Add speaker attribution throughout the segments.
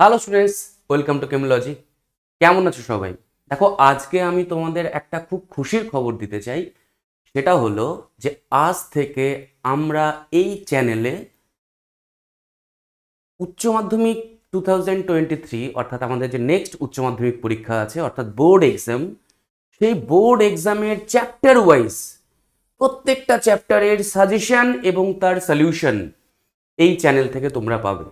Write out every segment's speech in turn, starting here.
Speaker 1: hello students welcome to Chemology কেমন আছো সবাই দেখো আজকে আমি তোমাদের একটা খুব খুশির খবর দিতে চাই সেটা হলো যে আজ থেকে আমরা এই চ্যানেলে উচ্চ মাধ্যমিক টু থাউজেন্ড টোয়েন্টি থ্রি অর্থাৎ আমাদের যে নেক্সট উচ্চ মাধ্যমিক পরীক্ষা আছে অর্থাৎ বোর্ড এক্সাম সেই বোর্ড এক্সামের চ্যাপ্টার ওয়াইজ প্রত্যেকটা চ্যাপ্টারের সাজেশন এবং তার সলিউশন এই চ্যানেল থেকে তোমরা পাবে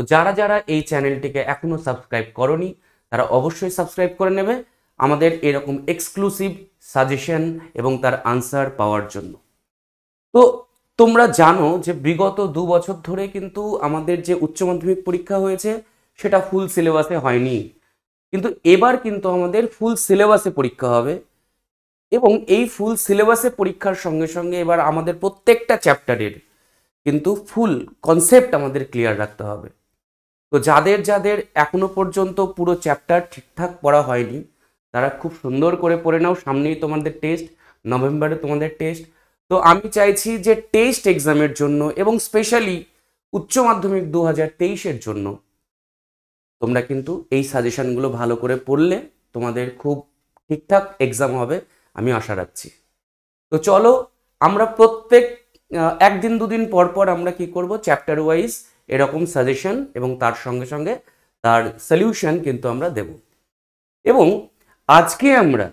Speaker 1: তো যারা যারা এই চ্যানেলটিকে এখনো সাবস্ক্রাইব করনি তারা অবশ্যই সাবস্ক্রাইব করে নেবে আমাদের এরকম এক্সক্লুসিভ সাজেশন এবং তার আনসার পাওয়ার জন্য তো তোমরা জানো যে বিগত দু বছর ধরে কিন্তু আমাদের যে উচ্চ মাধ্যমিক পরীক্ষা হয়েছে সেটা ফুল সিলেবাসে হয়নি কিন্তু এবার কিন্তু আমাদের ফুল সিলেবাসে পরীক্ষা হবে এবং এই ফুল সিলেবাসে পরীক্ষার সঙ্গে সঙ্গে এবার আমাদের প্রত্যেকটা চ্যাপ্টারের কিন্তু ফুল কনসেপ্ট আমাদের ক্লিয়ার রাখতে হবে তো যাদের যাদের এখনো পর্যন্ত পুরো চ্যাপ্টার ঠিকঠাক পড়া হয়নি তারা খুব সুন্দর করে পড়ে নাও সামনেই তোমাদের টেস্ট নভেম্বরে তোমাদের টেস্ট তো আমি চাইছি যে টেস্ট এক্সামের জন্য এবং স্পেশালি উচ্চ মাধ্যমিক দু হাজার তেইশের জন্য তোমরা কিন্তু এই সাজেশনগুলো ভালো করে পড়লে তোমাদের খুব ঠিকঠাক এক্সাম হবে আমি আশা রাখছি তো চলো আমরা প্রত্যেক একদিন দুদিন পর পর আমরা কি করব চ্যাপ্টার ওয়াইজ এরকম সাজেশন এবং তার সঙ্গে সঙ্গে তার সলিউশন কিন্তু আমরা দেব এবং আজকে আমরা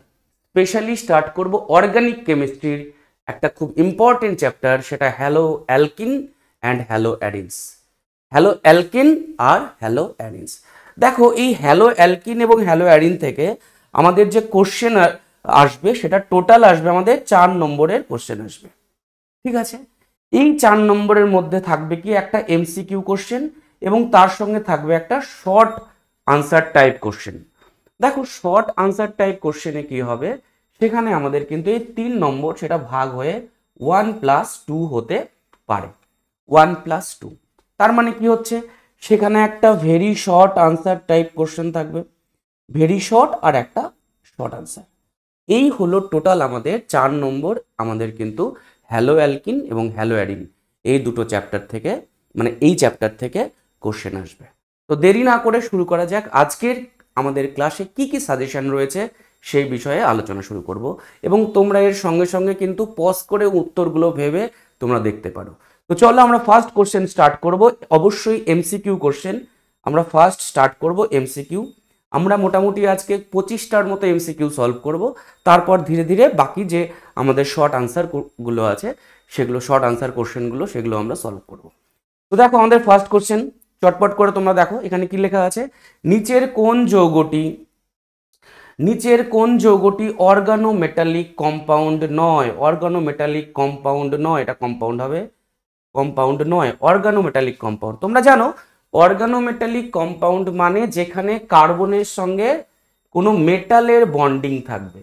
Speaker 1: স্পেশালি স্টার্ট করব অর্গানিক কেমিস্ট্রির একটা খুব ইম্পর্টেন্ট চ্যাপ্টার সেটা haloalkane and haloarenes haloalkane আর হ্যালো অ্যারিন্স দেখো এই হ্যালো অ্যালকিন এবং হ্যালো অ্যাডিন থেকে আমাদের যে কোশ্চেন আসবে সেটা টোটাল আসবে আমাদের চার নম্বরের কোশ্চেন আসবে ঠিক আছে এই চার নম্বরের মধ্যে থাকবে কি একটা এমসিকিউ কোশ্চেন এবং তার সঙ্গে থাকবে একটা শর্ট আনসার টাইপ কোশ্চেন দেখো শর্ট আনসার টাইপ কোশ্চেনে কি হবে সেখানে আমাদের কিন্তু এই তিন নম্বর সেটা ভাগ হয়ে ওয়ান প্লাস টু হতে পারে ওয়ান প্লাস টু তার মানে কি হচ্ছে সেখানে একটা very short answer type question থাকবে ভেরি শর্ট আর একটা শর্ট আনসার এই হলো টোটাল আমাদের চার নম্বর আমাদের কিন্তু হ্যালো অ্যালকিন এবং হ্যালো অ্যাডিন এই দুটো চ্যাপ্টার থেকে মানে এই চ্যাপ্টার থেকে কোশ্চেন আসবে তো দেরি না করে শুরু করা যাক আজকের আমাদের ক্লাসে কি কি সাজেশন রয়েছে সেই বিষয়ে আলোচনা শুরু করব এবং তোমরা এর সঙ্গে সঙ্গে কিন্তু পজ করে উত্তরগুলো ভেবে তোমরা দেখতে পারো তো চলো আমরা ফার্স্ট কোশ্চেন স্টার্ট করব অবশ্যই এমসিকিউ কোশ্চেন আমরা ফার্স্ট স্টার্ট করব এমসিকিউ আমরা মোটামুটি আজকে পঁচিশটার মতো এমসিকিউ সলভ করব তারপর ধীরে ধীরে বাকি যে আমাদের শর্ট আনসারগুলো আছে সেগুলো শর্ট আনসার কোশ্চেনগুলো সেগুলো আমরা সলভ করব তো দেখো আমাদের ফার্স্ট কোশ্চেন চটপট করে তোমরা দেখো এখানে কি লেখা আছে নিচের কোন যৌগটি নিচের কোন যৌগটি অর্গানোমেটালিক কম্পাউন্ড নয় অর্গানোমেটালিক কম্পাউন্ড নয় এটা কম্পাউন্ড হবে কম্পাউন্ড নয় অর্গানোমেটালিক কম্পাউন্ড তোমরা জানো অর্গানোমেটালিক কম্পাউন্ড মানে যেখানে কার্বনের সঙ্গে কোনো মেটালের বন্ডিং থাকবে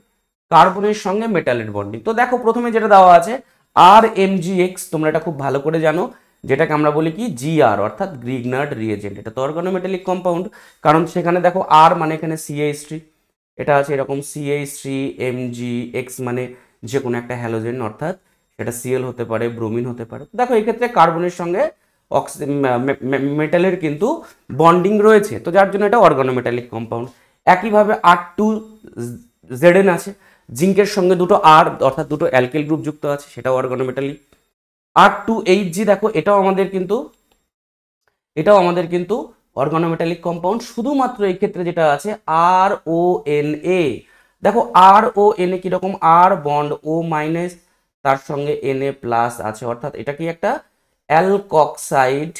Speaker 1: কার্বনের সঙ্গে মেটালের বন্ডিং তো দেখো প্রথমে যেটা দেওয়া আছে আর এক্স তোমরা এটা খুব ভালো করে জানো যেটাকে আমরা বলি কি জিআর অর্থাৎ গ্রিগনার্ড রিয়েজেন্ট এটা তো অর্গানোমেটালিক কম্পাউন্ড কারণ সেখানে দেখো আর মানে এখানে সিএইচ থ্রি এটা আছে এরকম সিএইচ থ্রি জি এক্স মানে যে কোনো একটা হ্যালোজেন অর্থাৎ এটা সিএল হতে পারে ব্রোমিন হতে পারে দেখো এক্ষেত্রে কার্বনের সঙ্গে অক্সি মেটালের কিন্তু বন্ডিং রয়েছে তো যার জন্য এটা অর্গানোমেটালিক কম্পাউন্ড একইভাবে আর টু জেডেন আছে জিঙ্কের সঙ্গে দুটো আর অর্থাৎ দুটো অ্যালকেল গ্রুপ যুক্ত আছে সেটাও organometallic R two H G দেখো এটাও আমাদের কিন্তু এটাও আমাদের কিন্তু অর্গানোমেটালিক কম্পাউন্ড শুধুমাত্র এই ক্ষেত্রে যেটা আছে আর ও এন এ দেখো আর ও এন এ কীরকম আর বন্ড ও মাইনাস তার সঙ্গে এন এ প্লাস আছে অর্থাৎ এটা কি একটা অ্যালকক্সাইড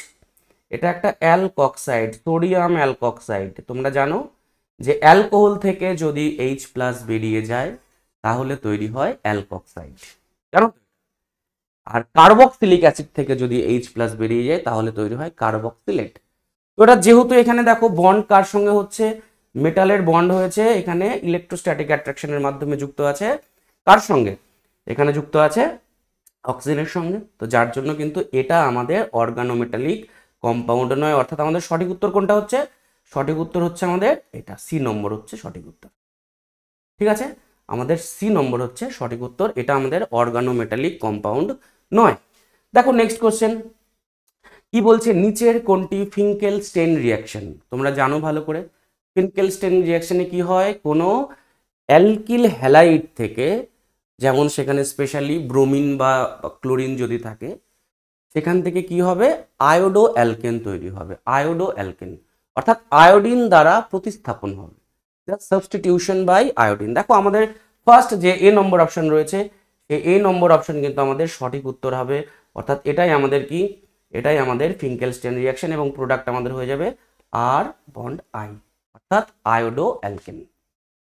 Speaker 1: এটা একটা অ্যালকক্সাইড সোডিয়াম অ্যালকক্সাইড তোমরা জানো যে অ্যালকোহল থেকে যদি এইচ প্লাস বেরিয়ে যায় তাহলে তৈরি হয় অ্যালকক্সাইড কেন আর কার্বক্সিলিক অ্যাসিড থেকে যদি এইচ প্লাস বেরিয়ে যায় তাহলে তৈরি হয় কার্বক্সিলেট তো এটা যেহেতু এখানে দেখো বন্ড কার সঙ্গে হচ্ছে মেটালের বন্ড হয়েছে এখানে ইলেকট্রোস্ট্যাটিক অ্যাট্রাকশনের মাধ্যমে যুক্ত আছে কার সঙ্গে এখানে যুক্ত আছে অক্সিজেনের সঙ্গে তো যার জন্য কিন্তু এটা আমাদের অর্গানোমেটালিক কম্পাউন্ড নয় অর্থাৎ আমাদের সঠিক উত্তর কোনটা হচ্ছে সঠিক উত্তর হচ্ছে আমাদের এটা সি নম্বর হচ্ছে সঠিক উত্তর ঠিক আছে আমাদের সি নম্বর হচ্ছে সঠিক উত্তর এটা আমাদের অর্গানোমেটালিক কম্পাউন্ড নয় দেখো নেক্সট কোশ্চেন কি বলছে নিচের কোনটি ফিঙ্কেল স্টেন রিয়াকশন তোমরা জানো ভালো করে ফিঙ্কেল স্টেন রিয়াকশনে কি হয় কোনো অ্যালকিল হ্যালাইড থেকে যেমন সেখানে স্পেশালি ব্রোমিন বা ক্লোরিন যদি থাকে সেখান থেকে কি হবে আয়োডো অ্যালকেন তৈরি হবে আয়োডো অ্যালকেন অর্থাৎ আয়োডিন দ্বারা প্রতিস্থাপন হবে সাবস্টিটিউশন বাই আয়োডিন দেখো আমাদের ফার্স্ট যে এ নম্বর অপশন রয়েছে এই এ নম্বর অপশন কিন্তু আমাদের সঠিক উত্তর হবে অর্থাৎ এটাই আমাদের কি এটাই আমাদের ফিঙ্কেল স্টেন রিয়াকশন এবং প্রোডাক্ট আমাদের হয়ে যাবে আর বন্ড আই অর্থাৎ আয়োডো অ্যালকেন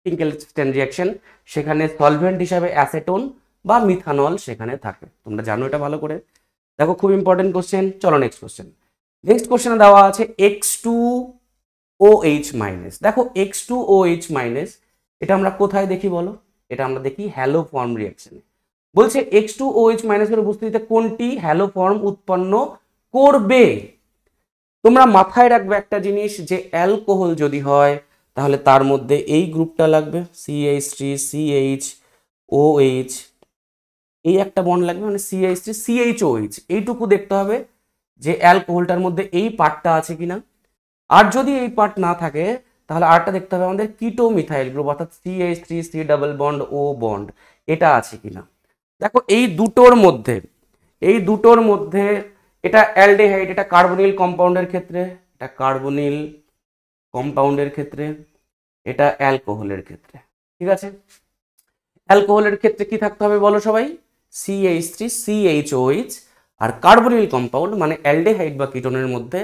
Speaker 1: টিঙ্কেলস্টেন রিয়াকশন সেখানে সলভেন্ট হিসাবে অ্যাসেটোন বা মিথানল সেখানে থাকে তোমরা জানো এটা ভালো করে দেখো খুব ইম্পর্টেন্ট কোশ্চেন চলো নেক্সট কোশ্চেন নেক্সট কোশ্চেনে দেওয়া আছে X two O H minus দেখো X two O H minus এটা আমরা কোথায় দেখি বলো এটা আমরা দেখি হ্যালো ফর্ম রিয়াকশনে বলছে এক্স টু ও এইচ মাইনাসের উপস্থিতিতে কোনটি হ্যালো ফর্ম উৎপন্ন করবে তোমরা মাথায় রাখবে একটা জিনিস যে অ্যালকোহল যদি হয় তাহলে তার মধ্যে এই গ্রুপটা লাগবে সিএইচ থ্রি সিএইচ ওএইচ এই একটা বন্ড লাগবে মানে সিএইচ থ্রি সিএইচ ওএইচ এইটুকু দেখতে হবে যে অ্যালকোহলটার মধ্যে এই পার্টটা আছে কিনা আর যদি এই পার্ট না থাকে তাহলে আরটা দেখতে হবে আমাদের কিটো মিথাইল গ্রুপ অর্থাৎ CH three C double bond O bond এটা আছে কিনা দেখো এই দুটোর মধ্যে এই দুটোর মধ্যে এটা অ্যালডেহাইড এটা কার্বনিল কম্পাউন্ডের ক্ষেত্রে এটা কার্বনিল কম্পাউন্ডের ক্ষেত্রে এটা অ্যালকোহলের ক্ষেত্রে ঠিক আছে অ্যালকোহলের ক্ষেত্রে কি থাকতে হবে বলো সবাই সিএইচ থ্রি সিএইচওইচ আর কার্বনিল কম্পাউন্ড মানে অ্যালডেহাইড বা কিটোনের মধ্যে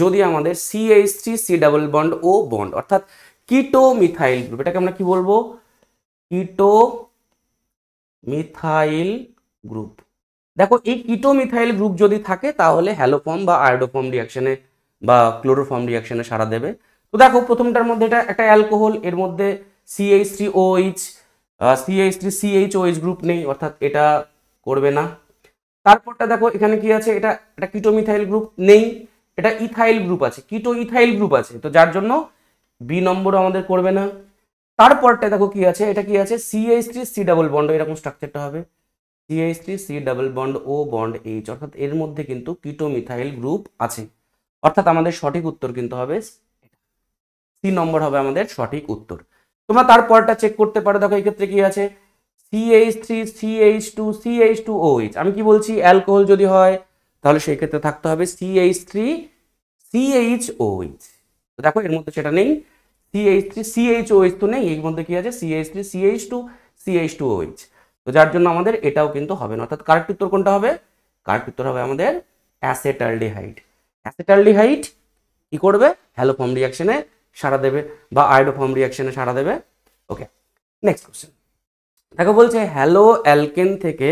Speaker 1: যদি আমাদের CH three C double bond O bond অর্থাৎ কিটো মিথাইল গ্রুপ এটাকে আমরা কি বলবো কিটো মিথাইল গ্রুপ দেখো এই কিটো মিথাইল গ্রুপ যদি থাকে তাহলে হ্যালোফর্ম বা আয়োডোফর্ম রিয়াকশনে বা ক্লোরোফর্ম রিয়াকশনে সাড়া দেবে তো দেখো প্রথমটার মধ্যে এটা একটা অ্যালকোহল এর মধ্যে C H three O H C H three C H O H group নেই অর্থাৎ এটা করবে না তারপরটা দেখো এখানে কি আছে এটা এটা কিটোমিথাইল গ্রুপ নেই এটা ইথাইল গ্রুপ আছে কিটো ইথাইল গ্রুপ আছে তো যার জন্য বি নম্বরও আমাদের করবে না তারপরটা দেখো কি আছে এটা কি আছে C H three C double bond এরকম স্ট্রাকচারটা হবে CH three C double bond O bond H অর্থাৎ এর মধ্যে কিন্তু কিটোমিথাইল গ্রুপ আছে অর্থাৎ আমাদের সঠিক উত্তর কিন্তু হবে তিন নম্বর হবে আমাদের সঠিক উত্তর তোমরা তারপরটা চেক করতে পারো দেখো এক্ষেত্রে কি আছে C H three CH two CH two O H আমি কি বলছি অ্যালকোহল যদি হয় তাহলে সেই ক্ষেত্রে থাকতে হবে সিএইচ থ্রি সিএইচ দেখো এর মধ্যে সেটা নেই সিএইচ থ্রি সিএইচ ওএইচ তো নেই এর মধ্যে কি আছে C H three CH two CH two O H তো যার জন্য আমাদের এটাও কিন্তু হবে না অর্থাৎ কারেক্ট উত্তর কোনটা হবে কারেক্ট উত্তর হবে আমাদের অ্যাসেটালডিহাইড অ্যাসেটালডিহাইড কি করবে হ্যালোফর্ম রিয়াকশনে সাড়া দেবে বা আয়োডোফর্ম রিয়াকশনে সাড়া দেবে ওকে নেক্সট কোশ্চেন দেখো বলছে হ্যালো অ্যালকেন থেকে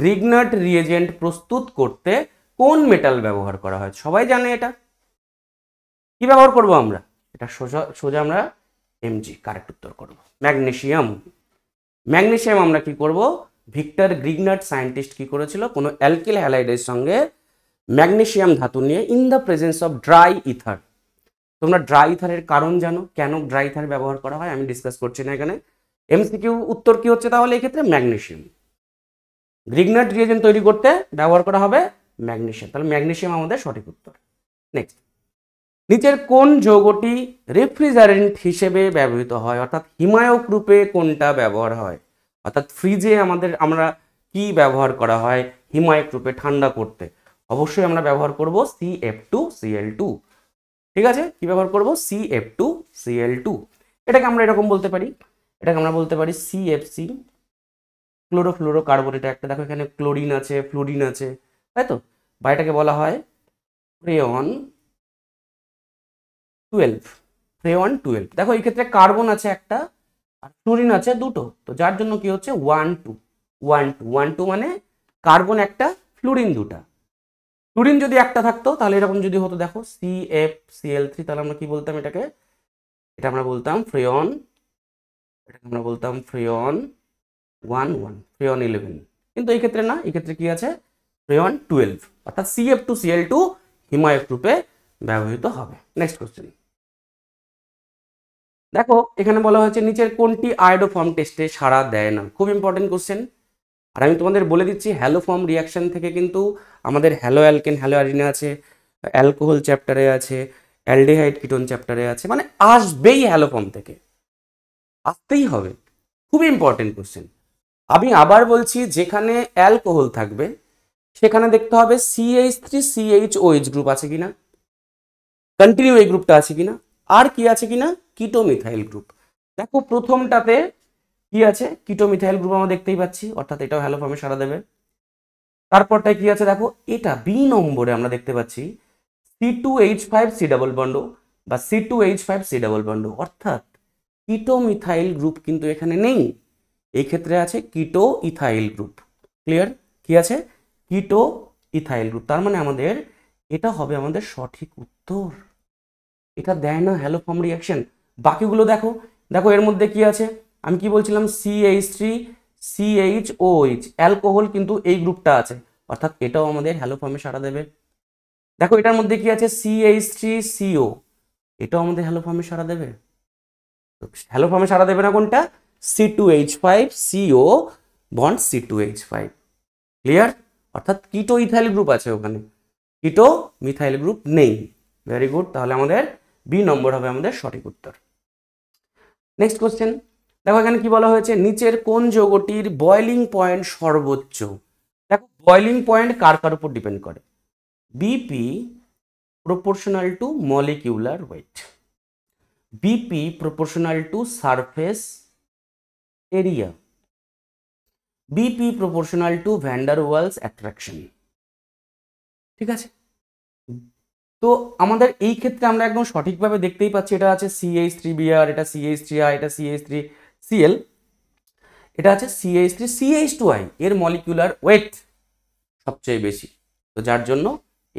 Speaker 1: গ্রিগনাট রিয়েজেন্ট প্রস্তুত করতে কোন মেটাল ব্যবহার করা হয় সবাই জানে এটা কি ব্যবহার করব আমরা এটা সোজা সোজা আমরা এমজি কারেক্ট উত্তর করব ম্যাগনেশিয়াম ম্যাগনেশিয়াম আমরা কি করব ভিক্টর গ্রিগনাট সায়েন্টিস্ট কি করেছিল কোনো অ্যালকিল হ্যালাইডের সঙ্গে ম্যাগনেশিয়াম ধাতু নিয়ে in the presence of dry ether তোমরা ড্রাই থারের কারণ জানো কেন ড্রাই থার ব্যবহার করা হয় আমি ডিসকাস করছি না এখানে এমসিকিউ উত্তর কি হচ্ছে তাহলে এক্ষেত্রে ম্যাগনেশিয়াম গ্রিগনাট রিয়েজেন্ট তৈরি করতে ব্যবহার করা হবে ম্যাগনেশিয়াম তাহলে ম্যাগনেশিয়াম আমাদের সঠিক উত্তর নেক্সট নিচের কোন যৌগটি রেফ্রিজারেন্ট হিসেবে ব্যবহৃত হয় অর্থাৎ হিমায়ক রূপে কোনটা ব্যবহার হয় অর্থাৎ ফ্রিজে আমাদের আমরা কি ব্যবহার করা হয় হিমায়ক রূপে ঠান্ডা করতে অবশ্যই আমরা ব্যবহার করব C F two CL two ঠিক আছে কি ব্যবহার করব C F two CL two এটাকে আমরা এরকম বলতে পারি এটাকে আমরা বলতে পারি সি এফ সি কার্বন এটা একটা দেখো এখানে ক্লোরিন আছে ফ্লোরিন আছে তাই তো বা এটাকে বলা হয় ফ্রেয়ন টুয়েলভ ফ্রেয়ন টুয়েলভ দেখো এই ক্ষেত্রে কার্বন আছে একটা আর ফ্লোরিন আছে দুটো তো যার জন্য কি হচ্ছে one two one two one two মানে কার্বন একটা ফ্লোরিন দুটা ক্লোরিন যদি একটা থাকতো তাহলে এরকম যদি হতো দেখো সি এফ সিএল থ্রি তাহলে আমরা কি বলতাম এটাকে এটা আমরা বলতাম ফ্রিয়ন এটাকে আমরা বলতাম freon one one freon eleven কিন্তু এই ক্ষেত্রে না এই ক্ষেত্রে কি আছে ফ্রিয়ন টুয়েলভ অর্থাৎ C F two CL two হিমায়ক রূপে ব্যবহৃত হবে নেক্সট কোশ্চেন দেখো এখানে বলা হয়েছে নিচের কোনটি আয়োডোফর্ম টেস্টে সাড়া দেয় না খুব ইম্পর্টেন্ট কোশ্চেন আর আমি তোমাদের বলে দিচ্ছি হ্যালো ফর্ম রিয়াকশান থেকে কিন্তু আমাদের হ্যালো অ্যালকেন হ্যালো অ্যারিনে আছে অ্যালকোহল চ্যাপ্টারে আছে অ্যালডিহাইড কিটোন চ্যাপ্টারে আছে মানে আসবেই হ্যালো ফর্ম থেকে আসতেই হবে খুব ইম্পর্টেন্ট কোশ্চেন আমি আবার বলছি যেখানে অ্যালকোহল থাকবে সেখানে দেখতে হবে CH three C H O H group আছে কিনা কন্টিনিউ এই গ্রুপটা আছে কিনা আর কি আছে কিনা কিটো মিথাইল গ্রুপ দেখো প্রথমটাতে কি আছে কিটোমিথাইল গ্রুপ আমরা দেখতেই পাচ্ছি অর্থাৎ এটাও হ্যালো ফর্মে সারা দেবে তারপরটায় কি আছে দেখো এটা বি নম্বরে আমরা দেখতে পাচ্ছি C two H five C double bond বা C two H five C double bond অর্থাৎ কিটোমিথাইল গ্রুপ কিন্তু এখানে নেই এই ক্ষেত্রে আছে কিটো ইথাইল গ্রুপ ক্লিয়ার কি আছে কিটো ইথাইল গ্রুপ তার মানে আমাদের এটা হবে আমাদের সঠিক উত্তর এটা দেয় না হ্যালো ফর্ম রিয়াকশন বাকিগুলো দেখো দেখো এর মধ্যে কি আছে আমি কি বলছিলাম C H three C H O H alcohol কিন্তু এই গ্রুপটা আছে অর্থাৎ এটাও আমাদের হ্যালো ফর্মে সাড়া দেবে দেখো এটার মধ্যে কি আছে সিএইচ থ্রি সিও এটাও আমাদের হ্যালো ফর্মে সাড়া দেবে হ্যালো ফর্মে সাড়া দেবে না কোনটা C two H five C O bond C two H five clear অর্থাৎ কিটো ইথাইল গ্রুপ আছে ওখানে কিটো মিথাইল গ্রুপ নেই ভেরি গুড তাহলে আমাদের বি নম্বর হবে আমাদের সঠিক উত্তর নেক্সট কোশ্চেন দেখো এখানে কি বলা হয়েছে নিচের কোন যোগটির বয়লিং পয়েন্ট সর্বোচ্চ দেখো বয়লিং পয়েন্ট কার কার উপর ডিপেন্ড করে BP proportional to molecular weight BP proportional to surface area BP proportional to van der Waals attraction ঠিক আছে তো আমাদের এই ক্ষেত্রে আমরা একদম সঠিকভাবে দেখতেই পাচ্ছি এটা আছে সিএইচ থ্রি বিআর এটা সিএইচ থ্রি আর এটা সিএইচ থ্রি সিএল এটা আছে C H three CH two I এর মলিকুলার ওয়েট সবচেয়ে বেশি তো যার জন্য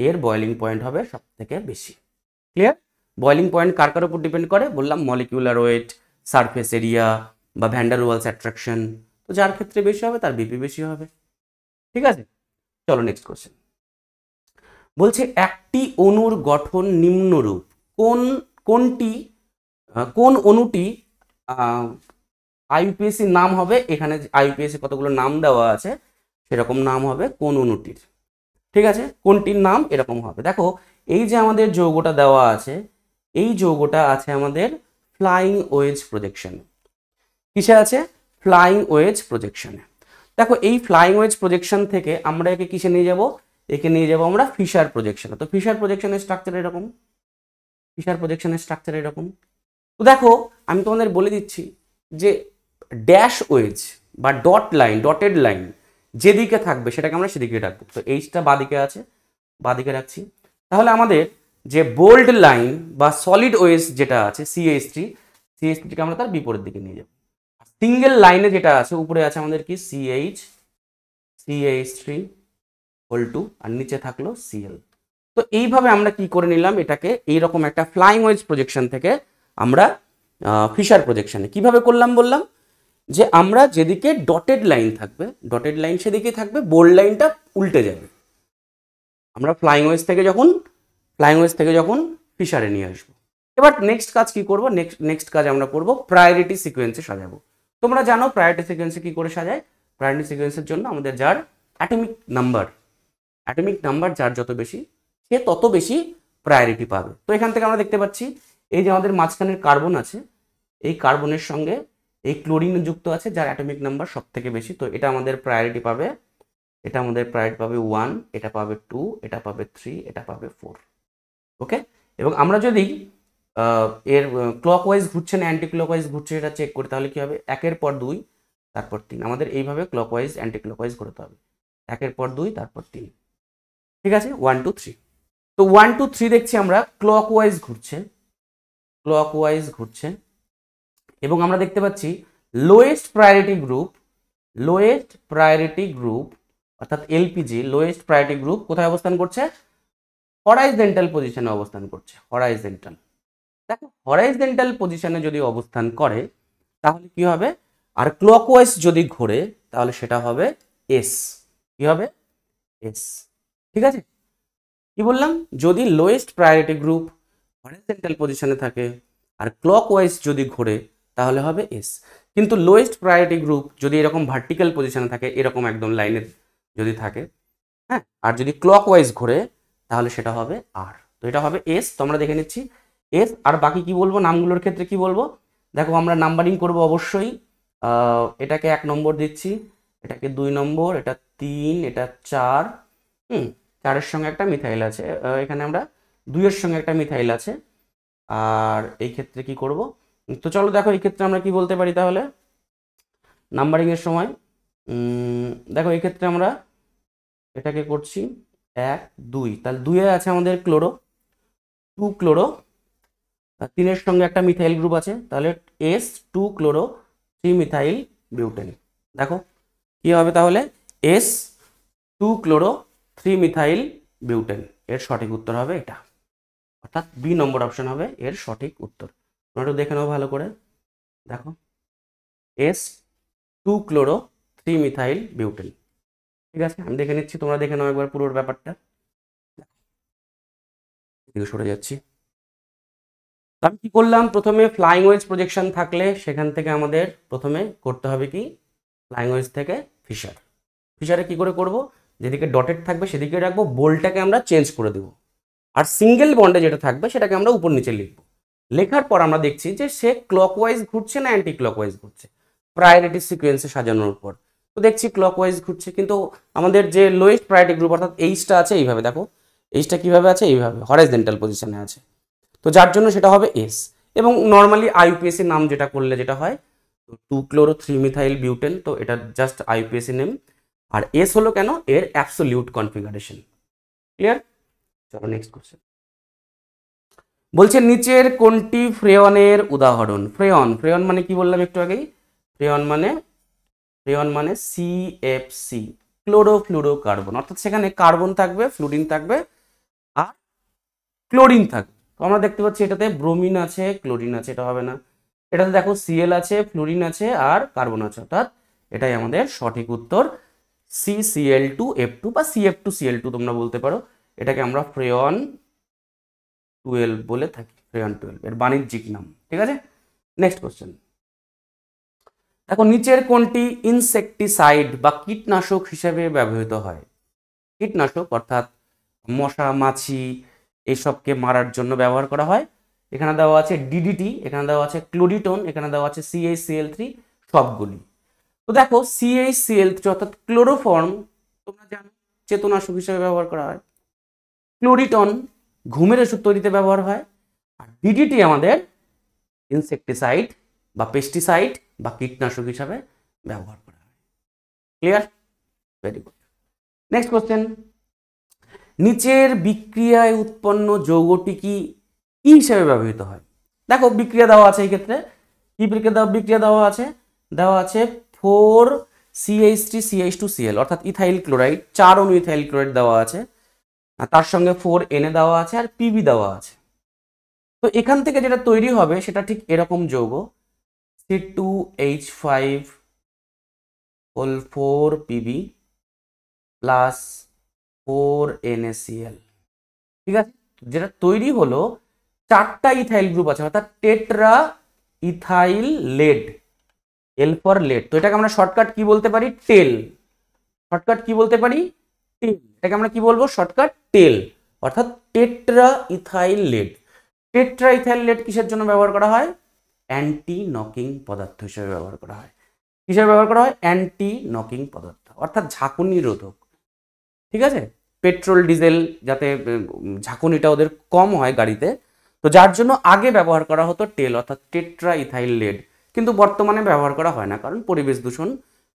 Speaker 1: এর বয়লিং পয়েন্ট হবে সব থেকে বেশি ক্লিয়ার বয়লিং পয়েন্ট কার কার উপর ডিপেন্ড করে বললাম মলিকুলার ওয়েট সারফেস এরিয়া বা ভ্যান্ডার ওয়ালস অ্যাট্রাকশন তো যার ক্ষেত্রে বেশি হবে তার বিপি বেশি হবে ঠিক আছে চলো নেক্সট কোশ্চেন বলছে একটি অণুর গঠন নিম্নরূপ কোন কোনটি কোন অণুটি আইপিএসি নাম হবে এখানে আইপিএসি কতগুলো নাম দেওয়া আছে সেরকম নাম হবে কোন অনুটির ঠিক আছে কোনটির নাম এরকম হবে দেখো এই যে আমাদের যৌগটা দেওয়া আছে এই যৌগটা আছে আমাদের ফ্লাইং ওয়েজ প্রজেকশন কিসে আছে ফ্লাইং ওয়েজ প্রজেকশনে দেখো এই ফ্লাইং ওয়েজ প্রজেকশন থেকে আমরা একে কিসে নিয়ে যাব একে নিয়ে যাব আমরা ফিশার প্রজেকশনে তো ফিশার প্রজেকশনের স্ট্রাকচার এরকম ফিশার প্রজেকশনের স্ট্রাকচার এরকম তো দেখো আমি তোমাদের বলে দিচ্ছি যে ড্যাশ ওয়েজ বা ডট লাইন ডটেড লাইন যেদিকে থাকবে সেটাকে আমরা সেদিকে রাখবো তো এইচটা বাদিকে আছে বাদিকে রাখছি তাহলে আমাদের যে বোল্ড লাইন বা সলিড ওয়েজ যেটা আছে সিএসটি সিএসটিকে আমরা তার বিপরীত দিকে নিয়ে যাবো সিঙ্গেল লাইনে যেটা আছে উপরে আছে আমাদের কি C H C H three whole two আর নিচে থাকলো সিএল তো এইভাবে আমরা কি করে নিলাম এটাকে এইরকম একটা ফ্লাইং ওয়েজ প্রজেকশন থেকে আমরা ফিশার প্রজেকশানে কিভাবে করলাম বললাম যে আমরা যেদিকে ডটেড লাইন থাকবে ডটেড লাইন সেদিকে থাকবে বোল্ড লাইনটা উল্টে যাবে আমরা ফ্লাইং ওয়েজ থেকে যখন ফ্লাইং ওয়েজ থেকে যখন ফিশারে নিয়ে আসবো এবার নেক্সট কাজ কি করবো নেক্সট নেক্সট কাজ আমরা করব প্রায়োরিটি সিকোয়েন্সে সাজাবো তোমরা জানো প্রায়োরিটি সিকোয়েন্সে কি করে সাজায় প্রায়োরিটি সিকোয়েন্সের জন্য আমাদের যার অ্যাটমিক নাম্বার অ্যাটমিক নাম্বার যার যত বেশি সে তত বেশি প্রায়োরিটি পাবে তো এখান থেকে আমরা দেখতে পাচ্ছি এই যে আমাদের মাঝখানের কার্বন আছে এই কার্বনের সঙ্গে এই ক্লোরিন যুক্ত আছে যার অ্যাটমিক নাম্বার সব থেকে বেশি তো এটা আমাদের প্রায়োরিটি পাবে এটা আমাদের প্রায়োরিটি পাবে ওয়ান এটা পাবে টু এটা পাবে থ্রি এটা পাবে ফোর ওকে এবং আমরা যদি এর ক্লকওয়াইজ ঘুরছে না অ্যান্টি ক্লকওয়াইজ ঘুরছে এটা চেক করি তাহলে কী হবে একের পর দুই তারপর তিন আমাদের এইভাবে ক্লকওয়াইজ অ্যান্টি ক্লকওয়াইজ করতে হবে একের পর দুই তারপর তিন ঠিক আছে ওয়ান টু থ্রি তো ওয়ান টু থ্রি দেখছি আমরা ক্লকওয়াইজ ঘুরছে ক্লকওয়াইজ ঘুরছে এবং আমরা দেখতে পাচ্ছি lowest priority group lowest priority group অর্থাৎ এলপিজি লোয়েস্ট প্রায়োরিটি গ্রুপ কোথায় অবস্থান করছে হরাইজেন্টাল পজিশনে অবস্থান করছে হরাইজেন্টাল দেখো হরাইজেন্টাল পজিশনে যদি অবস্থান করে তাহলে কি হবে আর ক্লকওয়াইজ যদি ঘোরে তাহলে সেটা হবে এস কি হবে এস ঠিক আছে কি বললাম যদি লোয়েস্ট প্রায়োরিটি গ্রুপ হরাইজেন্টাল পজিশনে থাকে আর ক্লকওয়াইজ যদি ঘোরে তাহলে হবে এস কিন্তু লোয়েস্ট প্রায়োরিটি গ্রুপ যদি এরকম ভার্টিক্যাল পজিশনে থাকে এরকম একদম লাইনের যদি থাকে হ্যাঁ আর যদি ক্লক ওয়াইজ ঘোরে তাহলে সেটা হবে আর তো এটা হবে এস তো আমরা দেখে নিচ্ছি এস আর বাকি কি বলবো নামগুলোর ক্ষেত্রে কি বলবো দেখো আমরা নাম্বারিং করব অবশ্যই এটাকে এক নম্বর দিচ্ছি এটাকে দুই নম্বর এটা তিন এটা চার হুম চারের সঙ্গে একটা মিথাইল আছে এখানে আমরা দুইয়ের সঙ্গে একটা মিথাইল আছে আর এই ক্ষেত্রে কি করব তো চলো দেখো এই ক্ষেত্রে আমরা কি বলতে পারি তাহলে নাম্বারিংয়ের সময় দেখো এই ক্ষেত্রে আমরা এটাকে করছি এক দুই তাহলে দুয়ে আছে আমাদের ক্লোরো টু ক্লোরো তিনের সঙ্গে একটা মিথাইল গ্রুপ আছে তাহলে S two chloro three methyl butane দেখো কি হবে তাহলে S two chloro three methyl butane এর সঠিক উত্তর হবে এটা অর্থাৎ বি নম্বর অপশন হবে এর সঠিক উত্তর ওটা দেখে নাও ভালো করে দেখো S two chloro three methyl butane ঠিক আছে আমি দেখে নিচ্ছি তোমরা দেখে নাও একবার পুরোর ব্যাপারটা সরে যাচ্ছি আমি কি করলাম প্রথমে ফ্লাইং ওয়েজ প্রজেকশন থাকলে সেখান থেকে আমাদের প্রথমে করতে হবে কি ফ্লাইং ওয়েজ থেকে ফিশার ফিশারে কি করে করব যেদিকে ডটেড থাকবে সেদিকে রাখবো বোলটাকে আমরা চেঞ্জ করে দেব আর সিঙ্গেল বন্ডে যেটা থাকবে সেটাকে আমরা উপর নিচে লিখবো লেখার পর আমরা দেখছি যে সে ক্লকওয়াইজ ঘুরছে না অ্যান্টি ক্লকওয়াইজ ঘুরছে প্রায়োরিটি সিকোয়েন্সে সাজানোর পর তো দেখছি ক্লকওয়াইজ ঘুরছে কিন্তু আমাদের যে লোয়েস্ট প্রায়োরিটি গ্রুপ অর্থাৎ এইচটা আছে এইভাবে দেখো এইচটা কিভাবে আছে এইভাবে হরাইজেন্টাল পজিশনে আছে তো যার জন্য সেটা হবে এস এবং নর্মালি আইপিএসি e নাম যেটা করলে যেটা হয় তো two chloro three methyl butane তো এটা জাস্ট আইপিএসি নেম আর এস হলো কেন এর অ্যাবসোলিউট কনফিগারেশন ক্লিয়ার চলো নেক্সট কোয়েশ্চেন বলছে নিচের কোনটি ফ্রেয়নের উদাহরণ ফ্রেয়ন ফ্রেয়ন মানে কি বললাম একটু আগেই ফ্রেয়ন মানে ফ্রেয়ন মানে C C F chlorofluorocarbon অর্থাৎ সেখানে কার্বন থাকবে ফ্লুরিন থাকবে আর ক্লোরিন থাকবে তো আমরা দেখতে পাচ্ছি এটাতে ব্রোমিন আছে ক্লোরিন আছে এটা হবে না এটাতে দেখো সিএল আছে ফ্লুরিন আছে আর কার্বন আছে অর্থাৎ এটাই আমাদের সঠিক উত্তর C C L two F two বা C F two CL two তোমরা বলতে পারো এটাকে আমরা ফ্রেয়ন টুয়েলভ বলে থাকি ফ্রেয়ন টুয়েলভ এর বাণিজ্যিক নাম ঠিক আছে নেক্সট কোশ্চেন দেখো নিচের কোনটি ইনসেকটিসাইড বা কীটনাশক হিসেবে ব্যবহৃত হয় কীটনাশক অর্থাৎ মশা মাছি এইসবকে মারার জন্য ব্যবহার করা হয় এখানে দেওয়া আছে ডিডিটি এখানে দেওয়া আছে ক্লোডিটন এখানে দেওয়া আছে সিএইচসিএল থ্রি সবগুলি তো দেখো সিএইচসিএল থ্রি অর্থাৎ ক্লোরোফর্ম তোমরা জানো চেতনাশক হিসেবে ব্যবহার করা হয় ক্লোরিটন ঘুমের ওষুধ তৈরিতে ব্যবহার হয় আর ডিডিটি আমাদের ইনসেকটিসাইড বা পেস্টিসাইড বা কীটনাশক হিসাবে ব্যবহার করা হয় clear very good next question নিচের বিক্রিয়ায় উৎপন্ন যৌগটি কি কী হিসেবে ব্যবহৃত হয় দেখো বিক্রিয়া দেওয়া আছে এই ক্ষেত্রে কি বিক্রিয়া দেওয়া বিক্রিয়া দেওয়া আছে দেওয়া আছে four C H three CH two C L অর্থাৎ ইথাইল ক্লোরাইড চার অনু ইথাইল ক্লোরাইড দেওয়া আছে তার সঙ্গে ফোর এনে দেওয়া আছে আর পিবি দেওয়া আছে তো এখান থেকে যেটা তৈরি হবে সেটা ঠিক এরকম যৌগ C two H five whole four P B plus four N A C L ঠিক আছে যেটা তৈরি হলো চারটা ইথাইল গ্রুপ আছে অর্থাৎ tetraethyl lead L for lead তো এটাকে আমরা শর্টকাট কি বলতে পারি টেল শর্টকাট কি বলতে পারি টেল এটাকে আমরা কি বলবো শর্টকাট টেল অর্থাৎ tetraethyl lead tetraethyl lead কিসের জন্য ব্যবহার করা হয় অ্যান্টি নকিং পদার্থ হিসেবে ব্যবহার করা হয় কিসের ব্যবহার করা হয় অ্যান্টি নকিং পদার্থ অর্থাৎ ঝাঁকুনি রোধক ঠিক আছে পেট্রোল ডিজেল যাতে ঝাঁকুনিটা ওদের কম হয় গাড়িতে তো যার জন্য আগে ব্যবহার করা হতো টেল অর্থাৎ টেট্রা ইথাইল লেড কিন্তু বর্তমানে ব্যবহার করা হয় না কারণ পরিবেশ দূষণ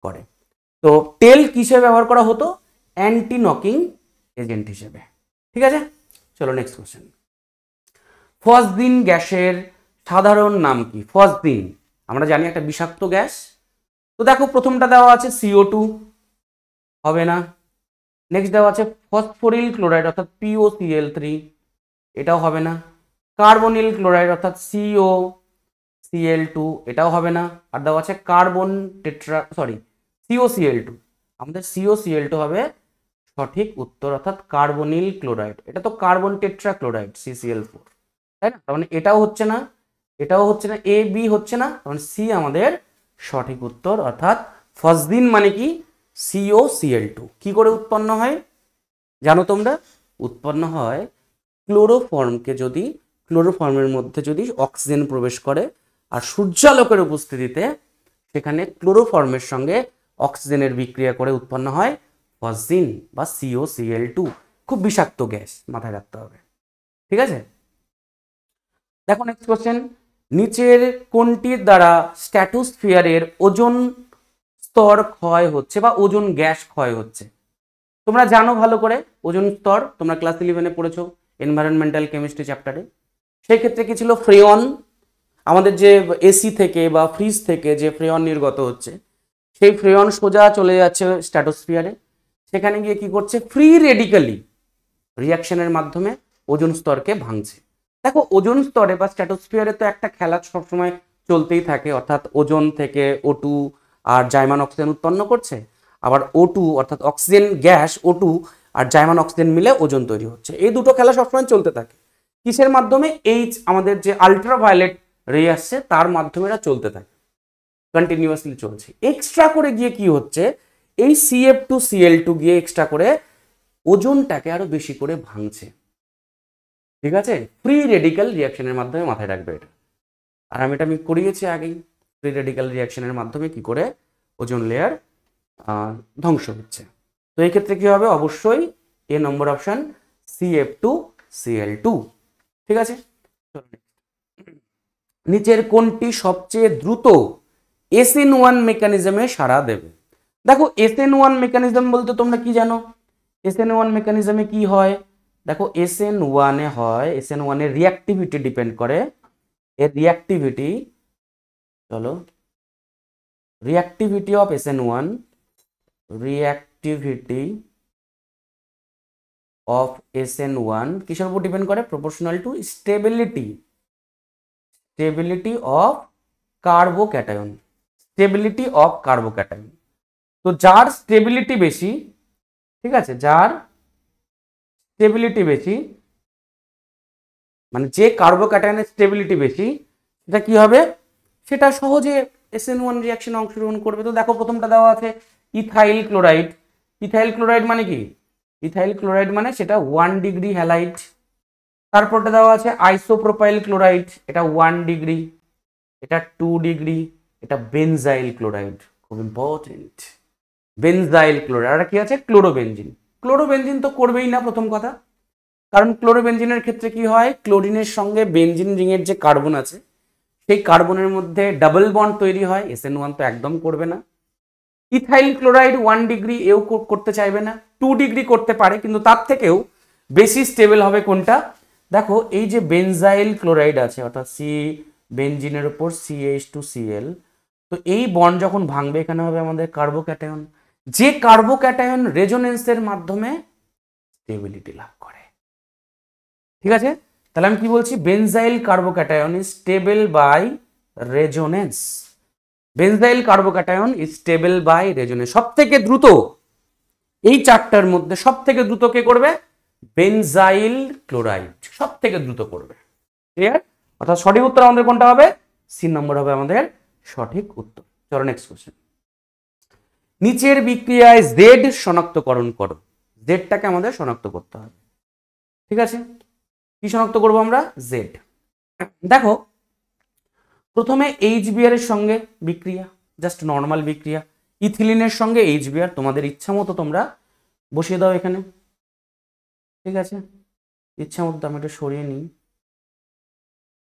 Speaker 1: করে তো তেল কিসে ব্যবহার করা হতো অ্যান্টি নকিং এজেন্ট হিসেবে ঠিক আছে চলো নেক্সট কোশ্চেন ফসদিন গ্যাসের সাধারণ নাম কি ফসদিন আমরা জানি একটা বিষাক্ত গ্যাস তো দেখো প্রথমটা দেওয়া আছে সিও টু হবে না নেক্সট দেওয়া আছে ফসফোরিল ক্লোরাইড অর্থাৎ পিও সিএল থ্রি এটাও হবে না কার্বনিল ক্লোরাইড অর্থাৎ সিও সিএল টু এটাও হবে না আর দেওয়া আছে carbon tetra sorry C O C L two আমাদের সিও সিএল টু হবে সঠিক উত্তর অর্থাৎ কার্বনিল ক্লোরাইড এটা তো carbon tetrachloride C C L four তাই না তার মানে এটাও হচ্ছে না এটাও হচ্ছে না এ বি হচ্ছে না তখন মানে সি আমাদের সঠিক উত্তর অর্থাৎ ফসদিন মানে কি সিও সিএল টু কী করে উৎপন্ন হয় জানো তোমরা উৎপন্ন হয় ক্লোরোফর্মকে যদি ক্লোরোফর্মের মধ্যে যদি অক্সিজেন প্রবেশ করে আর সূর্যালোকের উপস্থিতিতে সেখানে ক্লোরোফর্মের সঙ্গে অক্সিজেনের বিক্রিয়া করে উৎপন্ন হয় ফসিন বা সিও সিএল টু খুব বিষাক্ত গ্যাস মাথায় রাখতে হবে ঠিক আছে দেখো নেক্সট কোশ্চেন নিচের কোনটির দ্বারা স্ট্যাটোস্ফিয়ারের ওজন স্তর ক্ষয় হচ্ছে বা ওজন গ্যাস ক্ষয় হচ্ছে তোমরা জানো ভালো করে ওজন স্তর তোমরা ক্লাস ইলেভেনে পড়েছো এনভায়রনমেন্টাল কেমিস্ট্রি চ্যাপ্টারে সেই ক্ষেত্রে কি ছিল ফ্রেয়ন আমাদের যে এসি থেকে বা ফ্রিজ থেকে যে ফ্রেয়ন নির্গত হচ্ছে সেই ফ্রেয়ন সোজা চলে যাচ্ছে স্ট্যাটোস্ফিয়ারে সেখানে গিয়ে কি করছে ফ্রি রেডিক্যালি রিয়াকশনের মাধ্যমে ওজন স্তরকে ভাঙছে দেখো ওজন স্তরে বা স্ট্যাটোস্ফিয়ারে তো একটা খেলা সবসময় চলতেই থাকে অর্থাৎ ওজন থেকে ও আর জাইমান অক্সিজেন উৎপন্ন করছে আবার ও অর্থাৎ অক্সিজেন গ্যাস ও আর জাইমান অক্সিজেন মিলে ওজন তৈরি হচ্ছে এই দুটো খেলা সবসময় চলতে থাকে কিসের মাধ্যমে এইচ আমাদের যে আলট্রাভায়োলেট রে আসছে তার মাধ্যমে এরা চলতে থাকে কন্টিনিউয়াসলি চলছে এক্সট্রা করে গিয়ে কি হচ্ছে এই সিএফ টু সিএল টু গিয়ে এক্সট্রা করে ওজনটাকে আরো বেশি করে ভাঙছে ঠিক আছে ফ্রি রেডিক্যাল রিয়াকশনের মাধ্যমে মাথায় রাখবে এটা আর আমি এটা আমি করিয়েছি আগেই ফ্রি রেডিক্যাল রিয়াকশনের মাধ্যমে কি করে ওজন লেয়ার ধ্বংস হচ্ছে তো এই ক্ষেত্রে কি হবে অবশ্যই A number option C F two CL two ঠিক আছে নিচের কোনটি সবচেয়ে দ্রুত এসিন ওয়ান মেকানিজমে সাড়া দেবে দেখো এস এন ওয়ান মেকানিজম বলতে তোমরা কি জানো এস এন ওয়ান মেকানিজমে কি হয় দেখো এস এন ওয়ানে হয় এস এন ওয়ানের রিয়াক্টিভিটি ডিপেন্ড করে এর রিয়াক্টিভিটি চলো
Speaker 2: reactivity
Speaker 1: of S N one reactivity of S N one কিসের উপর ডিপেন্ড করে proportional to stability stability of carbocation stability of carbocation তো যার স্টেবিলিটি বেশি ঠিক আছে যার স্টেবিলিটি বেশি মানে যে কার্বোক্যাটায়নের স্টেবিলিটি বেশি সেটা কি হবে সেটা সহজে এসএন ওয়ান রিয়াকশন অংশগ্রহণ করবে তো দেখো প্রথমটা দেওয়া আছে ইথাইল ক্লোরাইড ইথাইল ক্লোরাইড মানে কি ইথাইল ক্লোরাইড মানে সেটা ওয়ান ডিগ্রি হ্যালাইট তারপরটা দেওয়া আছে আইসোপ্রোপাইল ক্লোরাইড এটা ওয়ান ডিগ্রি এটা টু ডিগ্রি এটা বেনজাইল ক্লোরাইড খুব ইম্পর্টেন্ট বেনজাইল ক্লোরাইড আর কি আছে ক্লোরোবেনজিন ক্লোরোবেনজিন তো করবেই না প্রথম কথা কারণ ক্লোরোবেনজিনের ক্ষেত্রে কি হয় ক্লোরিনের সঙ্গে বেনজিন রিংয়ের যে কার্বন আছে সেই কার্বনের মধ্যে ডাবল বন্ড তৈরি হয় এসএন ওয়ান তো একদম করবে না ইথাইল ক্লোরাইড ওয়ান ডিগ্রি এও করতে চাইবে না টু ডিগ্রি করতে পারে কিন্তু তার থেকেও বেশি স্টেবল হবে কোনটা দেখো এই যে বেনজাইল ক্লোরাইড আছে অর্থাৎ সি বেনজিনের ওপর সিএইচ টু সিএল তো এই বন্ড যখন ভাঙবে এখানে হবে আমাদের কার্বোক্যাটায়ন যে কার্বোক্যাটায়ন রেজোনেন্সের মাধ্যমে স্টেবিলিটি লাভ করে ঠিক আছে তাহলে আমি কি বলছি benzyl carbocation is stable by resonance benzyl carbocation is stable by resonance সব থেকে দ্রুত এই চারটার মধ্যে সব থেকে দ্রুত কে করবে বেনজাইল ক্লোরাইড সব থেকে দ্রুত করবে ক্লিয়ার অর্থাৎ সঠিক উত্তর আমাদের কোনটা হবে সি নম্বর হবে আমাদের সঠিক উত্তর চলো নেক্সট কোশ্চেন নিচের বিক্রিয়ায় জেড শনাক্তকরণ করো জেডটাকে আমাদের শনাক্ত করতে হবে ঠিক আছে কি শনাক্ত করব আমরা জেড দেখো প্রথমে এইচ বিআর এর সঙ্গে বিক্রিয়া জাস্ট নর্মাল বিক্রিয়া ইথিলিনের সঙ্গে এইচ বিআর তোমাদের ইচ্ছা মতো তোমরা বসিয়ে দাও এখানে ঠিক আছে ইচ্ছা মতো আমি এটা সরিয়ে নিই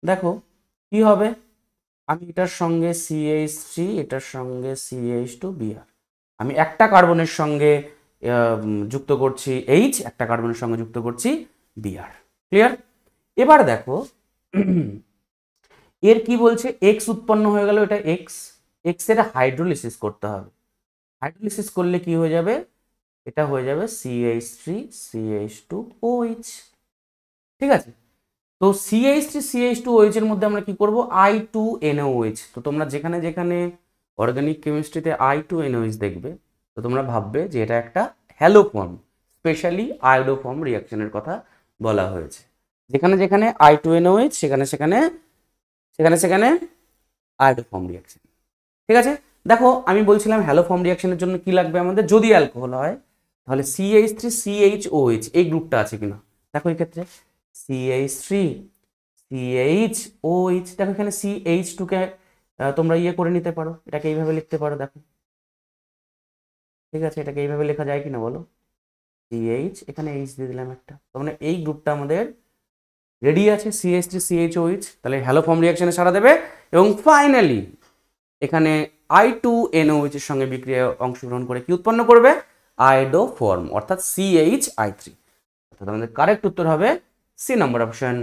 Speaker 1: দেখো কি হবে আমি এটার সঙ্গে সিএইচ থ্রি এটার সঙ্গে সিএইচ টু বিআর আমি একটা কার্বনের সঙ্গে যুক্ত করছি এইচ একটা কার্বনের সঙ্গে যুক্ত করছি বিআর ক্লিয়ার এবার দেখো এর কি বলছে এক্স উৎপন্ন হয়ে গেল এটা এক্স এক্স এর হাইড্রোলিসিস করতে হবে হাইড্রোলিসিস করলে কি হয়ে যাবে এটা হয়ে যাবে CH three CH two O H ঠিক আছে তো C H three CH two O H এর মধ্যে আমরা কি করব আই টু এনওইচ তো তোমরা যেখানে যেখানে অর্গানিক কেমিস্ট্রিতে আই টু এনওএস দেখবে তো তোমরা ভাববে যে এটা একটা haloform specially iodoform form রিয়াকশনের কথা বলা হয়েছে যেখানে যেখানে আই টু এনওএইচ সেখানে সেখানে সেখানে সেখানে আয়োডোফর্ম ফর্ম রিয়াকশন ঠিক আছে দেখো আমি বলছিলাম হ্যালো ফর্ম রিয়াকশনের জন্য কি লাগবে আমাদের যদি অ্যালকোহল হয় তাহলে সিএইচ থ্রি সিএইচ ওএইচ এই গ্রুপটা আছে কিনা দেখো এই ক্ষেত্রে সিএইচ থ্রি সিএইচ ওএইচ দেখো এখানে সিএইচ টুকে তোমরা ইয়ে করে নিতে পারো এটাকে এইভাবে লিখতে পারো দেখো ঠিক আছে এটাকে এইভাবে লেখা যায় কিনা বলো সিএইচ এখানে এইচ দিয়ে দিলাম একটা তার মানে এই গ্রুপটা আমাদের রেডি আছে সিএইচ টি সিএইচ ওইচ তাহলে হ্যালো ফর্ম রিয়াকশনে সারা দেবে এবং ফাইনালি এখানে আই টু এন এর সঙ্গে বিক্রিয়া অংশগ্রহণ করে কি উৎপন্ন করবে আইডো ফর্ম অর্থাৎ সিএইচ আই থ্রি অর্থাৎ আমাদের কারেক্ট উত্তর হবে C number option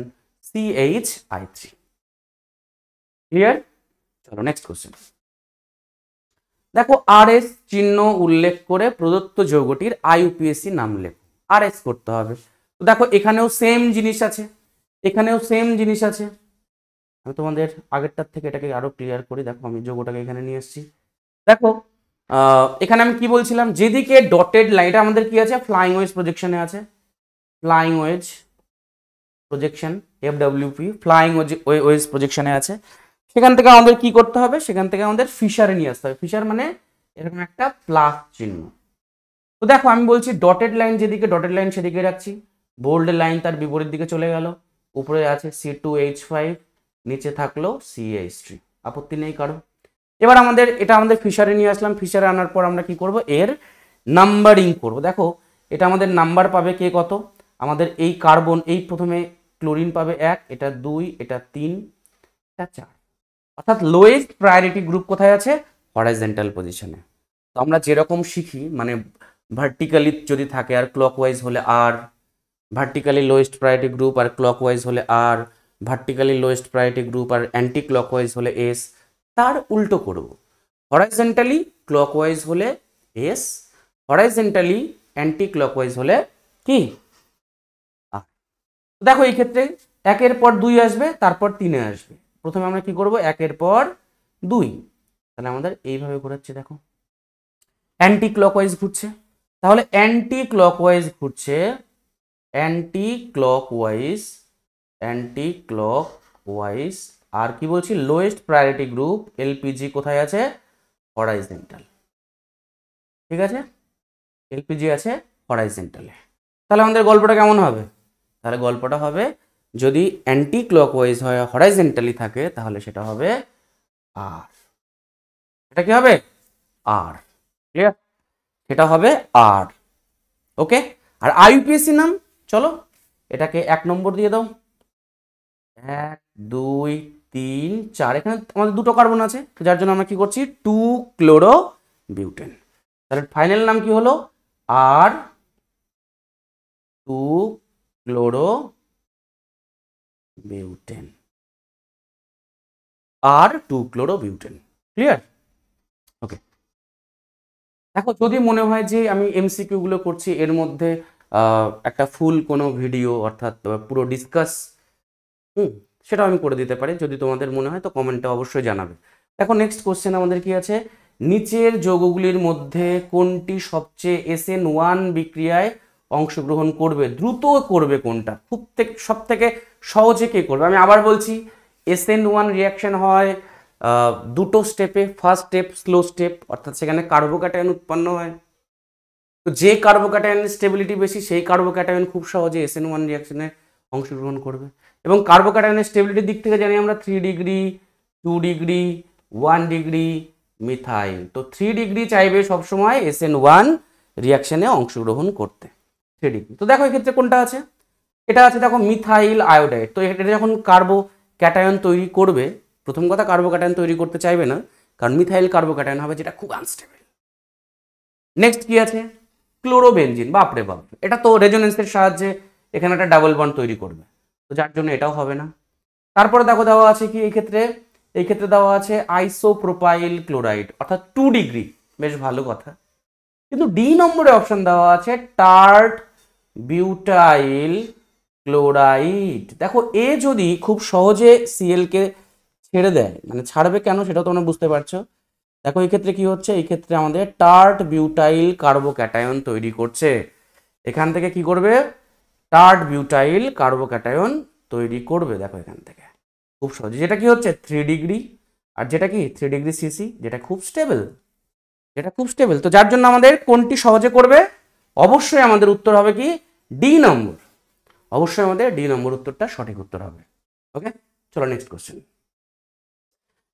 Speaker 1: C H I three clear গেল নেক্সট কোশ্চেন দেখো আর এস চিহ্ন উল্লেখ করে প্রদত্ত যৌগটির আইউপিএসসি নাম লেখো আর এস করতে হবে তো দেখো এখানেও সেম জিনিস আছে এখানেও সেম জিনিস আছে আমি তোমাদের আগেরটার থেকে এটাকে আরো ক্লিয়ার করি দেখো আমি যৌগটাকে এখানে নিয়ে এসেছি দেখো এখানে আমি কি বলছিলাম যেদিকে ডটেড লাইনটা আমাদের কি আছে ফ্লাইং ওয়েজ প্রজেকশনে আছে flying wedge projection F W P flying wedge wedge প্রজেকশনে আছে সেখান থেকে আমাদের কি করতে হবে সেখান থেকে আমাদের ফিশারে নিয়ে আসতে হবে ফিশার মানে এরকম একটা প্লাস চিহ্ন তো দেখো আমি বলছি ডটেড লাইন যেদিকে ডটেড লাইন সেদিকে রাখছি বোল্ড লাইন তার বিপরীত দিকে চলে গেল উপরে আছে সি টু এইচ ফাইভ নিচে থাকলো সি এইচ থ্রি আপত্তি নেই কারো এবার আমাদের এটা আমাদের ফিশারে নিয়ে আসলাম ফিশারে আনার পর আমরা কি করব এর নাম্বারিং করব দেখো এটা আমাদের নাম্বার পাবে কে কত আমাদের এই কার্বন এই প্রথমে ক্লোরিন পাবে এক এটা দুই এটা তিন এটা চার অর্থাৎ লোয়েস্ট প্রায়োরিটি গ্রুপ কোথায় আছে হরাইজেন্টাল পজিশনে তো আমরা যেরকম শিখি মানে ভার্টিক্যালি যদি থাকে আর ক্লকওয়াইজ হলে R vertically lowest priority group আর ক্লকওয়াইজ হলে R vertically lowest priority group আর অ্যান্টি ক্লকওয়াইজ হলে এস তার উল্টো করব হরাইজেন্টালি ক্লকওয়াইজ হলে এস হরাইজেন্টালি অ্যান্টি ক্লকওয়াইজ হলে কি দেখো এই ক্ষেত্রে একের পর দুই আসবে তারপর তিনে আসবে প্রথমে আমরা কি করব একের পর দুই তাহলে আমাদের এইভাবে ঘোরাচ্ছে দেখো অ্যান্টি ক্লকওয়াইজ ঘুরছে তাহলে অ্যান্টি ক্লকওয়াইজ ঘুরছে অ্যান্টি ক্লকওয়াইজ অ্যান্টি ক্লকওয়াইজ আর কি বলছি লোয়েস্ট প্রায়োরিটি গ্রুপ এলপিজি কোথায় আছে হরাইজেন্টাল ঠিক আছে এলপিজি আছে হরাইজেন্টালে তাহলে আমাদের গল্পটা কেমন হবে তাহলে গল্পটা হবে যদি অ্যান্টি ক্লকওয়াইজ হয় হরাইজেন্টালি থাকে তাহলে সেটা হবে আর এটা কি হবে আর ক্লিয়ার সেটা হবে আর ওকে আর আইপিএসসি নাম চলো এটাকে এক নম্বর দিয়ে দাও এক দুই তিন চার এখানে আমাদের দুটো কার্বন আছে যার জন্য আমরা কি করছি টু ক্লোরো বিউটেন তাহলে ফাইনাল নাম কি হলো আর
Speaker 2: টু ক্লোরো বিউটেন
Speaker 1: আর টু ক্লোরোবিউটেন ক্লিয়ার ওকে দেখো যদি মনে হয় যে আমি এমসিকিউগুলো করছি এর মধ্যে একটা ফুল কোনো ভিডিও অর্থাৎ পুরো ডিসকাস হুম সেটা আমি করে দিতে পারি যদি তোমাদের মনে হয় তো কমেন্টে অবশ্যই জানাবে এখন নেক্সট কোশ্চেন আমাদের কি আছে নিচের যোগগুলির মধ্যে কোনটি সবচেয়ে এসএন ওয়ান বিক্রিয়ায় অংশগ্রহণ করবে দ্রুত করবে কোনটা খুব থেকে সব থেকে সহজে কে করবে আমি আবার বলছি এস এন ওয়ান রিয়াকশন হয় দুটো স্টেপে ফার্স্ট স্টেপ স্লো স্টেপ অর্থাৎ সেখানে কার্বোক্যাটায়ন উৎপন্ন হয় তো যে কার্বোক্যাটায়নের স্টেবিলিটি বেশি সেই কার্বোক্যাটায়ন খুব সহজে এস এন ওয়ান রিয়াকশানে অংশগ্রহণ করবে এবং কার্বোক্যাটায়নের স্টেবিলিটির দিক থেকে জানি আমরা three degree two degree one degree methyl তো থ্রি ডিগ্রি চাইবে সবসময় এসএন ওয়ান রিয়াকশানে অংশগ্রহণ করতে থ্রি ডিগ্রি তো দেখো এক্ষেত্রে কোনটা আছে এটা আছে দেখো মিথাইল আয়োডাইড তো এটা যখন কার্বো ক্যাটায়ন তৈরি করবে প্রথম কথা কার্বো ক্যাটায়ন তৈরি করতে চাইবে না কারণ মিথাইল কার্বো ক্যাটায়ন হবে যেটা খুব আনস্টেবল নেক্সট কি আছে ক্লোরোবেঞ্জিন বাপরে বাপ এটা তো রেজোনেন্সের সাহায্যে এখানে একটা ডাবল বন্ড তৈরি করবে তো যার জন্য এটাও হবে না তারপরে দেখো দেওয়া আছে কি এই ক্ষেত্রে এই ক্ষেত্রে দেওয়া আছে আইসোপ্রোপাইল ক্লোরাইড অর্থাৎ টু ডিগ্রি বেশ ভালো কথা কিন্তু ডি নম্বরে অপশন দেওয়া আছে টার্ট বিউটাইল ক্লোরাইড দেখো এ যদি খুব সহজে সিএলকে ছেড়ে দেয় মানে ছাড়বে কেন সেটাও তোমরা বুঝতে পারছো দেখো এই ক্ষেত্রে কি হচ্ছে এই ক্ষেত্রে আমাদের টার্ট বিউটাইল কার্বোক্যাটায়ন তৈরি করছে এখান থেকে কি করবে টার্ট বিউটাইল কার্বোক্যাটায়ন তৈরি করবে দেখো এখান থেকে খুব সহজে যেটা কি হচ্ছে থ্রি ডিগ্রি আর যেটা কি থ্রি ডিগ্রি সিসি যেটা খুব স্টেবল যেটা খুব স্টেবল তো যার জন্য আমাদের কোনটি সহজে করবে অবশ্যই আমাদের উত্তর হবে কি ডি নম্বর অবশ্যই আমাদের ডি নম্বর উত্তরটা সঠিক উত্তর হবে ওকে চলো নেক্সট কোশ্চেন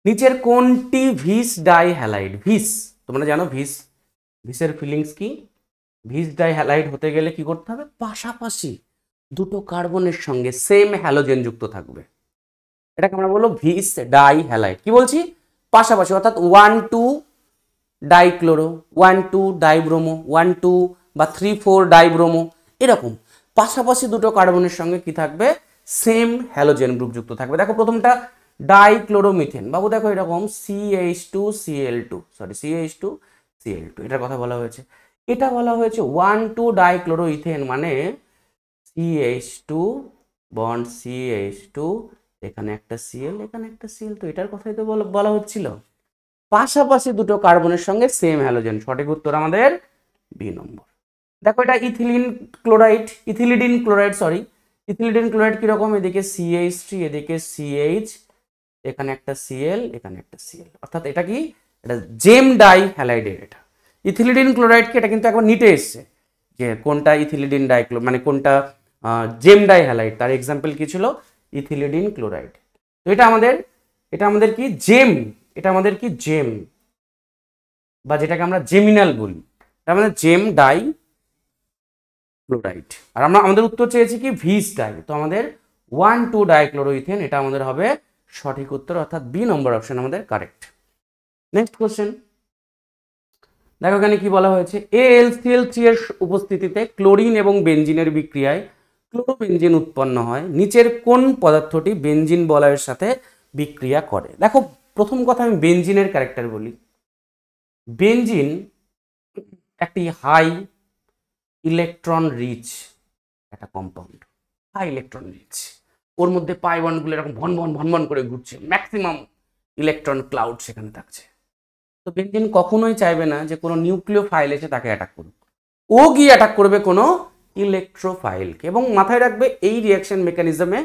Speaker 1: নিচের কোনটি ভিস ডাই হ্যালাইড ভিস তোমরা জানো ভিস ভিসের ফিলিংস কি ভিস ডাই হ্যালাইড হতে গেলে কি করতে হবে পাশাপাশি দুটো কার্বনের সঙ্গে সেম হ্যালোজেন যুক্ত থাকবে এটাকে আমরা বলবো ভিস ডাই হ্যালাইড কি বলছি পাশাপাশি অর্থাৎ one two dichloro one two dibromo one two বা থ্রি ফোর ডাইব্রোমো এরকম পাশাপাশি দুটো কার্বনের সঙ্গে কি থাকবে সেম হ্যালোজেন গ্রুপ যুক্ত থাকবে দেখো প্রথমটা ডাইক্লোরোমিথেন বাবু দেখো এরকম CH two CL two sorry CH two CL two এটার কথা বলা হয়েছে এটা বলা হয়েছে ওয়ান টু ডাইক্লোরো ইথেন মানে CH two bond CH two এখানে একটা সিএল এখানে একটা সিএল তো এটার কথাই তো বলা হচ্ছিল পাশাপাশি দুটো কার্বনের সঙ্গে সেম হ্যালোজেন সঠিক উত্তর আমাদের বি নম্বর দেখো এটা ethylene chloride ethylidene chloride sorry ethylidene chloride কীরকম এদিকে সিএইচ থ্রি এদিকে সিএইচ এখানে একটা সিএল এখানে একটা সিএল অর্থাৎ এটা কি এটা জেম ডাই হ্যালাইডের এটা ইথিলিডিন ক্লোরাইডকে এটা কিন্তু একবার নিটে এসছে যে কোনটা ইথিলিডিন ডাইক্লো মানে কোনটা জেম ডাই হ্যালাইড তার এক্সাম্পল কি ছিল ইথিলিডিন ক্লোরাইড তো এটা আমাদের এটা আমাদের কি জেম এটা আমাদের কি জেম বা যেটাকে আমরা জেমিনাল বলি এটা আমাদের জেম ডাই ক্লোরাইড আর আমরা আমাদের উত্তর চেয়েছি কি ভিসটাই তো আমাদের ওয়ান টু ডাইক্লোরোইথেন এটা আমাদের হবে সঠিক উত্তর অর্থাৎ বি নম্বর অপশন আমাদের কারেক্ট নেক্সট কোয়েশ্চেন দেখো এখানে কি বলা হয়েছে এল সিএল থ্রি এর উপস্থিতিতে ক্লোরিন এবং বেঞ্জিনের বিক্রিয়ায় ক্লোরোবেঞ্জিন উৎপন্ন হয় নিচের কোন পদার্থটি বেঞ্জিন বলয়ের সাথে বিক্রিয়া করে দেখো প্রথম কথা আমি বেঞ্জিনের ক্যারেক্টার বলি বেঞ্জিন একটি হাই ইলেকট্রন রিচ একটা কম্পাউন্ড হাই ইলেকট্রন রিচ ওর মধ্যে পাইবনগুলো এরকম ভন ভন ভন ভন করে ঘুরছে ম্যাক্সিমাম ইলেকট্রন ক্লাউড সেখানে থাকছে তো বেনজিন কখনোই চাইবে না যে কোনো নিউক্লিয় ফাইল এসে তাকে অ্যাটাক করুক ও গিয়ে অ্যাটাক করবে কোনো ইলেকট্রোফাইলকে এবং মাথায় রাখবে এই রিয়াকশন মেকানিজমে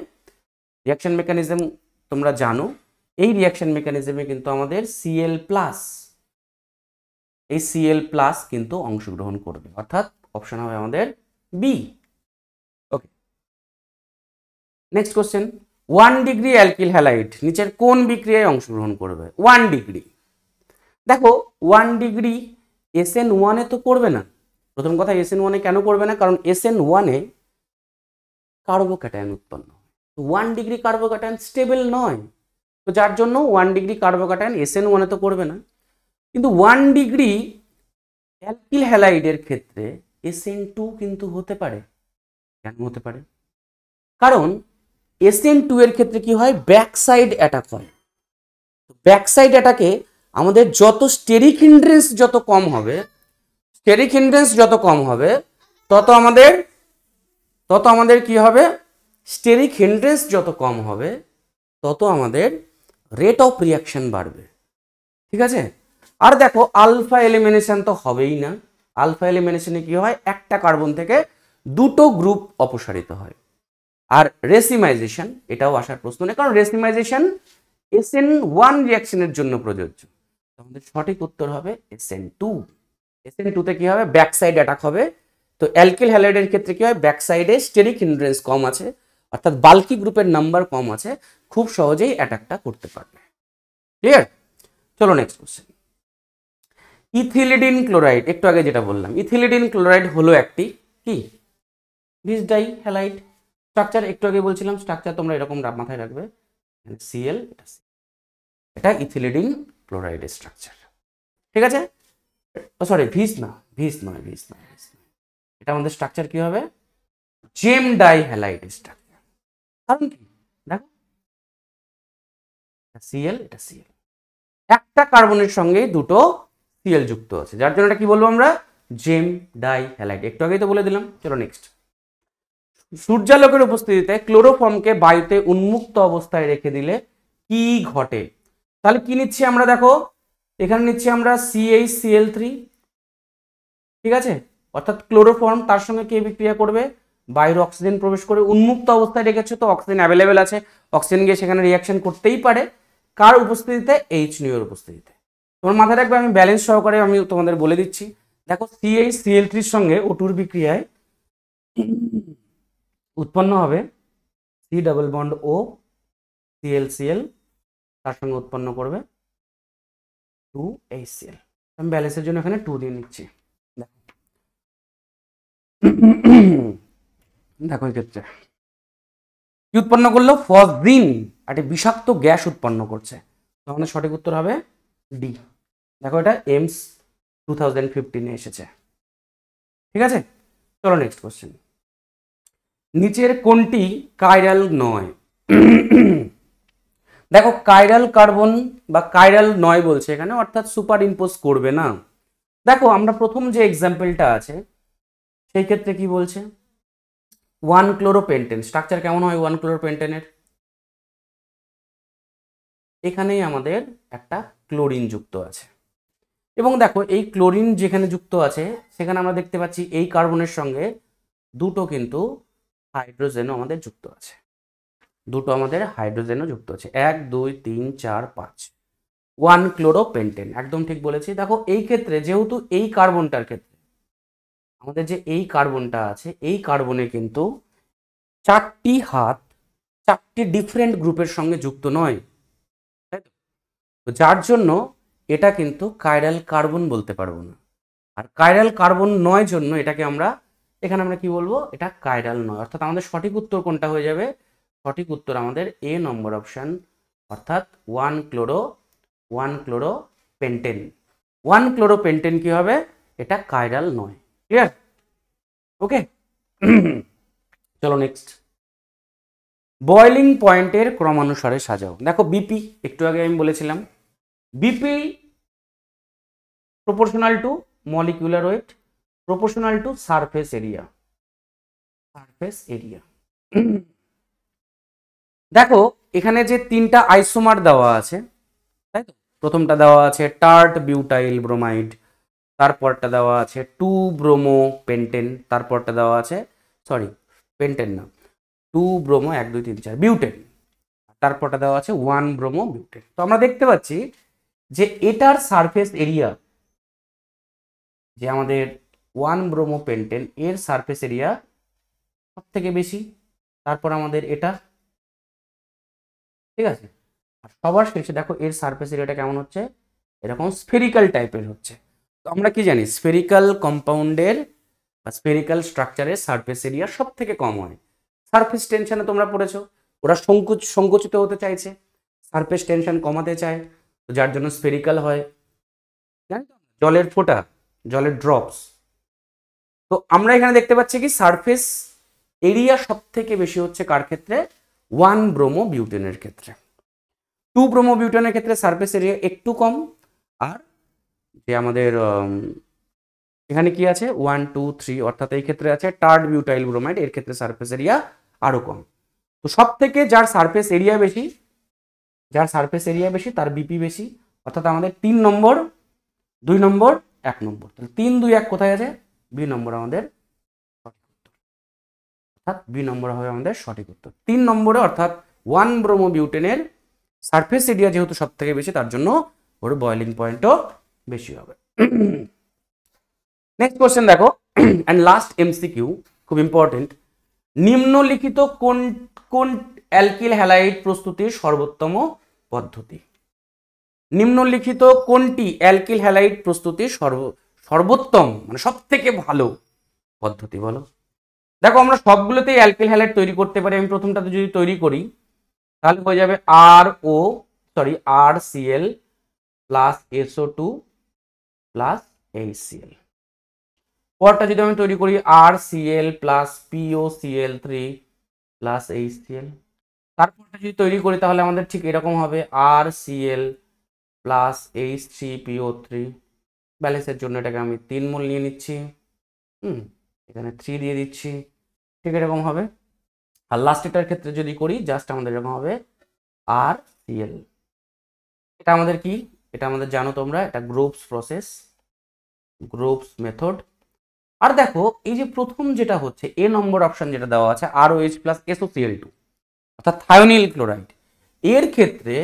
Speaker 1: রিয়াকশন মেকানিজম তোমরা জানো এই রিয়াকশন মেকানিজমে কিন্তু আমাদের সিএল প্লাস এই সিএল প্লাস কিন্তু অংশগ্রহণ করবে অর্থাৎ অপশন হবে আমাদের B okay next question one degree alkyl halide নিচের কোন বিক্রিয়ায় অংশগ্রহণ করবে ওয়ান ডিগ্রি দেখো ওয়ান ডিগ্রি এস এন ওয়ানে তো করবে না প্রথম কথা এস এন ওয়ানে কেন করবে না কারণ এস এন ওয়ানে কার্বোক্যাটায়ন উৎপন্ন ওয়ান ডিগ্রি কার্বোক্যাটায়ন স্টেবল নয় তো যার জন্য one degree carbocation S N ওয়ানে তো করবে না কিন্তু ওয়ান ডিগ্রি অ্যালকিল হ্যালাইডের ক্ষেত্রে এসএন টু কিন্তু হতে পারে কেন হতে পারে কারণ এসএন টু এর ক্ষেত্রে কি হয় ব্যাক সাইড অ্যাটাক হয় ব্যাক সাইড অ্যাটাকে আমাদের যত স্টেরিক হিন্ড্রেন্স যত কম হবে স্টেরিক হিন্ড্রেন্স যত কম হবে তত আমাদের তত আমাদের কি হবে স্টেরিক হিন্ড্রেন্স যত কম হবে তত আমাদের রেট অফ রিয়াকশন বাড়বে ঠিক আছে আর দেখো আলফা এলিমিনেশন তো হবেই না আলফা এলিমিনেশনে কি হয় একটা কার্বন থেকে দুটো গ্রুপ অপসারিত হয় আর রেসিমাইজেশন এটাও আসার প্রশ্ন নেই কারণ রেসিমাইজেশন এসএন ওয়ান রিয়াকশনের জন্য প্রযোজ্য আমাদের সঠিক উত্তর হবে এসএন টু এসএন টুতে কি হবে ব্যাকসাইড অ্যাটাক হবে তো অ্যালকিল হ্যালাইডের ক্ষেত্রে কি হয় ব্যাকসাইডে স্টেরিক হিন্ড্রেন্স কম আছে অর্থাৎ বাল্কি গ্রুপের নাম্বার কম আছে খুব সহজেই অ্যাটাকটা করতে পারবে ক্লিয়ার চলো নেক্সট কোশ্চেন ইথিলিডিন ক্লোরাইড একটু আগে যেটা বললাম ইথিলিডিন ক্লোরাইড হলো একটি কি ভিস ডাই হ্যালাইট স্ট্রাকচার একটু আগে বলছিলাম স্ট্রাকচার তোমরা এরকম মাথায় রাখবে সিএল এটা এটা ইথিলিডিন ক্লোরাইডের স্ট্রাকচার ঠিক আছে সরি ভিস না ভিস নয় ভিস না এটা আমাদের স্ট্রাকচার কি হবে জেম ডাই হ্যালাইট স্ট্রাকচার
Speaker 2: কারণ কি দেখো
Speaker 1: সিএল এটা সিএল একটা কার্বনের সঙ্গে দুটো সিএল যুক্ত আছে যার জন্য এটা কি বলবো আমরা জেম ডাই হ্যালাইড একটু আগেই তো বলে দিলাম চলো নেক্সট সূর্যালোকের উপস্থিতিতে ক্লোরোফর্মকে বায়ুতে উন্মুক্ত অবস্থায় রেখে দিলে কি ঘটে তাহলে কি নিচ্ছি আমরা দেখো এখানে নিচ্ছি আমরা সিএইচ সিএল থ্রি ঠিক আছে অর্থাৎ ক্লোরোফর্ম তার সঙ্গে কে বিক্রিয়া করবে বায়ুর অক্সিজেন প্রবেশ করে উন্মুক্ত অবস্থায় রেখেছে তো অক্সিজেন অ্যাভেলেবেল আছে অক্সিজেন গিয়ে সেখানে রিয়াকশন করতেই পারে কার উপস্থিতিতে এইচ নিউর উপস্থিতিতে তোমার মাথায় রাখবে আমি ব্যালেন্স সহকারে আমি তোমাদের বলে দিচ্ছি দেখো সি সিএল থ্রির সঙ্গে ওটুর বিক্রিয়ায় উৎপন্ন হবে C double bond O Cl Cl তার সঙ্গে উৎপন্ন করবে টু এইচ এল আমি ব্যালেন্সের জন্য এখানে টু দিয়ে নিচ্ছি দেখো ক্ষেত্রে কি উৎপন্ন করলো ফসদিন একটি বিষাক্ত গ্যাস উৎপন্ন করছে তো আমাদের সঠিক উত্তর হবে ডি দেখো এটা এমস টু থাউজেন্ড ফিফটিনে এসেছে ঠিক আছে চলো নেক্সট কোশ্চেন নিচের কোনটি কাইরাল নয় দেখো কাইরাল কার্বন বা কাইরাল নয় বলছে এখানে অর্থাৎ সুপার ইম্পোজ করবে না দেখো আমরা প্রথম যে এক্সাম্পলটা আছে সেই ক্ষেত্রে কি বলছে ওয়ান ক্লোরোপেন্টেন স্ট্রাকচার কেমন হয় ওয়ান ক্লোরোপেন্টেনের এখানেই আমাদের একটা ক্লোরিন যুক্ত আছে এবং দেখো এই ক্লোরিন যেখানে যুক্ত আছে সেখানে আমরা দেখতে পাচ্ছি এই কার্বনের সঙ্গে দুটো কিন্তু হাইড্রোজেনও আমাদের যুক্ত আছে দুটো আমাদের হাইড্রোজেনও যুক্ত আছে এক দুই তিন চার পাঁচ ওয়ান ক্লোরো পেন্টেন একদম ঠিক বলেছি দেখো এই ক্ষেত্রে যেহেতু এই কার্বনটার ক্ষেত্রে আমাদের যে এই কার্বনটা আছে এই কার্বনে কিন্তু চারটি হাত চারটি ডিফারেন্ট গ্রুপের সঙ্গে যুক্ত নয় তাই তো যার জন্য এটা কিন্তু কাইরাল কার্বন বলতে পারবো না আর কাইরাল কার্বন নয় জন্য এটাকে আমরা এখানে আমরা কি বলবো এটা কাইরাল নয় অর্থাৎ আমাদের সঠিক উত্তর কোনটা হয়ে যাবে সঠিক উত্তর আমাদের এ নম্বর অপশান অর্থাৎ one chloro one chloro pentane one chloro pentane কি হবে এটা কাইরাল নয় ক্লিয়ার ওকে চলো নেক্সট বয়লিং পয়েন্টের ক্রমানুসারে সাজাও দেখো বিপি একটু আগে আমি বলেছিলাম BP proportional to molecular weight proportional to surface area surface area দেখো এখানে যে তিনটা আইসোমার দেওয়া আছে তাই তো প্রথমটা দেওয়া আছে টার্ট বিউটাইল ব্রোমাইড তারপরটা দেওয়া আছে টু ব্রোমো পেন্টেন তারপরটা দেওয়া আছে সরি পেন্টেন না টু ব্রোমো এক দুই তিন চার বিউটেন তারপরটা দেওয়া আছে ওয়ান ব্রোমো বিউটেন তো আমরা দেখতে পাচ্ছি যে এটার সারফেস এরিয়া যে আমাদের ওয়ান ব্রোমো পেন্টেন এর সারফেস এরিয়া সব থেকে বেশি তারপর আমাদের এটা ঠিক আছে আর সবার শেষে দেখো এর সারফেস এরিয়াটা কেমন হচ্ছে এরকম স্ফেরিক্যাল টাইপের হচ্ছে তো আমরা কি জানি স্ফেরিক্যাল কম্পাউন্ডের বা স্ফেরিক্যাল স্ট্রাকচারের সারফেস এরিয়া সব থেকে কম হয় সারফেস টেনশনে তোমরা পড়েছো ওরা সংকুচ সংকুচিত হতে চাইছে সারফেস টেনশন কমাতে চায় তো যার জন্য স্পেরিক্যাল হয় জলের ফোটা জলের ড্রপস তো আমরা এখানে দেখতে পাচ্ছি কি সারফেস এরিয়া সব থেকে বেশি হচ্ছে কার ক্ষেত্রে ওয়ান ব্রোমো বিউটেনের ক্ষেত্রে টু ব্রোমো বিউটেনের ক্ষেত্রে সারফেস এরিয়া একটু কম আর যে আমাদের এখানে কি আছে ওয়ান টু থ্রি অর্থাৎ এই ক্ষেত্রে আছে টার্ড বিউটাইল ব্রোমাইড এর ক্ষেত্রে সারফেস এরিয়া আরও কম তো সব থেকে যার সারফেস এরিয়া বেশি যার সারফেস এরিয়া বেশি তার বিপি বেশি অর্থাৎ আমাদের তিন নম্বর দুই নম্বর এক নম্বর তাহলে তিন দুই এক কোথায় আছে বি নম্বর আমাদের অর্থাৎ বি নম্বর হবে আমাদের সঠিক উত্তর তিন নম্বরে অর্থাৎ ওয়ান ব্রোমো বিউটেনের সারফেস এরিয়া যেহেতু সব থেকে বেশি তার জন্য ওর বয়েলিং পয়েন্টও বেশি হবে নেক্সট কোয়েশ্চেন দেখো অ্যান্ড লাস্ট এমসিকিউ খুব ইম্পর্টেন্ট নিম্নলিখিত কোন কোন অ্যালকিল হ্যালাইড প্রস্তুতির সর্বোত্তম পদ্ধতি নিম্নলিখিত কোনটি অ্যালকিল হ্যালাইড প্রস্তুতির সর্ব সর্বোত্তম মানে সব থেকে ভালো পদ্ধতি বলো দেখো আমরা সবগুলোতেই অ্যালকিল হ্যালাইড তৈরি করতে পারি আমি প্রথমটাতে যদি তৈরি করি তাহলে হয়ে যাবে R O sorry R Cl plus SO two plus H L পরটা যদি আমি তৈরি করি R Cl plus PO Cl three plus H L তারপরটা যদি তৈরি করি তাহলে আমাদের ঠিক এরকম হবে R Cl plus H three PO three ব্যালেন্সের জন্য এটাকে আমি তিন মূল নিয়ে নিচ্ছি হুম এখানে থ্রি দিয়ে দিচ্ছি ঠিক এরকম হবে আর লাস্ট এটার ক্ষেত্রে যদি করি জাস্ট আমাদের এরকম হবে আর সিএল এটা আমাদের কি এটা আমাদের জানো তোমরা এটা গ্রুপস প্রসেস গ্রুপস মেথড আর দেখো এই যে প্রথম যেটা হচ্ছে এ নম্বর অপশন যেটা দেওয়া আছে R O H plus Cl two অর্থাৎ থায়োনিল ক্লোরাইড এর ক্ষেত্রে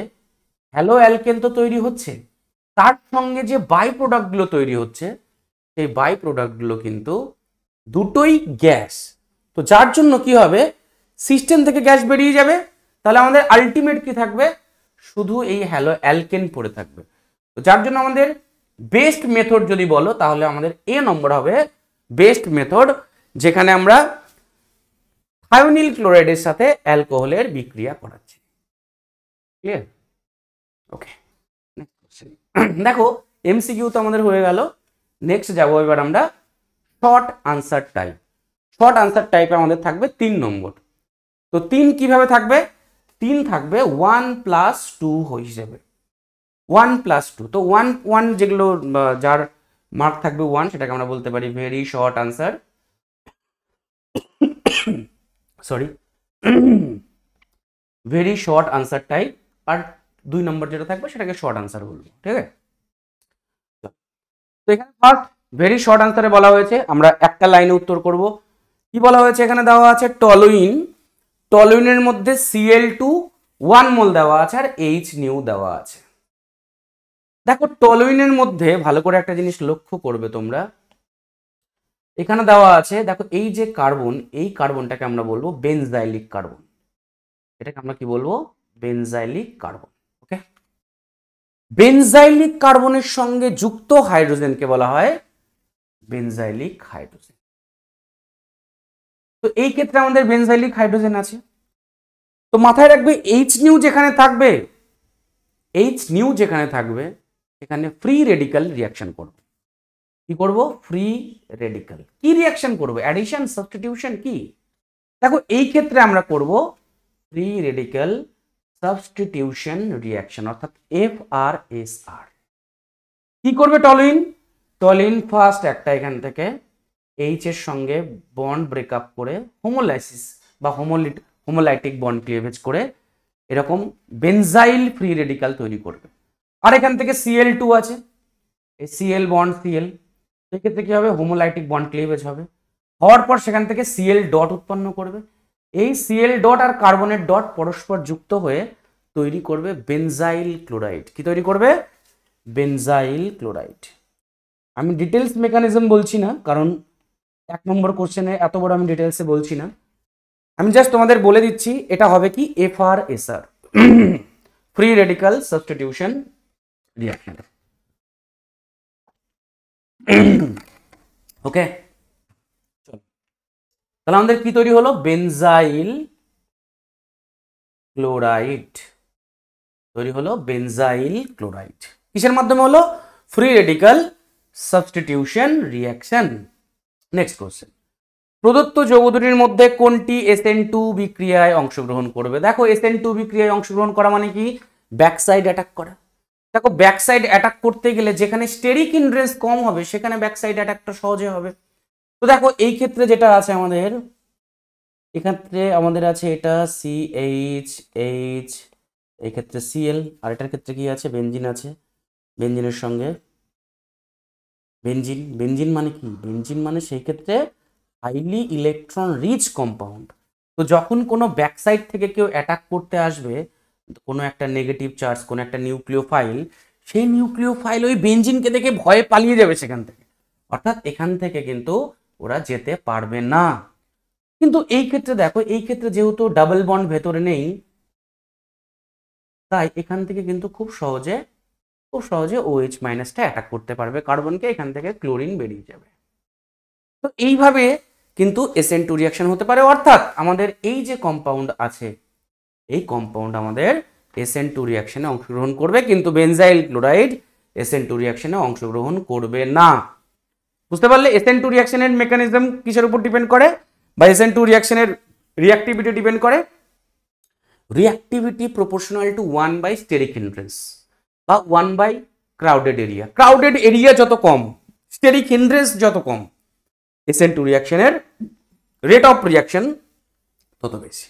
Speaker 1: হ্যালো অ্যালকেন তো তৈরি হচ্ছে তার সঙ্গে যে বাই প্রোডাক্টগুলো তৈরি হচ্ছে সেই বাই প্রোডাক্টগুলো কিন্তু দুটোই গ্যাস তো যার জন্য কি হবে সিস্টেম থেকে গ্যাস বেরিয়ে যাবে তাহলে আমাদের আলটিমেট কি থাকবে শুধু এই হ্যালো অ্যালকেন পড়ে থাকবে তো যার জন্য আমাদের বেস্ট মেথড যদি বলো তাহলে আমাদের এ নম্বর হবে বেস্ট মেথড যেখানে আমরা আয়োনিল ক্লোরাইডের সাথে অ্যালকোহলের বিক্রিয়া করাচ্ছে ক্লিয়ার ওকে দেখো এমসিকিউ তো আমাদের হয়ে গেল নেক্সট যাবো এবার আমরা short answer type short answer টাইপে আমাদের থাকবে তিন নম্বর তো তিন কিভাবে থাকবে তিন থাকবে ওয়ান প্লাস টু হিসেবে ওয়ান প্লাস টু তো ওয়ান ওয়ান যেগুলো যার মার্ক থাকবে ওয়ান সেটাকে আমরা বলতে পারি very short answer sorry very short answer type আর দুই নম্বর যেটা থাকবে সেটাকে শর্ট আনসার বলবো ঠিক আছে তো এখানে ফার্স্ট ভেরি শর্ট আনসারে বলা হয়েছে আমরা একটা লাইনে উত্তর করব কি বলা হয়েছে এখানে দেওয়া আছে টলুইন টলুইনের মধ্যে সিএল টু ওয়ান মোল দেওয়া আছে আর এইচ নিউ দেওয়া আছে দেখো টলুইনের মধ্যে ভালো করে একটা জিনিস লক্ষ্য করবে তোমরা এখানে দেওয়া আছে দেখো এই যে কার্বন এই কার্বনটাকে আমরা বলবো বেনজাইলিক কার্বন এটাকে আমরা কি বলবো বেনজাইলিক কার্বন ওকে বেনজাইলিক কার্বনের সঙ্গে যুক্ত হাইড্রোজেনকে বলা হয়
Speaker 2: বেনজাইলিক হাইড্রোজেন তো এই ক্ষেত্রে আমাদের
Speaker 1: বেনজাইলিক হাইড্রোজেন আছে তো মাথায় রাখবে এইচ নিউ যেখানে থাকবে এইচ নিউ যেখানে থাকবে সেখানে ফ্রি রেডিক্যাল রিয়াকশন করবে কি করব ফ্রি রেডিক্যাল কি রিয়াকশন করব অ্যাডিশন সাবস্টিটিউশন কি দেখো এই ক্ষেত্রে আমরা করব ফ্রি রেডিক্যাল সাবস্টিটিউশন রিয়াকশন অর্থাৎ এফ আর এস আর কি করবে টলিন টলিন ফার্স্ট একটা এখান থেকে এইচ এর সঙ্গে বন্ড ব্রেকআপ করে হোমোলাইসিস বা হোমোলিট হোমোলাইটিক বন্ড ক্লিভেজ করে এরকম বেনজাইল ফ্রি রেডিক্যাল তৈরি করবে আর এখান থেকে সিএল টু আছে এই সিএল বন্ড সিএল সেক্ষেত্রে কী হবে হোমোলাইটিক বন্ড ক্লিভেজ হবে হওয়ার পর সেখান থেকে সিএল ডট উৎপন্ন করবে এই সিএল ডট আর কার্বনের ডট পরস্পর যুক্ত হয়ে তৈরি করবে বেনজাইল ক্লোরাইড কি তৈরি করবে বেনজাইল ক্লোরাইড আমি ডিটেলস মেকানিজম বলছি না কারণ এক নম্বর কোশ্চেনে এত বড় আমি ডিটেলসে বলছি না আমি জাস্ট তোমাদের বলে দিচ্ছি এটা হবে কি FRSR free radical substitution reaction okay তাহলে আমাদের কি তৈরি হলো বেনজাইল ক্লোরাইড তৈরি হলো বেনজাইল ক্লোরাইড কিসের মাধ্যমে হলো free radical substitution reaction next question প্রদত্ত যৌগ দুটির মধ্যে কোনটি এসএন টু বিক্রিয়ায় অংশগ্রহণ করবে দেখো এসএন টু বিক্রিয়ায় অংশগ্রহণ করা মানে কি ব্যাকসাইড অ্যাটাক করা দেখো ব্যাকসাইড অ্যাটাক করতে গেলে যেখানে স্টেরিক ইন্ড্রেস কম হবে সেখানে ব্যাকসাইড অ্যাটাকটা সহজে হবে তো দেখো এই ক্ষেত্রে যেটা আছে আমাদের এক্ষেত্রে আমাদের আছে এটা সি এইচ এইচ এই ক্ষেত্রে সিএল আর এটার ক্ষেত্রে কি আছে বেঞ্জিন আছে বেঞ্জিনের সঙ্গে বেঞ্জিন বেঞ্জিন মানে কি বেঞ্জিন মানে সেই ক্ষেত্রে হাইলি ইলেকট্রন রিচ কম্পাউন্ড তো যখন কোনো ব্যাকসাইড থেকে কেউ অ্যাটাক করতে আসবে কোনো একটা নেগেটিভ চার্জ কোনো একটা নিউক্লিও ফাইল সেই নিউক্লিও ফাইল ওই বেঞ্জিনকে দেখে ভয়ে পালিয়ে যাবে সেখান থেকে অর্থাৎ এখান থেকে কিন্তু ওরা যেতে পারবে না কিন্তু এই ক্ষেত্রে দেখো এই ক্ষেত্রে যেহেতু ডাবল বন্ড ভেতরে নেই তাই এখান থেকে কিন্তু খুব সহজে খুব সহজে ওএইচ মাইনাসটা অ্যাটাক করতে পারবে কার্বনকে এখান থেকে ক্লোরিন বেরিয়ে যাবে তো এইভাবে কিন্তু এসেন রিয়াকশন হতে পারে অর্থাৎ আমাদের এই যে কম্পাউন্ড আছে এই কম্পাউন্ড আমাদের এসএন টু রিয়াকশানে অংশগ্রহণ করবে কিন্তু বেনজাইল ক্লোরাইড এসএন টু রিয়াকশানে অংশগ্রহণ করবে না বুঝতে পারলে এসএন টু রিয়াকশানের মেকানিজম কিসের উপর ডিপেন্ড করে বা এসএন টু রিয়াকশানের রিয়াক্টিভিটি ডিপেন্ড করে reactivity proportional to one by steric hindrance বা one by crowded area crowded area যত কম স্টেরিক হিন্ড্রেন্স যত কম এসএন টু রিয়াকশানের রেট অফ রিয়াকশন তত বেশি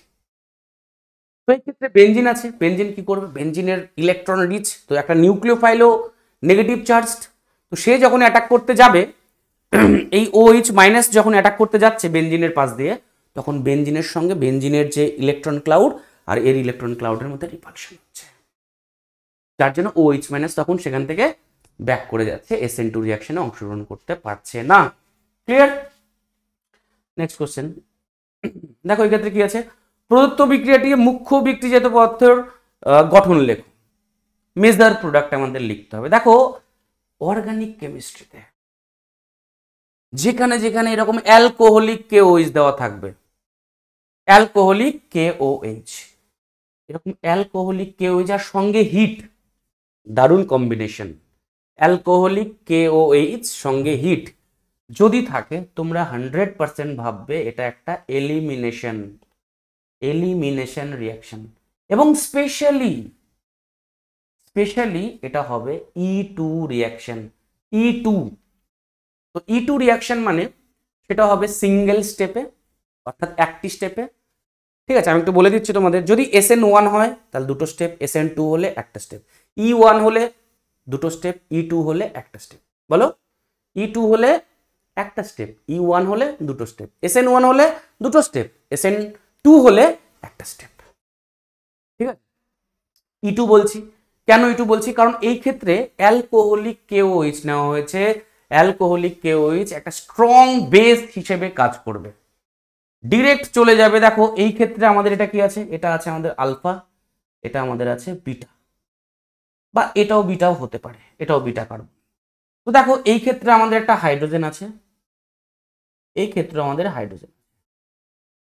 Speaker 1: তো এই ক্ষেত্রে বেঞ্জিন আছে বেঞ্জিন কি করবে বেঞ্জিনের ইলেকট্রন রিচ তো একটা নিউক্লিওফাইলও নেগেটিভ চার্জড তো সে যখন অ্যাটাক করতে যাবে এই ইচ মাইনাস যখন অ্যাটাক করতে যাচ্ছে বেঞ্জিনের পাশ দিয়ে তখন বেঞ্জিনের সঙ্গে বেঞ্জিনের যে ইলেকট্রন ক্লাউড আর এর ইলেকট্রন ক্লাউডের মধ্যে রিফ্রাকশন হচ্ছে যার জন্য ও ইচ মাইনাস তখন সেখান থেকে ব্যাক করে যাচ্ছে এস এন টু রিয়াকশনে অংশগ্রহণ করতে পারছে না ক্লিয়ার নেক্সট কোশ্চেন দেখো এই ক্ষেত্রে কি আছে প্রদত্ত বিক্রিয়াটিকে মুখ্য বিক্রিজাত পদার্থের গঠন লেখো মেজার প্রোডাক্ট আমাদের লিখতে হবে দেখো অর্গানিক কেমিস্ট্রিতে যেখানে যেখানে এরকম অ্যালকোহলিক কে ওইচ দেওয়া থাকবে অ্যালকোহলিক কে ও এইচ এরকম অ্যালকোহলিক কে ওইচ আর সঙ্গে হিট দারুণ combination alcoholic K O H সঙ্গে হিট যদি থাকে তোমরা হান্ড্রেড পারসেন্ট ভাববে এটা একটা এলিমিনেশন এলিমিনেশন রিয়াকশন এবং স্পেশালি স্পেশালি এটা হবে E two reaction E two তো ই টু রিয়াকশন মানে সেটা হবে সিঙ্গেল স্টেপে অর্থাৎ একটি স্টেপে ঠিক আছে আমি একটু বলে দিচ্ছি তোমাদের যদি এস এন ওয়ান হয় তাহলে দুটো স্টেপ এস এন টু হলে একটা স্টেপ ই ওয়ান হলে দুটো স্টেপ ই টু হলে একটা স্টেপ বলো ই e টু হলে একটা স্টেপ ই ওয়ান হলে দুটো স্টেপ এস এন ওয়ান হলে দুটো স্টেপ এস এন টু হলে একটা স্টেপ ঠিক আছে ইটু বলছি কেন ইটু বলছি কারণ এই ক্ষেত্রে অ্যালকোহলিক কেওইচ নেওয়া হয়েছে অ্যালকোহলিক কেওইচ একটা স্ট্রং বেস হিসেবে কাজ করবে ডিরেক্ট চলে যাবে দেখো এই ক্ষেত্রে আমাদের এটা কি আছে এটা আছে আমাদের আলফা এটা আমাদের আছে বিটা বা এটাও বিটাও হতে পারে এটাও বিটা কার্বন তো দেখো এই ক্ষেত্রে আমাদের একটা হাইড্রোজেন আছে এই ক্ষেত্রে আমাদের হাইড্রোজেন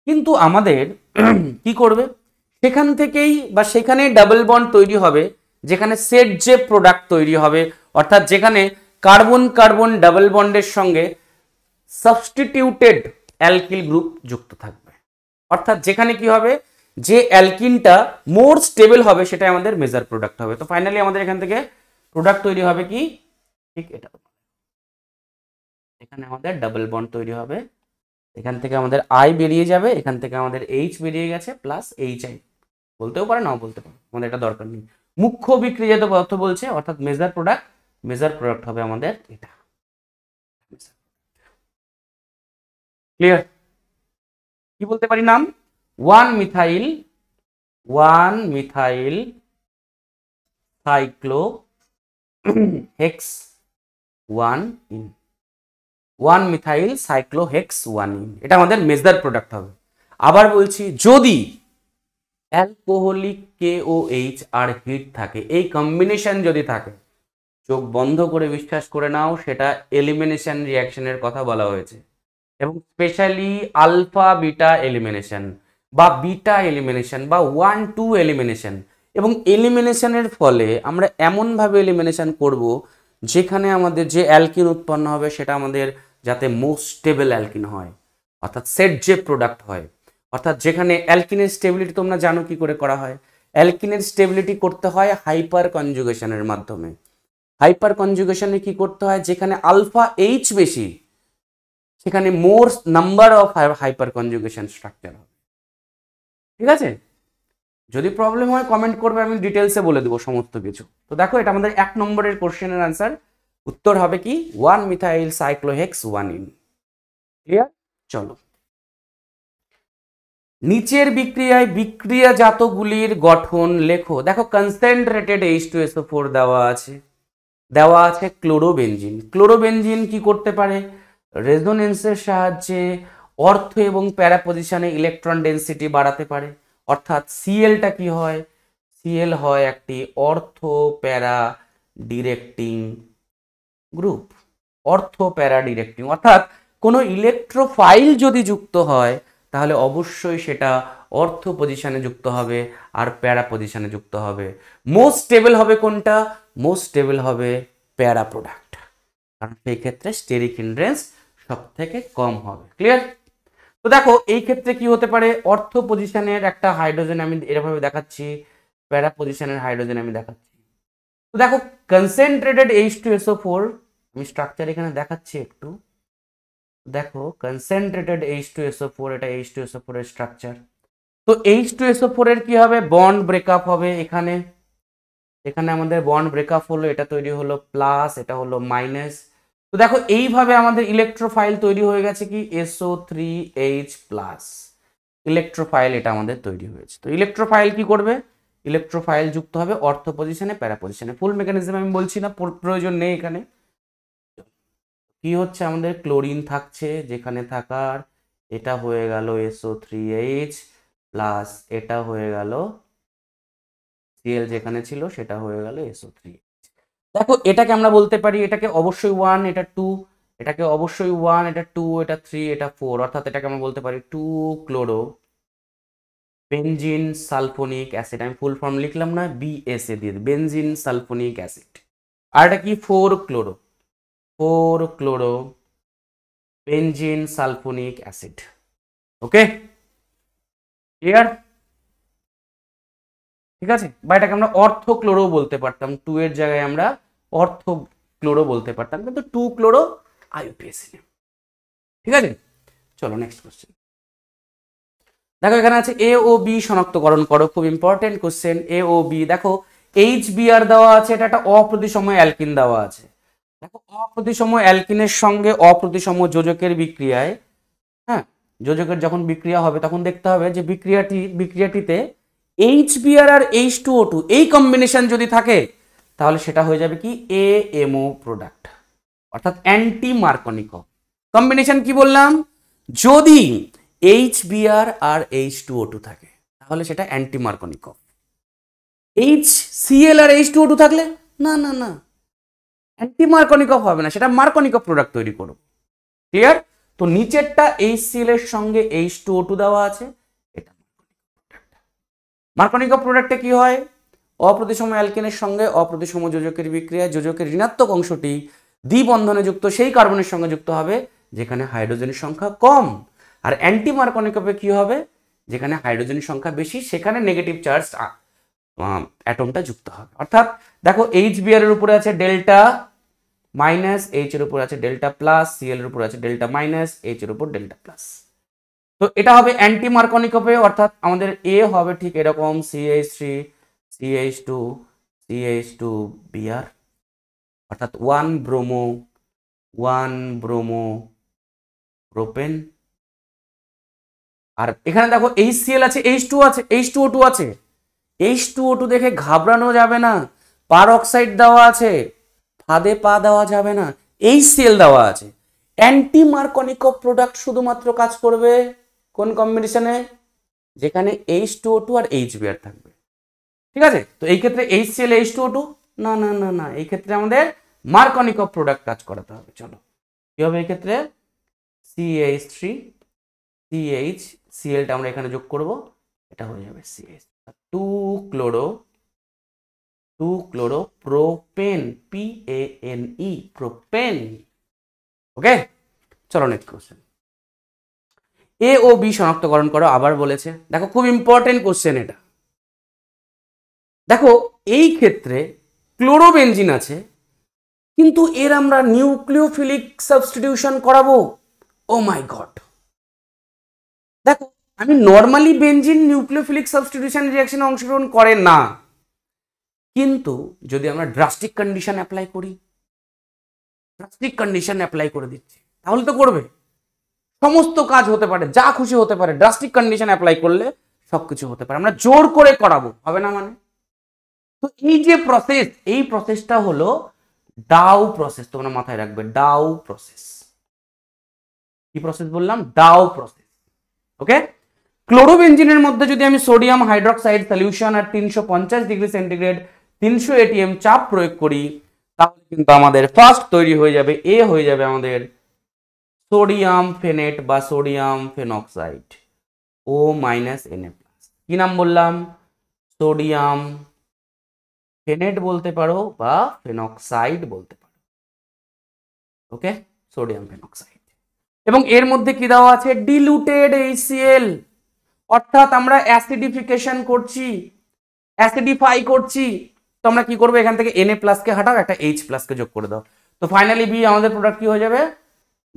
Speaker 1: কিন্তু আমাদের কি করবে সেখান থেকেই বা সেখানে ডাবল বন্ড তৈরি হবে যেখানে সেট যে প্রোডাক্ট তৈরি হবে অর্থাৎ যেখানে কার্বন কার্বন ডাবল বন্ডের সঙ্গে সাবস্টিটিউটেড অ্যালকিল গ্রুপ যুক্ত থাকবে অর্থাৎ যেখানে কি হবে যে অ্যালকিনটা মোর স্টেবল হবে সেটাই আমাদের মেজার প্রোডাক্ট হবে তো ফাইনালি আমাদের এখান থেকে প্রোডাক্ট তৈরি হবে কি ঠিক এটা এখানে আমাদের ডাবল বন্ড তৈরি হবে এখান থেকে আমাদের আই বেরিয়ে যাবে এখান থেকে আমাদের এইচ বেরিয়ে গেছে প্লাস এইচ আই বলতেও পারে নাও বলতে পারে আমাদের এটা দরকার নেই মুখ্য বিক্রিজাত পদার্থ বলছে অর্থাৎ মেজার প্রোডাক্ট মেজার প্রোডাক্ট হবে আমাদের এটা ক্লিয়ার কি বলতে পারি নাম one methyl one methyl cyclo hex one ene one methyl cyclohex one এটা আমাদের মেজদার প্রোডাক্ট হবে আবার বলছি যদি অ্যালকোহলিক কে ও এইচ আর হিট থাকে এই কম্বিনেশন যদি থাকে চোখ বন্ধ করে বিশ্বাস করে নাও সেটা এলিমিনেশন রিয়াকশনের কথা বলা হয়েছে এবং স্পেশালি আলফা বিটা এলিমিনেশন বা বিটা এলিমিনেশন বা ওয়ান টু এলিমিনেশন এবং এলিমিনেশনের ফলে আমরা এমনভাবে এলিমিনেশন করব যেখানে আমাদের যে অ্যালকিন উৎপন্ন হবে সেটা আমাদের যাতে মোস্ট স্টেবল অ্যালকিন হয় অর্থাৎ সেট যে প্রোডাক্ট হয় অর্থাৎ যেখানে অ্যালকিনের স্টেবিলিটি তোমরা জানো কি করে করা হয় অ্যালকিনের স্টেবিলিটি করতে হয় হাইপার কনজুগেশনের মাধ্যমে হাইপার কনজুগেশনে কি করতে হয় যেখানে আলফা এইচ বেশি সেখানে more number of hyper conjugation structure হবে ঠিক আছে যদি প্রবলেম হয় কমেন্ট করবে আমি ডিটেলসে বলে দেবো সমস্ত কিছু তো দেখো এটা আমাদের এক নম্বরের কোশ্চেনের আনসার উত্তর হবে কি one methyl cyclohex one ene clear চলো নিচের বিক্রিয়ায় বিক্রিয়াজাতগুলির গঠন লেখো দেখো concentrated H two SO four দেওয়া আছে দেওয়া আছে ক্লোরোবেনজিন ক্লোরোবেনজিন কি করতে পারে রেজোনেন্সের সাহায্যে অর্থ এবং প্যারাপোজিশনে ইলেকট্রন ডেন্সিটি বাড়াতে পারে অর্থাৎ সিএলটা কি হয় সিএল হয় একটি অর্থ প্যারা ডিরেক্টিং গ্রুপ অর্থ প্যারা ডিরেক্টিং অর্থাৎ কোনো ইলেকট্রোফাইল যদি যুক্ত হয় তাহলে অবশ্যই সেটা অর্থ পজিশানে যুক্ত হবে আর প্যারা পজিশানে যুক্ত হবে মোস্ট স্টেবল হবে কোনটা মোস্ট স্টেবল হবে প্যারা প্রোডাক্ট কারণ সেই ক্ষেত্রে স্টেরিক হিন্ড্রেন্স সব থেকে কম হবে ক্লিয়ার তো দেখো এই ক্ষেত্রে কি হতে পারে অর্থ পজিশনের একটা হাইড্রোজেন আমি এরভাবে দেখাচ্ছি প্যারা পজিশনের হাইড্রোজেন আমি দেখাচ্ছি তো দেখো concentrated H two SO four আমি স্ট্রাকচার এখানে দেখাচ্ছি একটু দেখো concentrated H two SO four এটা এইচ টু এসও এর স্ট্রাকচার তো এইচ টু এসও ফোরের কী হবে বন্ড ব্রেকআপ হবে এখানে এখানে আমাদের বন্ড ব্রেকআপ হলো এটা তৈরি হলো প্লাস এটা হলো মাইনাস তো দেখো এইভাবে আমাদের ইলেকট্রোফাইল তৈরি হয়ে গেছে কি SO three H plus electrophile এটা আমাদের তৈরি হয়েছে তো ইলেকট্রোফাইল কি করবে ইলেকট্রোফাইল যুক্ত হবে অর্থ পজিশনে প্যারা পজিশনে ফুল মেকানিজম আমি বলছি না প্রয়োজন নেই এখানে কি হচ্ছে আমাদের ক্লোরিন থাকছে যেখানে থাকার এটা হয়ে গেল এসও থ্রি এইচ প্লাস এটা হয়ে গেল সিএল যেখানে ছিল সেটা হয়ে গেল এসও থ্রি দেখো এটাকে আমরা বলতে পারি এটাকে অবশ্যই ওয়ান এটা টু এটাকে অবশ্যই ওয়ান এটা টু এটা থ্রি এটা ফোর অর্থাৎ এটাকে আমরা বলতে পারি two chloro benzene sulphonic acid আমি ফুল ফর্ম লিখলাম না বিএসএ দিয়ে বেনজিন সালফোনিক অ্যাসিড আর এটা কি four chloro four chloro benzene sulphonic acid okay clear ঠিক আছে বা এটাকে আমরা অর্থ ক্লোরো বলতে পারতাম টু এর জায়গায় আমরা অর্থ ক্লোরো বলতে পারতাম কিন্তু টু ক্লোরো আইউপিএসি ঠিক আছে চলো নেক্সট কোশ্চেন দেখো এখানে আছে এ ও বি শনাক্তকরণ করো খুব ইম্পর্টেন্ট কোশ্চেন এ ও বি দেখো এইচ বি আর দেওয়া আছে এটা একটা অপ্রতিসময় অ্যালকিন দেওয়া আছে দেখো অপ্রতিসম অ্যালকিনের সঙ্গে অপ্রতিসম যোজকের বিক্রিয়ায় হ্যাঁ যোজকের যখন বিক্রিয়া হবে তখন দেখতে হবে যে বিক্রিয়াটি বিক্রিয়াটিতে এইচ বিআর আর এইচ টু ও টু এই কম্বিনেশন যদি থাকে তাহলে সেটা হয়ে যাবে কি এ এমও প্রোডাক্ট অর্থাৎ অ্যান্টি মার্কনিক কম্বিনেশন কি বললাম যদি এইচ বিআর আর এইচ টু ও টু থাকে তাহলে সেটা অ্যান্টি মার্কনিক এইচ সিএল আর এইচ টু ও টু থাকলে না না না অ্যান্টি অফ হবে না সেটা অফ প্রোডাক্ট তৈরি করো ক্লিয়ার তো নিচেরটা এই সিএল এর সঙ্গে এইচ টু ও টু দেওয়া আছে এটা অফ প্রোডাক্টে কি হয় অপ্রতিসম অ্যালকেনের সঙ্গে অপ্রতিসম যোজকের বিক্রিয়া যোজকের ঋণাত্মক অংশটি দ্বিবন্ধনে যুক্ত সেই কার্বনের সঙ্গে যুক্ত হবে যেখানে হাইড্রোজেনের সংখ্যা কম আর অ্যান্টি অফে কি হবে যেখানে হাইড্রোজেনের সংখ্যা বেশি সেখানে নেগেটিভ চার্জ অ্যাটমটা যুক্ত হবে অর্থাৎ দেখো এইচ বিআর এর উপরে আছে ডেল্টা মাইনাস এইচ এর উপর আছে ডেল্টা প্লাস সিএল এর উপর আছে ডেল্টা মাইনাস এইচ এর উপর ডেল্টা প্লাস তো এটা হবে অ্যান্টি মার্কনিক হবে অর্থাৎ আমাদের এ হবে ঠিক এরকম CH three CH two CH two BR অর্থাৎ one bromo one bromo propane আর এখানে দেখো এইচ সিএল আছে এইচ টু আছে এইচ টু ও টু আছে এইচ টু ও টু দেখে ঘাবড়ানো যাবে না পারঅক্সাইড দেওয়া আছে ফাঁদে পা দেওয়া যাবে না এই সেল দেওয়া আছে অ্যান্টি মার্কনিক প্রোডাক্ট শুধুমাত্র কাজ করবে কোন কম্বিনেশনে যেখানে এইচ টু ও টু আর এইচ বিআর থাকবে ঠিক আছে তো এই ক্ষেত্রে H L H two O two না না না না এই ক্ষেত্রে আমাদের মার্কনিক প্রোডাক্ট কাজ করাতে হবে চলো কী হবে এই ক্ষেত্রে এইচ থ্রি সি সি সিএলটা আমরা এখানে যোগ করব এটা হয়ে যাবে C H two chloro two chloropropane P A N E propane okay চলো নেক্সট কোশ্চেন এ ও বি শনাক্তকরণ করো আবার বলেছে দেখো খুব ইম্পর্টেন্ট কোশ্চেন এটা দেখো এই ক্ষেত্রে ক্লোরোবেঞ্জিন আছে কিন্তু এর আমরা নিউক্লিওফিলিক সাবস্টিটিউশন করাবো ও মাই গড দেখো আমি নর্মালি বেঞ্জিন নিউক্লিওফিলিক সাবস্টিটিউশন রিয়াকশনে অংশগ্রহণ করে না কিন্তু যদি আমরা ড্রাস্টিক কন্ডিশন অ্যাপ্লাই করি ড্রাস্টিক কন্ডিশন অ্যাপ্লাই করে দিচ্ছি তাহলে তো করবে সমস্ত কাজ হতে পারে যা খুশি হতে পারে ড্রাস্টিক কন্ডিশন অ্যাপ্লাই করলে সব কিছু হতে পারে আমরা জোর করে করাবো হবে না মানে তো এই যে প্রসেস এই প্রসেসটা হলো ডাউ প্রসেস তোমরা মাথায় রাখবে ডাউ প্রসেস কি প্রসেস বললাম ডাউ প্রসেস ওকে ইঞ্জিনের মধ্যে যদি আমি সোডিয়াম হাইড্রক্সাইড সলিউশন আর তিনশো ডিগ্রি সেন্টিগ্রেড তিনশো এটিএম চাপ প্রয়োগ করি তাহলে কিন্তু আমাদের ফার্স্ট তৈরি হয়ে যাবে এ হয়ে যাবে আমাদের সোডিয়াম ফেনেট বা sodium phenoxide O minus NA plus কি নাম বললাম সোডিয়াম ফেনেট বলতে পারো বা ফেনক্সাইড বলতে পারো ওকে সোডিয়াম ফেনক্সাইড এবং এর মধ্যে কি দেওয়া আছে ডিলুটেড এইচসিএল অর্থাৎ আমরা অ্যাসিডিফিকেশন করছি অ্যাসিডিফাই করছি তোমরা কি করবে এখান থেকে এন এ প্লাসকে হাটাও একটা এইচ প্লাসকে যোগ করে দাও তো ফাইনালি বি আমাদের প্রোডাক্ট কি হয়ে যাবে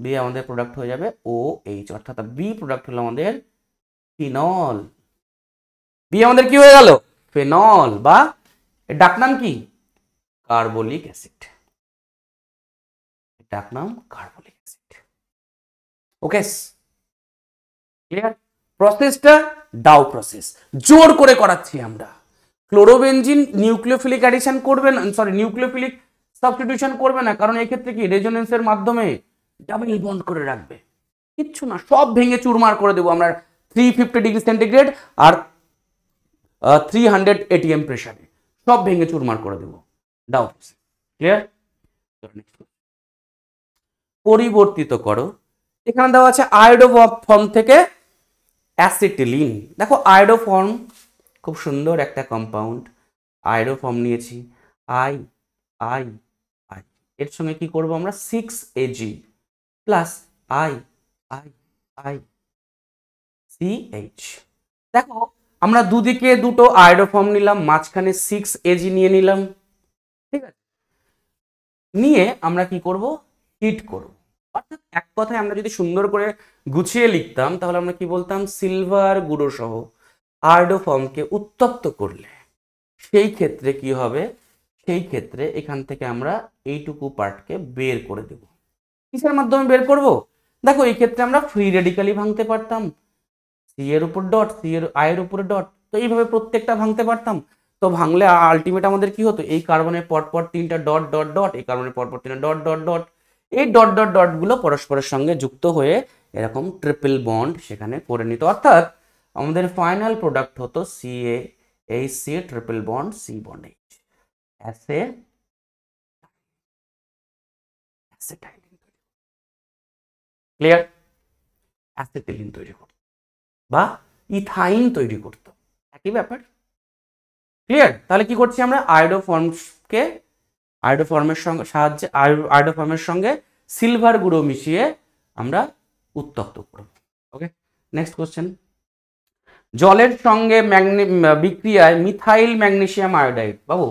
Speaker 1: বি আমাদের প্রোডাক্ট হয়ে যাবে ও এইচ অর্থাৎ বি প্রোডাক্ট হলো আমাদের ফিনল বি আমাদের কি হয়ে গেল ফেনল বা ডাকনাম কি
Speaker 2: কার্বলিক অ্যাসিড ডাকনাম কার্বলিক অ্যাসিড
Speaker 1: ওকে ক্লিয়ার প্রসেসটা ডাউ প্রসেস জোর করে করাচ্ছি আমরা ক্লোরোবেনজিন নিউক্লিওফিলিক অ্যাডিশন করবে না সরি নিউক্লিওফিলিক সাবস্টিটিউশন করবে না কারণ ক্ষেত্রে কি রেজোনেন্সের মাধ্যমে ডাবল বন্ড করে রাখবে কিচ্ছু না সব ভেঙে চুরমার করে দেবো আমরা থ্রি ফিফটি ডিগ্রি সেন্টিগ্রেড আর থ্রি হান্ড্রেড এটিএম প্রেশারে সব ভেঙে চুরমার করে দেবো দাও ক্লিয়ার পরিবর্তিত করো এখানে দেওয়া আছে আয়োডো ফর্ম থেকে অ্যাসিটিলিন দেখো আয়োডো ফর্ম খুব সুন্দর একটা কম্পাউন্ড আয়েরও ফর্ম নিয়েছি আই আই আই এর সঙ্গে কি করব আমরা six AG plus I I I C H দেখো আমরা দুদিকে দুটো ফর্ম নিলাম মাঝখানে সিক্স এজি নিয়ে নিলাম ঠিক আছে নিয়ে আমরা কি করব হিট করব অর্থাৎ এক কথায় আমরা যদি সুন্দর করে গুছিয়ে লিখতাম তাহলে আমরা কি বলতাম সিলভার গুঁড়ো সহ আর্ডো ফর্মকে উত্তপ্ত করলে সেই ক্ষেত্রে কি হবে সেই ক্ষেত্রে এখান থেকে আমরা এইটুকু পার্টকে বের করে দেব কিসের মাধ্যমে বের করব দেখো এই ক্ষেত্রে আমরা ফ্রি রেডিক্যালি ভাঙতে পারতাম সি এর উপর ডট সি এর আয়ের উপরে ডট তো এইভাবে প্রত্যেকটা ভাঙতে পারতাম তো ভাঙলে আলটিমেট আমাদের কি হতো এই কার্বনের পরপর তিনটা ডট ডট ডট এই কার্বনের পরপর তিনটা ডট ডট ডট এই ডট ডট ডটগুলো পরস্পরের সঙ্গে যুক্ত হয়ে এরকম ট্রিপল বন্ড সেখানে করে নিত অর্থাৎ আমাদের ফাইনাল প্রোডাক্ট হতো সি এ এই C triple bond C bond H অ্যাসে ক্লিয়ার অ্যাসেটিলিন তৈরি করত বা ইথাইন তৈরি করত একই ব্যাপার ক্লিয়ার তাহলে কি করছি আমরা আয়োডোফর্মকে আয়োডোফর্মের সঙ্গে সাহায্যে আয়োডোফর্মের সঙ্গে সিলভার গুঁড়ো মিশিয়ে আমরা উত্তপ্ত করব ওকে নেক্সট কোশ্চেন জলের সঙ্গে বিক্রিয়ায় মিথাইল ম্যাগনেশিয়াম আয়োডাইড বাবু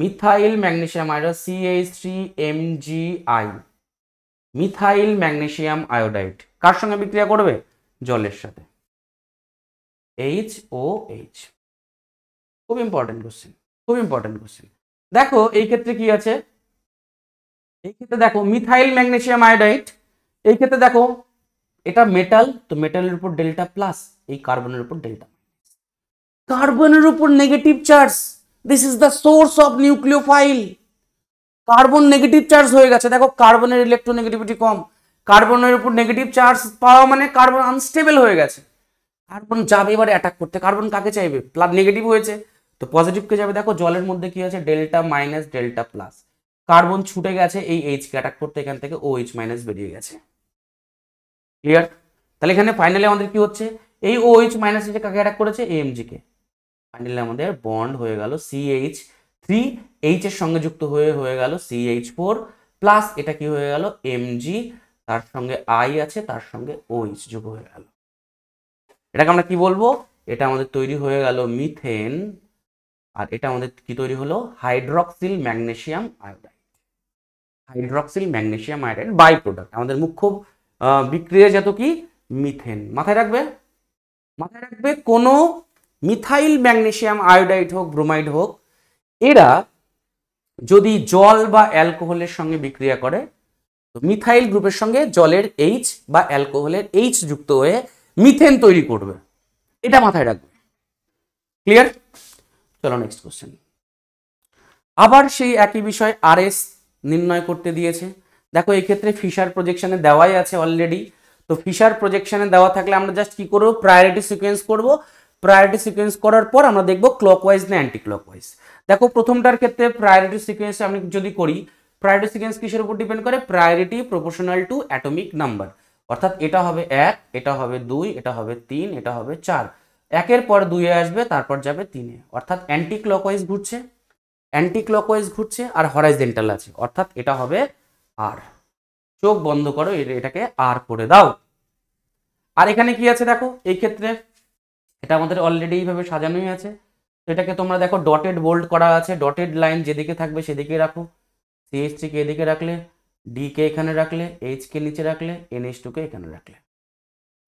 Speaker 1: methyl magnesium iodide CH three I methyl magnesium iodide কার সঙ্গে বিক্রিয়া করবে জলের সাথে এইচ ও এইচ খুব ইম্পর্টেন্ট কোশ্চেন খুব ইম্পর্টেন্ট কোশ্চেন দেখো এই ক্ষেত্রে কি আছে এই ক্ষেত্রে দেখো মিথাইল ম্যাগনেশিয়াম আয়োডাইড এই ক্ষেত্রে দেখো এটা মেটাল তো মেটালের উপর ডেল্টা প্লাস এই কার্বনের উপর ডেল্টা মাইনাস কার্বনের উপর negative charge this is the source of nucleophile carbon negative charge হয়ে গেছে দেখো কার্বনের ইলেকট্রোনেগেটিভিটি কম কার্বনের উপর নেগেটিভ চার্জ পাওয়া মানে কার্বন আনস্টেবল হয়ে গেছে কার্বন যাবে এবার অ্যাটাক করতে কার্বন কাকে চাইবে প্লাস নেগেটিভ হয়েছে তো পজিটিভকে যাবে দেখো জলের মধ্যে কি আছে delta minus delta plus carbon ছুটে গেছে এই এইচকে অ্যাটাক করতে এখান থেকে ও এইচ মাইনাস বেরিয়ে গেছে ক্লিয়ার তাহলে এখানে ফাইনালি আমাদের কি হচ্ছে এই এইচ মাইনাস এটা কাকে অ্যাটাক করেছে এমজিকে ফাইনালি আমাদের বন্ড হয়ে গেল সিএইচ থ্রি এইচ এর সঙ্গে যুক্ত হয়ে হয়ে গেল সিএইচ ফোর প্লাস এটা কি হয়ে গেল এমজি তার সঙ্গে আই আছে তার সঙ্গে এইচ যুক্ত হয়ে গেল এটাকে আমরা কি বলবো এটা আমাদের তৈরি হয়ে গেল মিথেন আর এটা আমাদের কি তৈরি হলো hydroxyl magnesium iodide hydroxyl magnesium iodide by product আমাদের মুখ্য বিক্রিয়া যেত কি মিথেন মাথায় রাখবে মাথায় রাখবে কোনো মিথাইল ম্যাগনেশিয়াম আয়োডাইড হোক ব্রোমাইড হোক এরা যদি জল বা অ্যালকোহলের সঙ্গে বিক্রিয়া করে তো মিথাইল গ্রুপের সঙ্গে জলের এইচ বা অ্যালকোহলের এইচ যুক্ত হয়ে মিথেন তৈরি করবে এটা মাথায় রাখবে ক্লিয়ার চলো নেক্সট কোশ্চেন আবার সেই একই বিষয় আর নির্ণয় করতে দিয়েছে দেখো এক্ষেত্রে ফিশার প্রজেকশনে দেওয়াই আছে অলরেডি তো ফিশার প্রজেকশনে দেওয়া থাকলে আমরা জাস্ট কি করবো প্রায়োরিটি সিকোয়েন্স করব প্রায়োরিটি সিকোয়েন্স করার পর আমরা দেখব ক্লকওয়াইজ না অ্যান্টি ক্লকওয়াইজ দেখো প্রথমটার ক্ষেত্রে প্রায়োরিটি সিকোয়েন্স আমি যদি করি প্রায়োরিটি সিকোয়েন্স কিসের উপর ডিপেন্ড করে priority proportional to atomic number অর্থাৎ এটা হবে এক এটা হবে দুই এটা হবে তিন এটা হবে চার একের পর দুইয়ে আসবে তারপর যাবে তিনে অর্থাৎ অ্যান্টি ক্লকওয়াইজ ঘুরছে অ্যান্টি ক্লকওয়াইজ ঘুরছে আর হরাইজেন্টাল আছে অর্থাৎ এটা হবে আর চোখ বন্ধ করো এটাকে আর করে দাও আর এখানে কি আছে দেখো এই ক্ষেত্রে এটা আমাদের অলরেডি এইভাবে সাজানোই আছে এটাকে তোমরা দেখো ডটেড বোল্ড করা আছে ডটেড লাইন যেদিকে থাকবে সেদিকে রাখো কে এদিকে রাখলে ডিকে এখানে রাখলে এইচকে নিচে রাখলে এনএইচটুকে এখানে রাখলে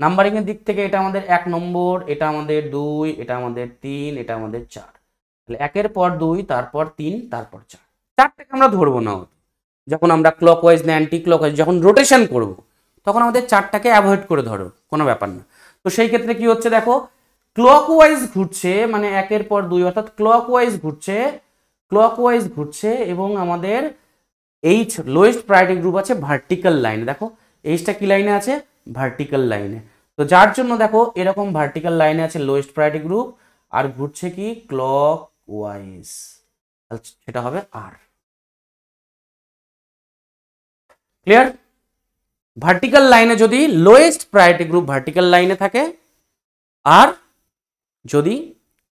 Speaker 1: নাম্বারিংয়ের দিক থেকে এটা আমাদের এক নম্বর এটা আমাদের দুই এটা আমাদের তিন এটা আমাদের চার তাহলে একের পর দুই তারপর তিন তারপর চার চারটাকে আমরা ধরবো না যখন আমরা ক্লক ওয়াইজ না অ্যান্টি ক্লক ওয়াইজ যখন রোটেশন করব তখন আমাদের চারটাকে অ্যাভয়েড করে ধরো কোনো ব্যাপার না তো সেই ক্ষেত্রে কি হচ্ছে দেখো ক্লক ওয়াইজ ঘুরছে মানে একের পর দুই অর্থাৎ ক্লক ওয়াইজ ঘুরছে ক্লক ওয়াইজ ঘুরছে এবং আমাদের এইচ লোয়েস্ট প্রায়োরিটি গ্রুপ আছে ভার্টিক্যাল লাইনে দেখো এইচটা কি লাইনে আছে ভার্টিক্যাল লাইনে তো যার জন্য দেখো এরকম ভার্টিক্যাল লাইনে আছে লোয়েস্ট প্রায়োরিটি গ্রুপ আর ঘুরছে কি ক্লক ওয়াইজ সেটা হবে আর
Speaker 2: ক্লিয়ার ভার্টিক্যাল
Speaker 1: লাইনে যদি লোয়েস্ট প্রায়োরিটি গ্রুপ ভার্টিক্যাল লাইনে থাকে আর যদি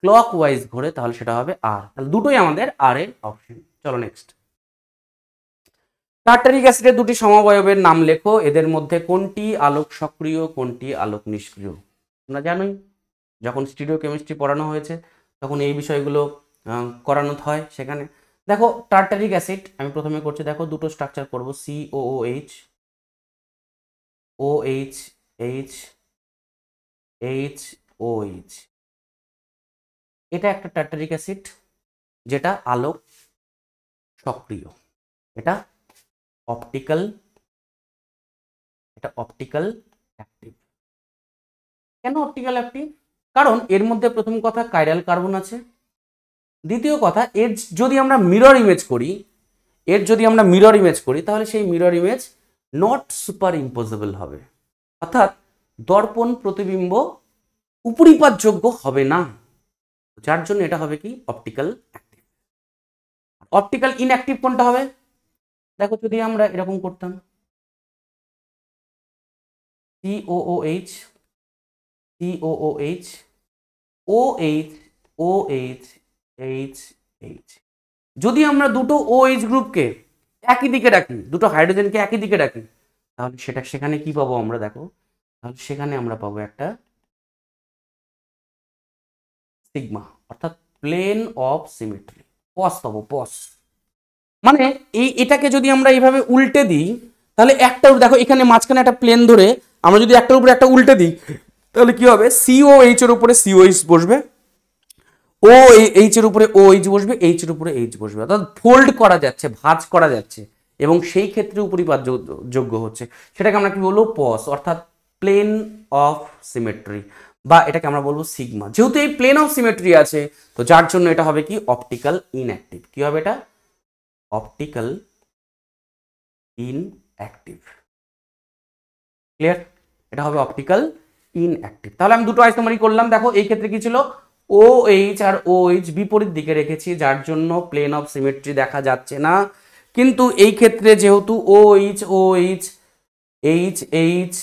Speaker 1: ক্লক ওয়াইজ ঘোরে তাহলে সেটা হবে আর তাহলে দুটোই আমাদের আর এর অপশন চলো নেক্সট টার্টারিক অ্যাসিডের দুটি সমবয়বের নাম লেখো এদের মধ্যে কোনটি আলোক সক্রিয় কোনটি আলোক নিষ্ক্রিয় তোমরা জানোই যখন স্টিডিও কেমিস্ট্রি পড়ানো হয়েছে তখন এই বিষয়গুলো করানো হয় সেখানে দেখো টার্টারিক অ্যাসিড আমি প্রথমে করছি দেখো দুটো স্ট্রাকচার করব C O O H O H H H O H
Speaker 2: এটা একটা টার্টারিক অ্যাসিড যেটা আলো সক্রিয় এটা অপটিক্যাল
Speaker 1: এটা অপটিক্যাল অ্যাক্টিভ কেন অপটিক্যাল অ্যাক্টিভ কারণ এর মধ্যে প্রথম কথা কাইরাল কার্বন আছে দ্বিতীয় কথা এর যদি আমরা মিরর ইমেজ করি এর যদি আমরা মিরর ইমেজ করি তাহলে সেই mirror image not superimposable হবে অর্থাৎ দর্পণ প্রতিবিম্ব উপরিপাতযোগ্য হবে না যার জন্য এটা হবে কি অপটিক্যাল অ্যাক্টিভ অপটিক্যাল
Speaker 2: ইনঅ্যাক্টিভ কোনটা হবে
Speaker 1: দেখো যদি আমরা এরকম করতাম
Speaker 2: COOH COOH
Speaker 1: OH OH H H যদি আমরা দুটো ও এইচ গ্রুপকে একই দিকে রাখি দুটো হাইড্রোজেনকে একই দিকে রাখি তাহলে সেটা সেখানে কি পাবো আমরা দেখো তাহলে সেখানে আমরা পাবো একটা সিগমা অর্থাৎ প্লেন অফ সিমেট্রি পস পাবো পস মানে এই এটাকে যদি আমরা এইভাবে উল্টে দিই তাহলে একটা দেখো এখানে মাঝখানে একটা প্লেন ধরে আমরা যদি একটার উপরে একটা উল্টে দিই তাহলে কি হবে সিও এইচ এর উপরে সিও এইচ বসবে ও এইচ এর উপরে ও এইচ বসবে এইচ এর উপরে এইচ বসবে অর্থাৎ ফোল্ড করা যাচ্ছে ভাঁজ করা যাচ্ছে এবং সেই ক্ষেত্রে উপরিপাত যোগ্য হচ্ছে সেটাকে আমরা কি বলবো পস অর্থাৎ প্লেন অফ সিমেট্রি বা এটাকে আমরা বলবো সিগমা যেহেতু এই প্লেন অফ সিমেট্রি আছে তো যার জন্য এটা হবে কি অপটিক্যাল ইনঅ্যাক্টিভ কি হবে এটা অপটিক্যাল ইনঅ্যাক্টিভ ক্লিয়ার এটা হবে অপটিক্যাল ইনঅ্যাক্টিভ তাহলে আমি দুটো আইসোমারি করলাম দেখো এই ক্ষেত্রে কি ছিল ও এইচ আর ও এইচ বিপরীত দিকে রেখেছি যার জন্য প্লেন অফ সিমেট্রি দেখা যাচ্ছে না কিন্তু এই ক্ষেত্রে যেহেতু O H O H H H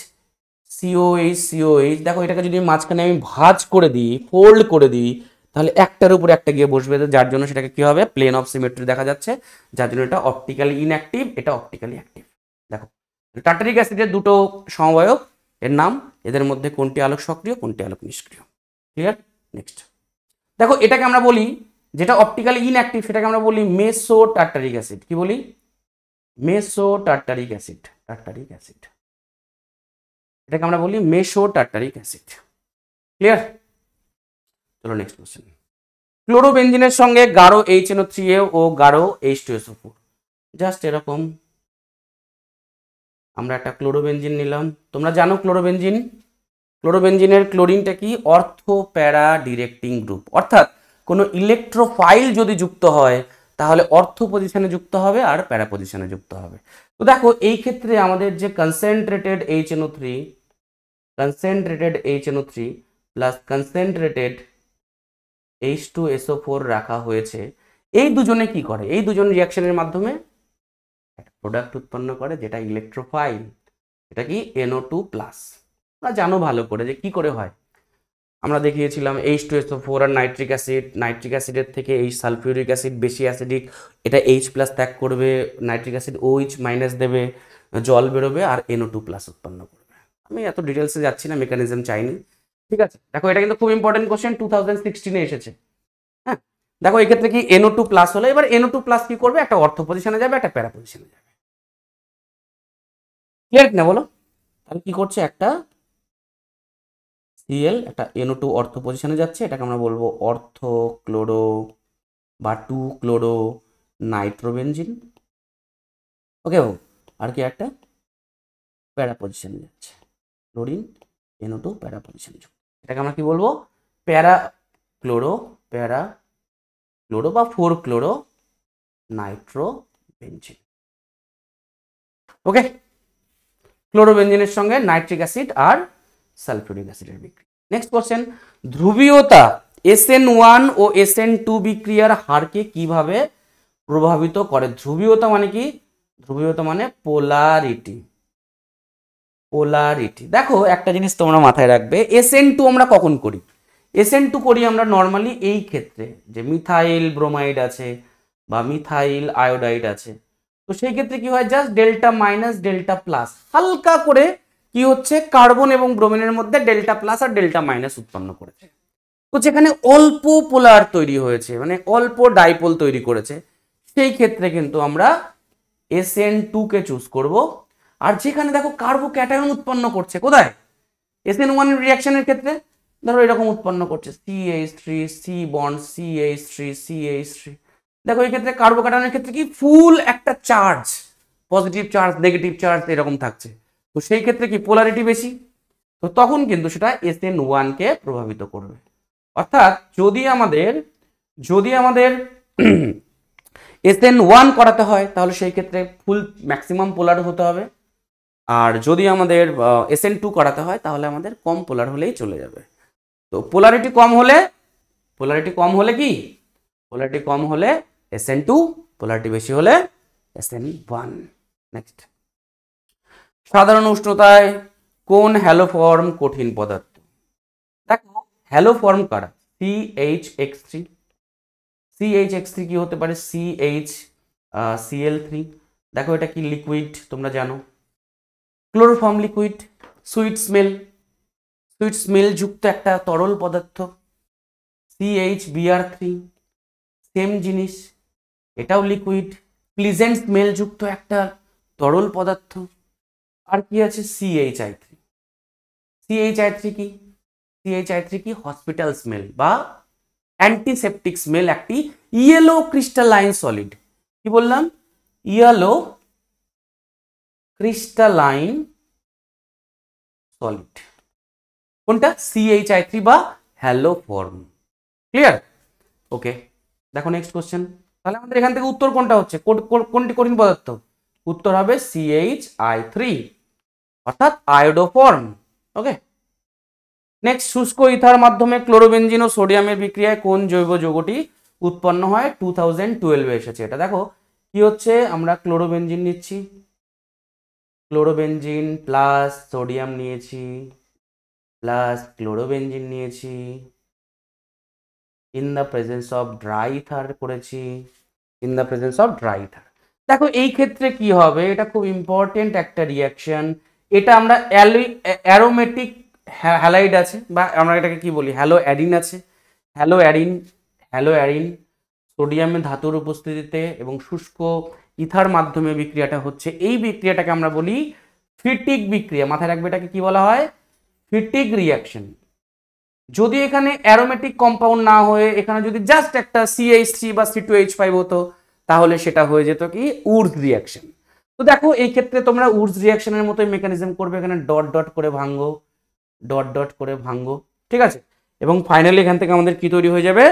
Speaker 1: CO H CO H দেখো এটাকে যদি মাঝখানে আমি ভাজ করে দিই ফোল্ড করে দিই তাহলে একটার উপর একটা গিয়ে বসবে যার জন্য সেটাকে কি হবে প্লেন অফ সিমেট্রি দেখা যাচ্ছে যার জন্য এটা অপটিক্যালি ইনঅ্যাক্টিভ এটা অপটিক্যালি অ্যাক্টিভ দেখো টাটারিক অ্যাসিডের দুটো সমবায়ক এর নাম এদের মধ্যে কোনটি আলোক সক্রিয় কোনটি আলোক নিষ্ক্রিয় ক্লিয়ার নেক্সট দেখো এটাকে আমরা বলি যেটা অপটিক্যালি ইনঅ্যাক্টিভ সেটাকে আমরা বলি মেসো টার্টারিক অ্যাসিড কি বলি meso tartaric acid tartaric acid এটাকে আমরা বলি মেসো টার্টারিক অ্যাসিড ক্লিয়ার চলো নেক্সট কোশ্চেন ক্লোরোবেঞ্জিনের সঙ্গে গাঢ় এইচ এনও থ্রি এ ও গাঢ় H two O four just এরকম আমরা একটা ক্লোরোবেঞ্জিন নিলাম তোমরা জানো ক্লোরোবেঞ্জিন ক্লোরোবেঞ্জিনের ক্লোরিনটা কি প্যারা ডিরেক্টিং গ্রুপ অর্থাৎ কোনো ইলেকট্রোফাইল যদি যুক্ত হয় তাহলে অর্থ পজিশনে যুক্ত হবে আর প্যারা পজিশনে যুক্ত হবে তো দেখো এই ক্ষেত্রে আমাদের যে concentrated H NO three concentrated H NO three plus concentrated H two SO four রাখা হয়েছে এই দুজনে কি করে এই দুজন রিয়াকশনের মাধ্যমে একটা প্রোডাক্ট উৎপন্ন করে যেটা ইলেকট্রোফাইল এটা কি এনও টু প্লাস বা জানো ভালো করে যে কি করে হয় আমরা দেখিয়েছিলাম এইচ টু এস ফোর আর নাইট্রিক অ্যাসিড নাইট্রিক অ্যাসিডের থেকে এই সালফিউরিক অ্যাসিড বেশি অ্যাসিডিক এটা এইচ প্লাস ত্যাগ করবে নাইট্রিক অ্যাসিড ওইচ মাইনাস দেবে জল বেরোবে আর এনও টু প্লাস উৎপন্ন করবে আমি এত ডিটেলসে যাচ্ছি না মেকানিজম চাইনি ঠিক আছে দেখো এটা কিন্তু খুব ইম্পর্টেন্ট কোশ্চেন টু থাউজেন্ড সিক্সটিনে এসেছে হ্যাঁ দেখো এক্ষেত্রে কি এনও টু প্লাস হলো এবার এনও টু প্লাস কি করবে একটা অর্থ পজিশনে যাবে একটা প্যারা পজিশনে যাবে ক্লিয়ার কিনা বলো তাহলে কি করছে একটা সিএল একটা এনও টু অর্থ পজিশনে যাচ্ছে এটাকে আমরা বলবো অর্থ ক্লোরো বা টু ক্লোরো নাইট্রোবেনজিন ওকে ও আর কি একটা
Speaker 2: প্যারা পজিশনে
Speaker 1: যাচ্ছে ক্লোরিন এনও টু প্যারা পজিশনে এটাকে আমরা কি বলবো প্যারা ক্লোরো প্যারা ক্লোরো বা ফোর ক্লোরো নাইট্রোবেনজিন ওকে ক্লোরোবেনজিনের সঙ্গে নাইট্রিক অ্যাসিড আর সালফিউরিক অ্যাসিডের বিক্রিয়া নেক্সট কোশ্চেন ধ্রুবীয়তা এসএন ওয়ান ও এসএন টু বিক্রিয়ার হারকে কিভাবে প্রভাবিত করে ধ্রুবীয়তা মানে কি ধ্রুবীয়তা মানে পোলারিটি পোলারিটি দেখো একটা জিনিস তোমরা মাথায় রাখবে এসএন টু আমরা কখন করি এসএন টু করি আমরা নর্মালি এই ক্ষেত্রে যে মিথাইল ব্রোমাইড আছে বা মিথাইল আয়োডাইড আছে তো সেই ক্ষেত্রে কি হয় just delta minus delta plus হালকা করে কি হচ্ছে কার্বন এবং ব্রোমিনের মধ্যে ডেল্টা প্লাস আর ডেল্টা মাইনাস উৎপন্ন করেছে তো যেখানে অল্প পোলার তৈরি হয়েছে মানে অল্প ডাইপোল তৈরি করেছে সেই ক্ষেত্রে কিন্তু আমরা এস এন টুকে চুজ করব আর যেখানে দেখো কার্বো ক্যাটায়ন উৎপন্ন করছে কোথায় এস এন ওয়ান রিয়াকশনের ক্ষেত্রে ধরো এরকম উৎপন্ন করছে C H three C bond C H three C H three দেখো এই ক্ষেত্রে কার্বো ক্যাটায়নের ক্ষেত্রে কি ফুল একটা charge positive charge negative charge এরকম থাকছে তো সেই ক্ষেত্রে কি পোলারিটি বেশি তো তখন কিন্তু সেটা এস এন ওয়ানকে প্রভাবিত করবে অর্থাৎ যদি আমাদের যদি আমাদের এস এন ওয়ান করাতে হয় তাহলে সেই ক্ষেত্রে ফুল ম্যাক্সিমাম পোলার হতে হবে আর যদি আমাদের এস এন টু করাতে হয় তাহলে আমাদের কম পোলার হলেই চলে যাবে তো পোলারিটি কম হলে পোলারিটি কম হলে কি পোলারিটি কম হলে এস এন টু পোলারিটি বেশি হলে এস এন ওয়ান নেক্সট সাধারণ উষ্ণতায় কোন হ্যালো ফর্ম কঠিন পদার্থ দেখো হ্যালো ফর্ম কারা C H X three C H X three কী হতে পারে সি এইচ সিএল থ্রি দেখো এটা কি লিকুইড তোমরা জানো chloroform liquid sweet smell sweet যুক্ত একটা তরল পদার্থ C H BR three same জিনিস এটাও লিকুইড প্লিজেন্ট যুক্ত একটা তরল পদার্থ আর কি আছে CH I three CH I three কি সিএইচ আই থ্রি কি হসপিটাল স্মেল বা অ্যান্টিসেপটিক স্মেল একটি ইয়েলো ক্রিস্টালাইন সলিড কি বললাম ইয়েলো ক্রিস্টালাইন সলিড কোনটা সিএইচ আই থ্রি বা হ্যালো ফর্ম ক্লিয়ার ওকে দেখো নেক্সট কোশ্চেন তাহলে আমাদের এখান থেকে উত্তর কোনটা হচ্ছে কোনটি কঠিন পদার্থ উত্তর হবে সিএইচ আই থ্রি অর্থাৎ আয়োডোফর্ম ওকে নেক্সট শুষ্ক ইথার মাধ্যমে ক্লোরোবেঞ্জিন ও সোডিয়ামের বিক্রিয়ায় কোন জৈব যৌগটি উৎপন্ন হয় টু থাউজেন্ড টুয়েলভে এসেছে এটা দেখো কি হচ্ছে আমরা ক্লোরোবেঞ্জিন নিচ্ছি ক্লোরোবেঞ্জিন প্লাস সোডিয়াম নিয়েছি প্লাস ক্লোরোবেঞ্জিন নিয়েছি in the presence of dry ether করেছি in the presence of dry ether দেখো এই ক্ষেত্রে কি হবে এটা খুব ইম্পর্টেন্ট একটা রিয়াকশন এটা আমরা অ্যালোই অ্যারোমেটিক হ্যালাইড আছে বা আমরা এটাকে কি বলি হ্যালো অ্যাডিন আছে হ্যালো অ্যাডিন হ্যালো অ্যাডিন সোডিয়ামে ধাতুর উপস্থিতিতে এবং শুষ্ক ইথার মাধ্যমে বিক্রিয়াটা হচ্ছে এই বিক্রিয়াটাকে আমরা বলি ফিটিক বিক্রিয়া মাথায় রাখবে এটাকে কি বলা হয় ফিটিক রিয়াকশন যদি এখানে অ্যারোমেটিক কম্পাউন্ড না হয়ে এখানে যদি জাস্ট একটা সিএইচ বা সি টু এইচ ফাইভ হতো তাহলে সেটা হয়ে যেত কি উর্ধ রিয়াকশন তো দেখো এই ক্ষেত্রে তোমরা উডস রিয়াকশনের মতোই মেকানিজম করবে এখানে ডট ডট করে ভাঙ্গো ডট ডট করে ভাঙ্গো ঠিক আছে এবং ফাইনালি এখান থেকে আমাদের কি তৈরি হয়ে যাবে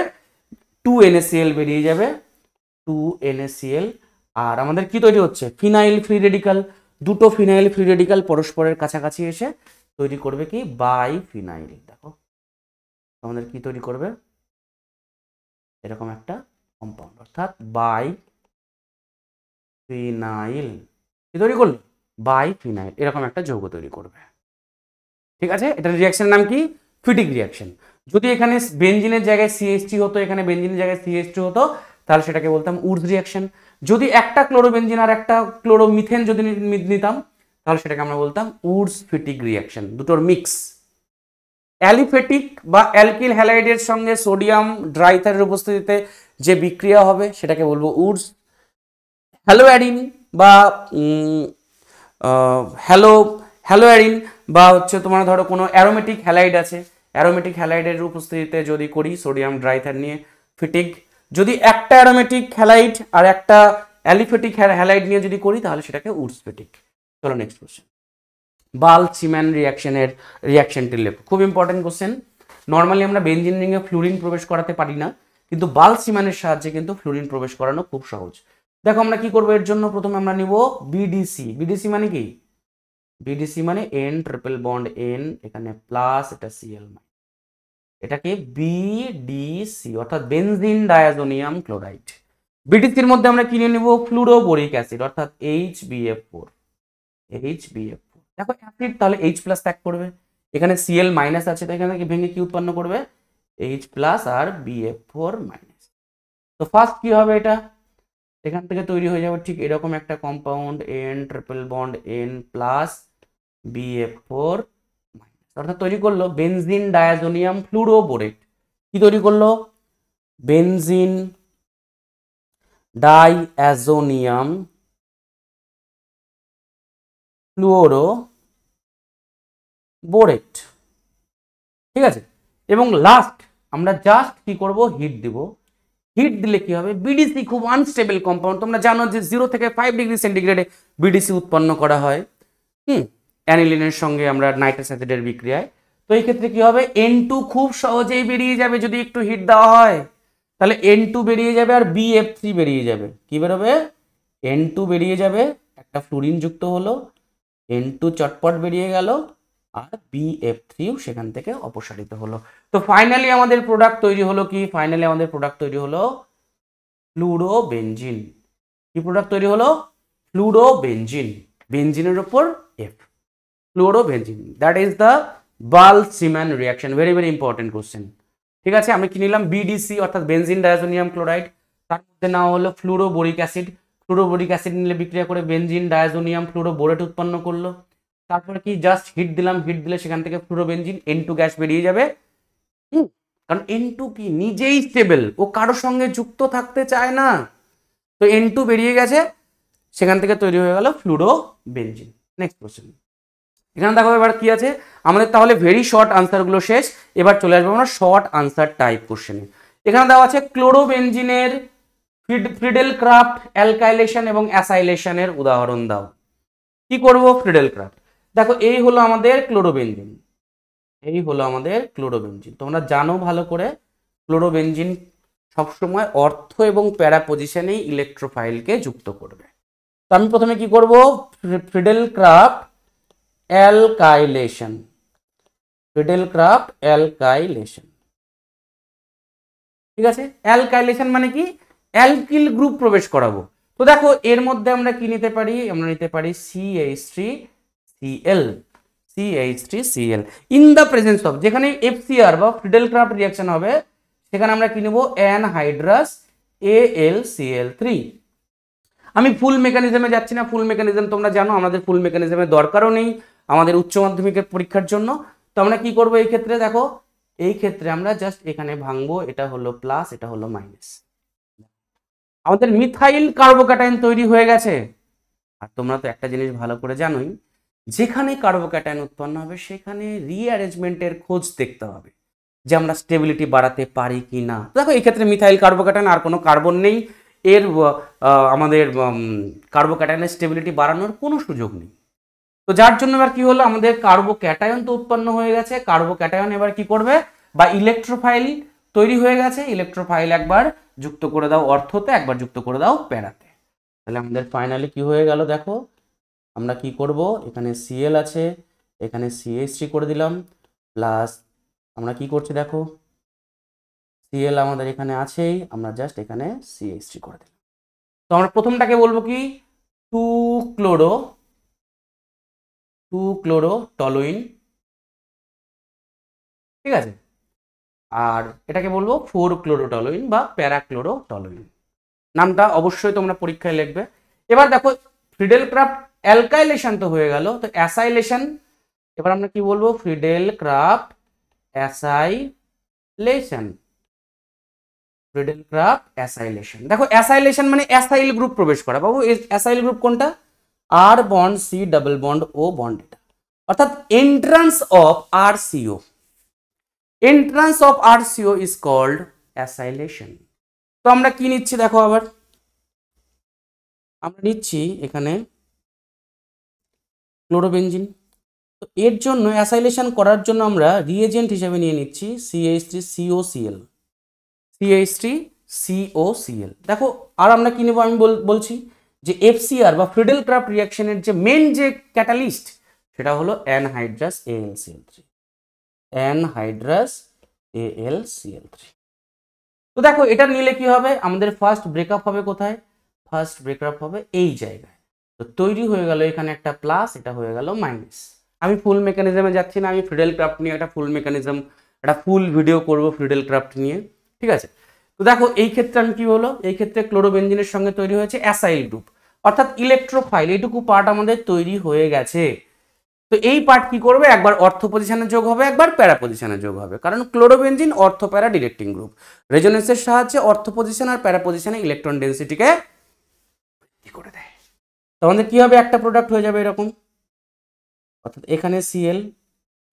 Speaker 1: টু এনএসিএল বেরিয়ে যাবে টু এনএসিএল আর আমাদের কি তৈরি হচ্ছে ফিনাইল ফ্রি রেডিকাল দুটো ফিনাইল ফ্রি রেডিকাল পরস্পরের কাছাকাছি এসে তৈরি করবে কি বাই ফিনাইল দেখো আমাদের কি তৈরি করবে এরকম একটা কম্পাউন্ড অর্থাৎ বাই ফিনাইল কি তৈরি করলো বাই ফিনাইল এরকম একটা যৌগ তৈরি করবে ঠিক আছে এটার রিয়াকশনের নাম কি ফিটিক রিয়াকশন যদি এখানে বেঞ্জিনের জায়গায় সিএসটি হতো এখানে বেঞ্জিনের জায়গায় সিএসটি হতো তাহলে সেটাকে বলতাম উর্ধ রিয়াকশন যদি একটা ক্লোরোবেঞ্জিন আর একটা ক্লোরোমিথেন যদি নিতাম তাহলে সেটাকে আমরা বলতাম উর্স ফিটিক রিয়াকশন দুটোর মিক্স অ্যালিফেটিক বা অ্যালকিল হ্যালাইডের সঙ্গে সোডিয়াম ড্রাইথারের উপস্থিতিতে যে বিক্রিয়া হবে সেটাকে বলবো হ্যালো হ্যালোঅ্যাডিন বা হ্যালো হ্যালো অ্যারিন বা হচ্ছে তোমার ধরো কোনো অ্যারোমেটিক হ্যালাইড আছে অ্যারোমেটিক হ্যালাইডের উপস্থিতিতে যদি করি সোডিয়াম ড্রাইথার নিয়ে ফিটিক যদি একটা অ্যারোমেটিক হ্যালাইড আর একটা অ্যালিফেটিক হ্যালাইড নিয়ে যদি করি তাহলে সেটাকে উডস ফিটিক চলো নেক্সট কোশ্চেন সিম্যান রিয়াকশনের রিয়াকশনটি লেপ খুব ইম্পর্টেন্ট কোশ্চেন নর্মালি আমরা বেঞ্জিন রিংয়ে ফ্লুরিন প্রবেশ করাতে পারি না কিন্তু বালচিম্যানের সাহায্যে কিন্তু ফ্লুরিন প্রবেশ করানো খুব সহজ দেখো আমরা কি করবো এর জন্য প্রথমে আমরা নিব বিডিসি বিডিসি মানে কি বিডিসি মানে এন ট্রিপল বন্ড এন এখানে প্লাস এটা সিএল এটাকে বিডিসি অর্থাৎ বেনজিন ডায়াজোনিয়াম ক্লোরাইড বিডিসির মধ্যে আমরা কিনে নিব ফ্লুরোবোরিক অ্যাসিড অর্থাৎ H BF four H BF four দেখো অ্যাসিড তাহলে এইচ প্লাস ত্যাগ করবে এখানে সিএল মাইনাস আছে তো এখানে ভেঙে কি উৎপন্ন করবে এইচ প্লাস আর বিএফ ফোর মাইনাস তো ফার্স্ট কি হবে এটা এখান থেকে তৈরি হয়ে যাবে ঠিক এরকম একটা compound N triple bond N plus B A four minus অর্থাৎ তৈরি করলো বেনজিন ডায়াজোনিয়াম ফ্লুরো বোরেট কি তৈরি করলো বেনজিন ডাইঅ্যাজোনিয়াম ফ্লুরো বোরেট ঠিক আছে এবং লাস্ট আমরা জাস্ট কি করব হিট দিব হিট দিলে কি হবে বিডিসি খুব আনস্টেবল কম্পাউন্ড তোমরা জানো যে জিরো থেকে ফাইভ ডিগ্রি সেন্টিগ্রেডে বিডিসি উৎপন্ন করা হয় হুম অ্যানিলিনের সঙ্গে আমরা নাইট্রাস অ্যাসিডের বিক্রিয়ায় তো এই ক্ষেত্রে কি হবে এন টু খুব সহজেই বেরিয়ে যাবে যদি একটু হিট দেওয়া হয় তাহলে এন টু বেরিয়ে যাবে আর বি এফ থ্রি বেরিয়ে যাবে কি বেরোবে এন টু বেরিয়ে যাবে একটা ফ্লুরিন যুক্ত হলো এন টু চটপট বেরিয়ে গেল আর বি এফ থ্রিও সেখান থেকে অপসারিত হলো তো ফাইনালি আমাদের প্রোডাক্ট তৈরি হলো কি ফাইনালি আমাদের প্রোডাক্ট তৈরি হলো ফ্লুরো বেঞ্জিন কি প্রোডাক্ট তৈরি হলো ফ্লুরো বেঞ্জিন বেঞ্জিনের ওপর F fluorobenzene that is the Balz Schiemann reaction very very important question ঠিক আছে আমি কি নিলাম বিডিসি অর্থাৎ বেঞ্জিন ডায়াজোনিয়াম ক্লোরাইড তার মধ্যে নেওয়া হলো fluoroboric acid fluoroboric acid নিলে বিক্রিয়া করে বেঞ্জিন ডায়াজোনিয়াম ফ্লুরো বোরেট উৎপন্ন করলো তারপর কি জাস্ট হিট দিলাম হিট দিলে সেখান থেকে fluorobenzene N two gas বেরিয়ে যাবে কারণ এনটু কি নিজেই স্টেবল ও কারোর সঙ্গে যুক্ত থাকতে চায় না তো এনটু বেরিয়ে গেছে সেখান থেকে তৈরি হয়ে গেল ফ্লুরো বেঞ্জিন নেক্সট কোশ্চেন এখানে দেখো এবার কি আছে আমাদের তাহলে ভেরি শর্ট আনসারগুলো শেষ এবার চলে আসবো আমরা শর্ট আনসার টাইপ কোশ্চেনে এখানে দেওয়া আছে ক্লোরোবেঞ্জিনের ফ্রিডেল ক্রাফ্ট অ্যালকাইলেশন এবং অ্যাসাইলেশনের উদাহরণ দাও কি করব ফ্রিডেল ক্রাফ্ট দেখো এই হলো আমাদের ক্লোরোবেঞ্জিন এই হলো আমাদের ক্লোরোবেঞ্জিন তোমরা জানো ভালো করে ক্লোরোবেঞ্জিন সবসময় অর্থ এবং প্যারা পজিশনেই ইলেকট্রোফাইলকে যুক্ত করবে তো আমি প্রথমে কি করব Friedel Crafts alkylation Friedel Crafts alkylation ঠিক আছে অ্যালকাইলেশন মানে কি অ্যালকিল গ্রুপ প্রবেশ করাবো তো দেখো এর মধ্যে আমরা কি নিতে পারি আমরা নিতে পারি CH three CL CH3Cl in the presence of যেখানে FCR বা ফ্রিডেল ক্রাফট রিয়াকশন হবে সেখানে আমরা কি নেব অ্যানহাইড্রাস AlCl3 আমি ফুল মেকানিজমে যাচ্ছি না ফুল মেকানিজম তোমরা জানো আমাদের ফুল মেকানিজমের দরকারও নেই আমাদের উচ্চ মাধ্যমিকের পরীক্ষার জন্য তো আমরা কি করব এই ক্ষেত্রে দেখো এই ক্ষেত্রে আমরা জাস্ট এখানে ভাঙবো এটা হলো প্লাস এটা হলো মাইনাস আমাদের মিথাইল কার্বোক্যাটাইন তৈরি হয়ে গেছে আর তোমরা তো একটা জিনিস ভালো করে জানোই যেখানে কার্বোক্যাটায়ন উৎপন্ন হবে সেখানে রিঅ্যারেঞ্জমেন্টের খোঁজ দেখতে হবে যে আমরা স্টেবিলিটি বাড়াতে পারি কি না দেখো এক্ষেত্রে মিথাইল কার্বোক্যাটায়ন আর কোনো কার্বন নেই এর আমাদের কার্বোক্যাটায়নের স্টেবিলিটি বাড়ানোর কোনো সুযোগ নেই তো যার জন্য এবার কি হলো আমাদের কার্বোক্যাটায়ন তো উৎপন্ন হয়ে গেছে কার্বোক্যাটায়ন এবার কি করবে বা ইলেকট্রোফাইল তৈরি হয়ে গেছে ইলেকট্রোফাইল একবার যুক্ত করে দাও অর্থতে একবার যুক্ত করে দাও প্যারাতে তাহলে আমাদের ফাইনালি কি হয়ে গেল দেখো আমরা কি করব এখানে সিএল আছে এখানে সিএসটি করে দিলাম প্লাস আমরা কি করছি দেখো সিএল আমাদের এখানে আছেই আমরা জাস্ট এখানে সিএসটি করে দিলাম তো আমরা প্রথমটাকে বলবো কি two chloro two chloro toluene ঠিক আছে আর এটাকে বলবো ফোর ক্লোরো টলোইন বা টলোইন নামটা অবশ্যই তোমরা পরীক্ষায় লিখবে এবার দেখো ফ্রিডেল ক্রাফট অ্যালকাইলেশন তো হয়ে গেল তো অ্যাসাইলেশন এবার আমরা কি বলবো Friedel Crafts acylation Friedel Crafts acylation দেখো অ্যাসাইলেশন মানে অ্যাসাইল গ্রুপ প্রবেশ করা বাবু অ্যাসাইল গ্রুপ কোনটা R bond C double bond O bond এটা অর্থাৎ entrance of R CO entrance of R CO is called acylation তো আমরা কি নিচ্ছি দেখো আবার আমরা নিচ্ছি এখানে ক্লোরোবেঞ্জিন তো এর জন্য অ্যাসাইলেশন করার জন্য আমরা রিএজেন্ট হিসেবে নিয়ে নিচ্ছি CH three CO CL CH three CO CL দেখো আর আমরা কি নেব আমি বলছি যে এফসিআর বা ফ্রিডেল ক্রাফ রিয়াকশনের যে মেন যে ক্যাটালিস্ট সেটা হলো anhydrous AlCl three anhydrous CL three তো দেখো এটা নিলে কি হবে আমাদের ফার্স্ট ব্রেকআপ হবে কোথায় ফার্স্ট ব্রেকআপ হবে এই জায়গায় তো তৈরি হয়ে গেল এখানে একটা প্লাস এটা হয়ে গেল মাইনাস আমি ফুল মেকানিজমে যাচ্ছি না আমি ফ্রিডেল ক্রাফট নিয়ে একটা ফুল মেকানিজম একটা ফুল ভিডিও করব ফ্রিডেল ক্রাফট নিয়ে ঠিক আছে তো দেখো এই ক্ষেত্রে আমি কী হলো এই ক্ষেত্রে ক্লোরোবেঞ্জিনের সঙ্গে তৈরি হয়েছে অ্যাসাইল গ্রুপ অর্থাৎ ইলেকট্রোফাইল এইটুকু পার্ট আমাদের তৈরি হয়ে গেছে তো এই পার্ট কি করবে একবার অর্থ পজিশনে যোগ হবে একবার প্যারা পজিশনে যোগ হবে কারণ ক্লোরোবেঞ্জিন অর্থ প্যারা ডিরেক্টিং গ্রুপ রেজোনেন্সের সাহায্যে অর্থ পজিশন আর প্যারা পজিশনে ইলেকট্রন ডেন্সিটিকে আমাদের কী হবে একটা প্রোডাক্ট হয়ে যাবে এরকম অর্থাৎ এখানে সিএল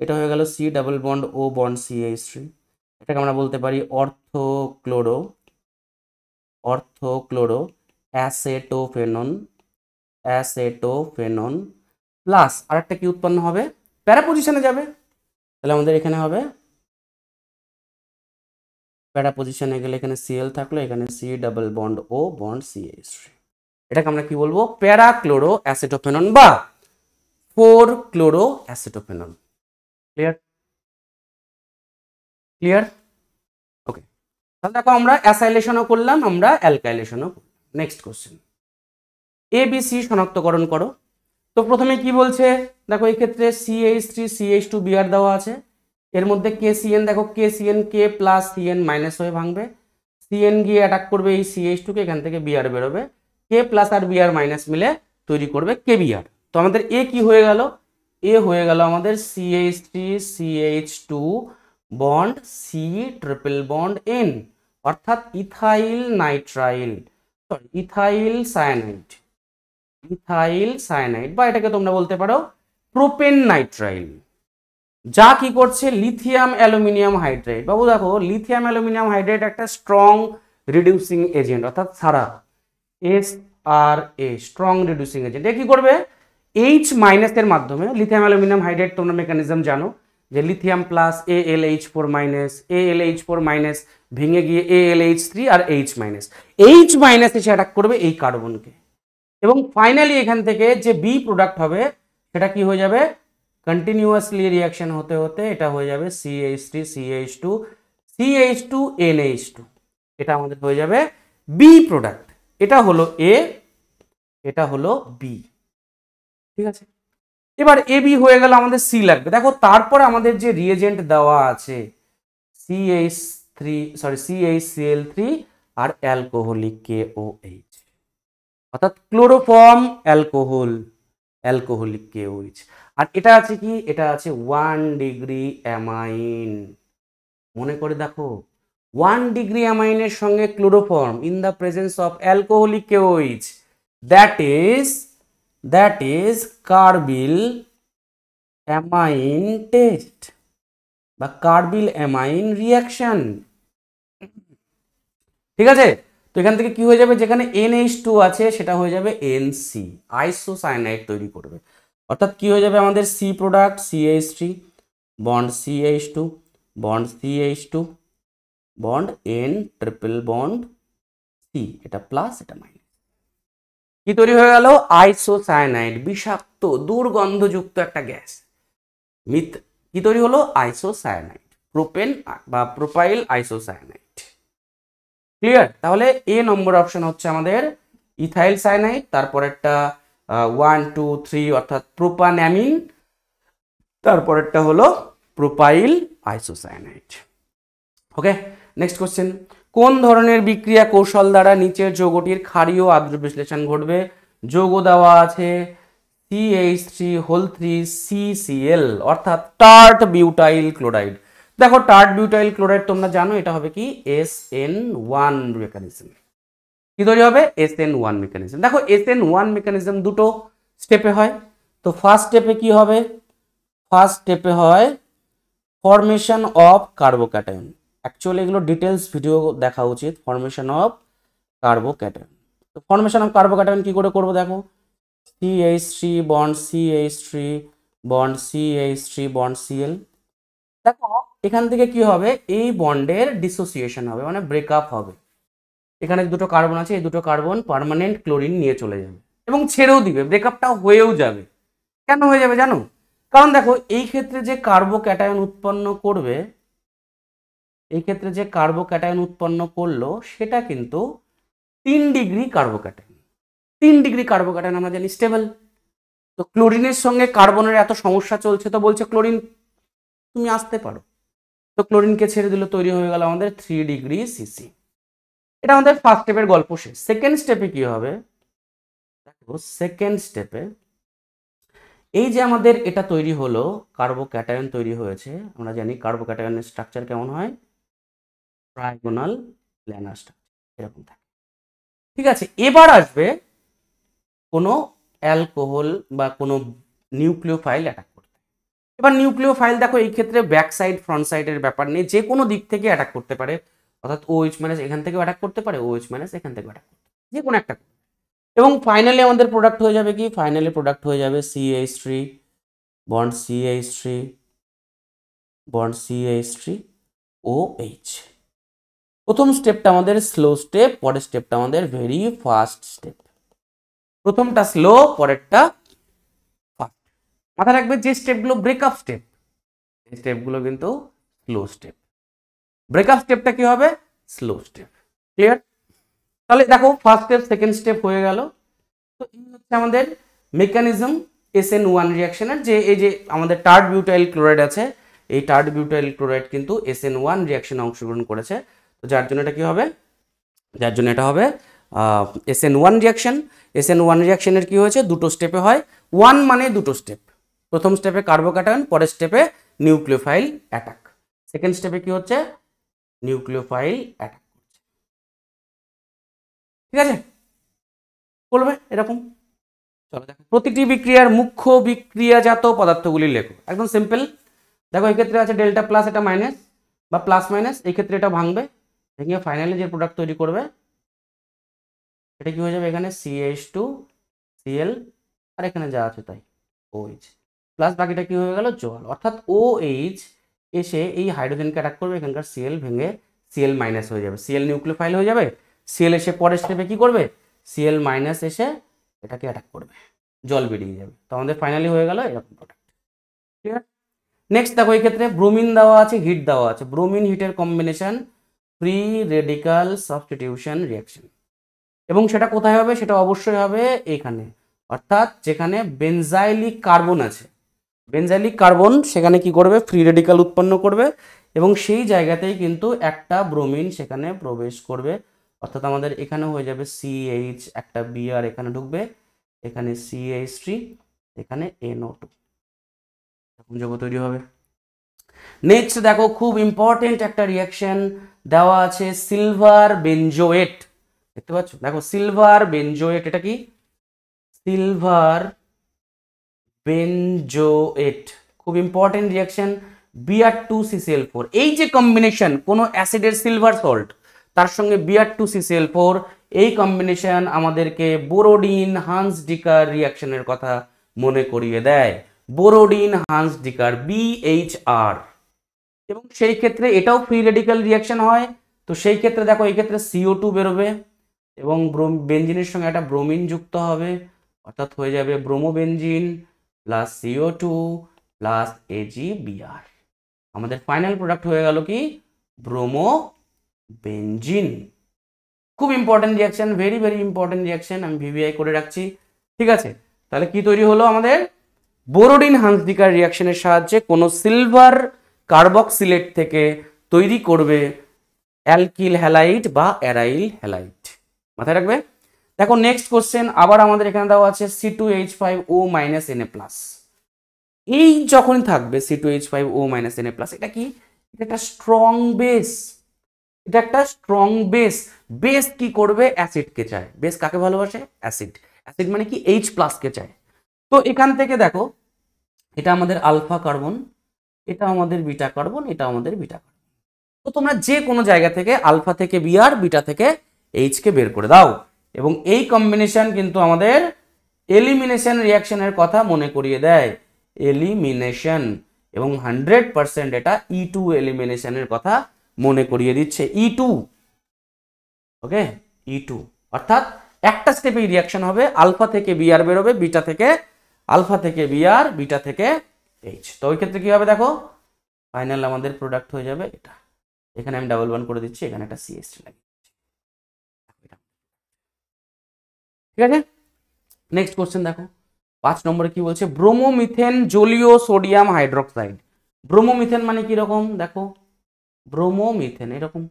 Speaker 1: এটা হয়ে গেল C double bond O bond H three এটাকে আমরা বলতে পারি অর্থোক্লোরো অর্থোক্লোরো অ্যাসেটোফেনন অ্যাসেটোফেনন প্লাস আরেকটা কি উৎপন্ন হবে প্যারা পজিশনে যাবে তাহলে আমাদের এখানে হবে প্যারা পজিশনে গেলে এখানে সিএল থাকলো এখানে C double bond O bond H three এটাকে আমরা কি বলবো প্যারাক্লোরো অ্যাসিটোফেনন বা four chloro acetophenone
Speaker 2: clear clear
Speaker 1: okay তাহলে দেখো আমরা অ্যাসাইলেশনও করলাম আমরা অ্যালকাইলেশনও করলাম নেক্সট কোশ্চেন সি শনাক্তকরণ করো তো প্রথমে কি বলছে দেখো এক্ষেত্রে CH three H two BR দেওয়া আছে এর মধ্যে কে সিএন দেখো K CN K plus CN minus হয়ে ভাঙবে সিএন গিয়ে অ্যাটাক করবে এই সিএইচ টুকে এখান থেকে বিআর বেরোবে কে প্লাস আর বি আর মাইনাস মিলে তৈরি করবে কেবিআর তো আমাদের এ কি হয়ে গেল এ হয়ে গেল আমাদের CH three CH two bond C triple bond N অর্থাৎ ethyl nitrile sorry ethyl cyanide ethyl cyanide বা এটাকে তোমরা বলতে পারো প্রোপেন নাইট্রাইল যা কি করছে লিথিয়াম অ্যালুমিনিয়াম হাইড্রেট বাবু দেখো লিথিয়াম অ্যালুমিনিয়াম হাইড্রেট একটা স্ট্রং রিডিউসিং এজেন্ট অর্থাৎ সারা S R A strong reducing agent এ কী করবে এইচ মাইনাসের মাধ্যমে লিথিয়াম অ্যালুমিনিয়াম হাইড্রেট তোমরা মেকানিজম জানো যে lithium plus A L H four minus A L H four minus ভেঙে গিয়ে এ এল এইচ থ্রি আর এইচ মাইনাস এইচ মাইনাস এসে অ্যাটাক করবে এই কার্বনকে এবং ফাইনালি এখান থেকে যে বি প্রোডাক্ট হবে সেটা কি হয়ে যাবে কন্টিনিউয়াসলি রিয়াকশন হতে হতে এটা হয়ে যাবে C H three CH two CH two H two এটা আমাদের হয়ে যাবে বি প্রোডাক্ট এটা হলো এ এটা হলো বি ঠিক আছে এবার এ বি হয়ে গেল আমাদের সি লাগবে দেখো তারপরে আমাদের যে রিয়েজেন্ট দেওয়া আছে C H three sorry C H C L three আর অ্যালকোহলিক কে ও এইচ অর্থাৎ chloroform alcohol alcoholic K O H আর এটা আছে কি এটা আছে ওয়ান ডিগ্রি অ্যামাইন মনে করে দেখো ওয়ান ডিগ্রি অ্যামাইনের সঙ্গে chloroform in the presence of alcoholic KOH that is that is carbylamine test বা কার্বিল অ্যামাইন রিয়াকশন ঠিক আছে তো এখান থেকে কি হয়ে যাবে যেখানে এনএইচ টু আছে সেটা হয়ে যাবে এনসি আইসোসায়ানাইড তৈরি করবে অর্থাৎ কি হয়ে যাবে আমাদের C product CH three bond CH two bond CH two bond N triple bond C এটা প্লাস এটা মাইনাস কি তৈরি হয়ে গেল আইসোসায়ানাইড বিষাক্ত দুর্গন্ধযুক্ত একটা গ্যাস মিথ কি তৈরি হলো আইসোসায়ানাইড প্রোপেন বা প্রোপাইল আইসোসায়ানাইড ক্লিয়ার তাহলে এ নম্বর অপশন হচ্ছে আমাদের ইথাইল সায়ানাইড তারপর একটা ওয়ান টু থ্রি অর্থাৎ প্রোপানামিন তারপরেরটা হলো propyl isocyanide okay next question কোন ধরনের বিক্রিয়া কৌশল দ্বারা নিচের যৌগটির ক্ষারীয় আদ্র বিশ্লেষণ ঘটবে যৌগ দেওয়া আছে H three whole three CCl অর্থাৎ টার্ট বিউটাইল ক্লোরাইড দেখো টার্ট বিউটাইল ক্লোরাইড তোমরা জানো এটা হবে কি এস এন ওয়ান মেকানিজম কি তৈরি হবে এস এন ওয়ান মেকানিজম দেখো এস এন ওয়ান মেকানিজম দুটো স্টেপে হয় তো ফার্স্ট স্টেপে কি হবে ফার্স্ট স্টেপে হয় ফরমেশন অফ কার্বোক্যাটায়ন অ্যাকচুয়ালি এগুলো ডিটেলস ভিডিও দেখা উচিত ফর্মেশন অফ কার্বো কার্বোক্যাটায়ন তো ফর্মেশন অফ কার্বোক্যাটায়ন কী করে করবো দেখো C H three bond C H three bond C H three bond Cl দেখো এখান থেকে কি হবে এই বন্ডের ডিসোসিয়েশন হবে মানে ব্রেকআপ হবে এখানে দুটো কার্বন আছে এই দুটো কার্বন পারমানেন্ট ক্লোরিন নিয়ে চলে যাবে এবং ছেড়েও দিবে ব্রেকআপটা হয়েও যাবে কেন হয়ে যাবে জানো কারণ দেখো এই ক্ষেত্রে যে কার্বো ক্যাটায়ন উৎপন্ন করবে এক্ষেত্রে যে কার্বোক্যাটায়ন উৎপন্ন করলো সেটা কিন্তু তিন ডিগ্রি কার্বোক্যাটায়ন তিন ডিগ্রি কার্বোক্যাটায়ন আমরা জানি স্টেবল তো ক্লোরিনের সঙ্গে কার্বনের এত সমস্যা চলছে তো বলছে ক্লোরিন তুমি আসতে পারো তো ক্লোরিনকে ছেড়ে দিলে তৈরি হয়ে গেল আমাদের থ্রি ডিগ্রি সিসি এটা আমাদের ফার্স্ট স্টেপের গল্প শেষ সেকেন্ড স্টেপে কি হবে দেখো সেকেন্ড স্টেপে এই যে আমাদের এটা তৈরি হলো কার্বোক্যাটায়ন তৈরি হয়েছে আমরা জানি কার্বোক্যাটায়নের স্ট্রাকচার কেমন হয় ট্রাইগোনাল প্ল্যানার স্ট্রাকচার এরকম থাকে ঠিক আছে এবার আসবে কোনো অ্যালকোহল বা কোনো নিউক্লিও ফাইল অ্যাটাক করতে এবার নিউক্লিও ফাইল দেখো এই ক্ষেত্রে ব্যাক সাইড ফ্রন্ট সাইডের ব্যাপার নেই যে কোনো দিক থেকে অ্যাটাক করতে পারে অর্থাৎ ও এইচ মাইনাস এখান থেকেও অ্যাটাক করতে পারে ও এইচ মাইনাস এখান থেকে অ্যাটাক করতে যে কোনো একটা এবং ফাইনালি আমাদের প্রোডাক্ট হয়ে যাবে কি ফাইনালি প্রোডাক্ট হয়ে যাবে CH three bond CH three bond CH three O H প্রথম স্টেপটা আমাদের স্লো স্টেপ পরের স্টেপটা আমাদের ভেরি ফাস্ট স্টেপ প্রথমটা স্লো পরেরটা ফাস্ট মাথা রাখবে যে স্টেপগুলো ব্রেকআপ স্টেপ এই স্টেপগুলো কিন্তু স্লো স্টেপ ব্রেকআপ স্টেপটা কি হবে স্লো স্টেপ ক্লিয়ার তাহলে দেখো ফার্স্ট স্টেপ সেকেন্ড স্টেপ হয়ে গেল তো এই হচ্ছে আমাদের মেকানিজম এস এন ওয়ান রিয়াকশনের যে এই যে আমাদের টার্ড বিউটাইল ক্লোরাইড আছে এই টার্ড বিউটাইল ক্লোরাইড কিন্তু এস এন ওয়ান রিয়াকশনে অংশগ্রহণ করেছে তো যার জন্য এটা কী হবে যার জন্য এটা হবে S N one reaction S N one রিয়াকশানের কী হয়েছে দুটো স্টেপে হয় ওয়ান মানে দুটো স্টেপ প্রথম স্টেপে কার্বোক্যাটায়ন পরের স্টেপে নিউক্লিওফাইল অ্যাটাক সেকেন্ড স্টেপে কী হচ্ছে নিউক্লিওফাইল
Speaker 2: অ্যাটাক ঠিক আছে বলবে এরকম
Speaker 1: চলো দেখো প্রতিটি বিক্রিয়ার মুখ্য বিক্রিয়াজাত পদার্থগুলি লেখো একদম সিম্পল দেখো এক্ষেত্রে আছে ডেল্টা প্লাস এটা মাইনাস বা প্লাস মাইনাস এই ক্ষেত্রে এটা ভাঙবে দেখি ফাইনালি যে প্রোডাক্ট তৈরি করবে এটা কি হয়ে যাবে এখানে সিএইচ টু সিএল আর এখানে যা আছে তাই ওইচ প্লাস বাকিটা কি হয়ে গেল জল অর্থাৎ ও এইচ এসে এই হাইড্রোজেনকে অ্যাটাক করবে এখানকার সিএল ভেঙে সিএল মাইনাস হয়ে যাবে সিএল নিউক্লিওফাইল হয়ে যাবে সিএল এসে পরে স্টেপে কি করবে সিএল মাইনাস এসে এটাকে অ্যাটাক করবে জল বেরিয়ে যাবে তো আমাদের ফাইনালি হয়ে গেল এরকম প্রোডাক্ট ঠিক আছে নেক্সট দেখো এই ক্ষেত্রে ব্রোমিন দেওয়া আছে হিট দেওয়া আছে ব্রোমিন হিটের combination free radical substitution reaction এবং সেটা কোথায় হবে সেটা অবশ্যই হবে এখানে অর্থাৎ যেখানে বেনজাইলিক কার্বন আছে বেনজাইলিক কার্বন সেখানে কি করবে ফ্রি রেডিক্যাল উৎপন্ন করবে এবং সেই জায়গাতেই কিন্তু একটা ব্রোমিন সেখানে প্রবেশ করবে অর্থাৎ আমাদের এখানে হয়ে যাবে সিএইচ একটা বিআর এখানে ঢুকবে এখানে সিএইচ থ্রি এখানে এনও টু যখন তৈরি হবে নেক্সট দেখো খুব ইম্পর্টেন্ট একটা রিয়াকশন দেওয়া আছে সিলভার বেঞ্জোয়েট দেখতে পাচ্ছ দেখো সিলভার বেঞ্জোয়েট এটা কি সিলভার বেঞ্জোয়েট খুব important reaction Br two CCl four এই যে কম্বিনেশন কোনো অ্যাসিডের সিলভার সল্ট তার সঙ্গে বিআর টু সিসিএল ফোর এই কম্বিনেশন আমাদেরকে বোরোডিন হান্স ডিকার রিয়াকশনের কথা মনে করিয়ে দেয় বোরোডিন হান্স ডিকার বিএইচআর এবং সেই ক্ষেত্রে এটাও ফ্রি রেডিক্যাল রিয়াকশন হয় তো সেই ক্ষেত্রে দেখো এই ক্ষেত্রে সিও টু বেরোবে এবং বেঞ্জিনের সঙ্গে একটা ব্রোমিন যুক্ত হবে অর্থাৎ হয়ে যাবে bromobenzene plus CO two plus AgBr আমাদের ফাইনাল প্রোডাক্ট হয়ে গেল কি ব্রোমো বেঞ্জিন খুব important reaction very very important reaction আমি ভিভিআই করে রাখছি ঠিক আছে তাহলে কি তৈরি হলো আমাদের বোরোডিন হান্সদিকার রিয়াকশনের সাহায্যে কোনো সিলভার কার্বক্সিলেট থেকে তৈরি করবে অ্যালকিল হ্যালাইট বা অ্যারাইল হ্যালাইট মাথায় রাখবে দেখো নেক্সট কোশ্চেন আবার আমাদের এখানে দেওয়া আছে C two H five O minus N A plus এই যখন থাকবে C two H five O minus N A plus এটা কি এটা একটা স্ট্রং বেস এটা একটা স্ট্রং বেস বেস কি করবে অ্যাসিডকে চায় বেস কাকে ভালোবাসে অ্যাসিড অ্যাসিড মানে কি এইচ প্লাসকে চায় তো এখান থেকে দেখো এটা আমাদের আলফা কার্বন এটা আমাদের বিটা কার্বন এটা আমাদের বিটা কার্বন তো তোমরা যে কোনো জায়গা থেকে আলফা থেকে বি আর বিটা থেকে এইচকে বের করে দাও এবং এই কম্বিনেশন কিন্তু আমাদের এলিমিনেশন রিয়াকশনের কথা মনে করিয়ে দেয় এলিমিনেশন এবং হান্ড্রেড পারসেন্ট এটা ই টু এলিমিনেশনের কথা মনে করিয়ে দিচ্ছে ই টু ওকে ই টু অর্থাৎ একটা স্টেপেই রিয়াকশন হবে আলফা থেকে বি আর বেরোবে বিটা থেকে আলফা থেকে বি আর বিটা থেকে এইচ তো ওই ক্ষেত্রে কী হবে দেখো ফাইনাল আমাদের প্রোডাক্ট হয়ে যাবে এটা এখানে আমি ডাবল ওয়ান করে দিচ্ছি এখানে একটা সিএসটি লাগিয়ে ঠিক আছে নেক্সট কোশ্চেন দেখো পাঁচ নম্বরে কি বলছে ব্রোমোমিথেন জলীয় সোডিয়াম হাইড্রোক্সাইড ব্রোমোমিথেন মানে কিরকম দেখো ব্রোমোমিথেন এরকম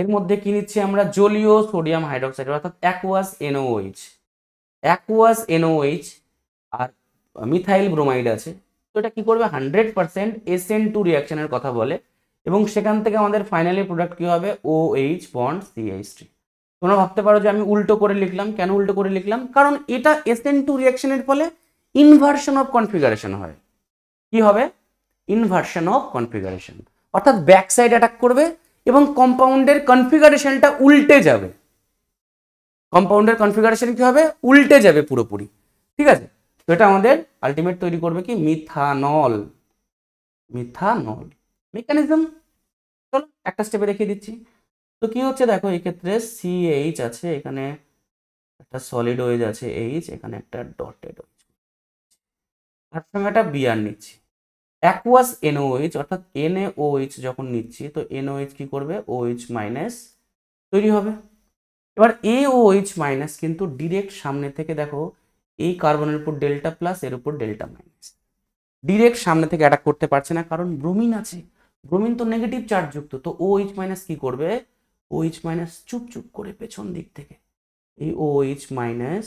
Speaker 1: এর মধ্যে কি নিচ্ছি আমরা জলীয় সোডিয়াম হাইড্রক্সাইড অর্থাৎ অ্যাকোয়াস এনওএইচ অ্যাকোয়াস এনওএইচ আর মিথাইল ব্রোমাইড আছে তো এটা কি করবে হান্ড্রেড পার্সেন্ট এসএন টু রিয়াকশনের কথা বলে এবং সেখান থেকে আমাদের ফাইনালি প্রোডাক্ট কী হবে ও এইচ বন্ড সিএইচ তোমরা ভাবতে পারো যে আমি উল্টো করে লিখলাম কেন উল্টো করে লিখলাম কারণ এটা এসএন টু রিয়াকশনের ফলে ইনভার্সন অফ কনফিগারেশন হয় কি হবে ইনভার্সন অফ কনফিগারেশন অর্থাৎ ব্যাক সাইড অ্যাটাক করবে এবং কম্পাউন্ডের কনফিগারেশনটা উল্টে যাবে কম্পাউন্ডের কনফিগারেশন কি হবে উল্টে যাবে পুরোপুরি ঠিক আছে তো এটা আমাদের আলটিমেট তৈরি করবে কি মিথানল মিথানল মেকানিজম চলো একটা স্টেপে দেখিয়ে দিচ্ছি তো কি হচ্ছে দেখো এক্ষেত্রে সিএইচ আছে এখানে একটা সলিড ওয়েজ আছে এইচ এখানে একটা ডটেড ওয়েজ তার সঙ্গে একটা বিয়ার নিচ্ছি অ্যাকুয়াস এনওএইচ অর্থাৎ এনএওএইচ যখন নিচ্ছি তো এনওএইচ কি করবে ওইচ মাইনাস তৈরি হবে এবার এ ওইচ মাইনাস কিন্তু ডিরেক্ট সামনে থেকে দেখো এই কার্বনের উপর ডেল্টা প্লাস এর উপর ডেল্টা মাইনাস ডিরেক্ট সামনে থেকে অ্যাটাক করতে পারছে না কারণ ব্রোমিন আছে ব্রোমিন তো নেগেটিভ চার্জযুক্ত তো ও এইচ মাইনাস কি করবে ও এইচ মাইনাস চুপ চুপ করে পেছন দিক থেকে এই ও এইচ মাইনাস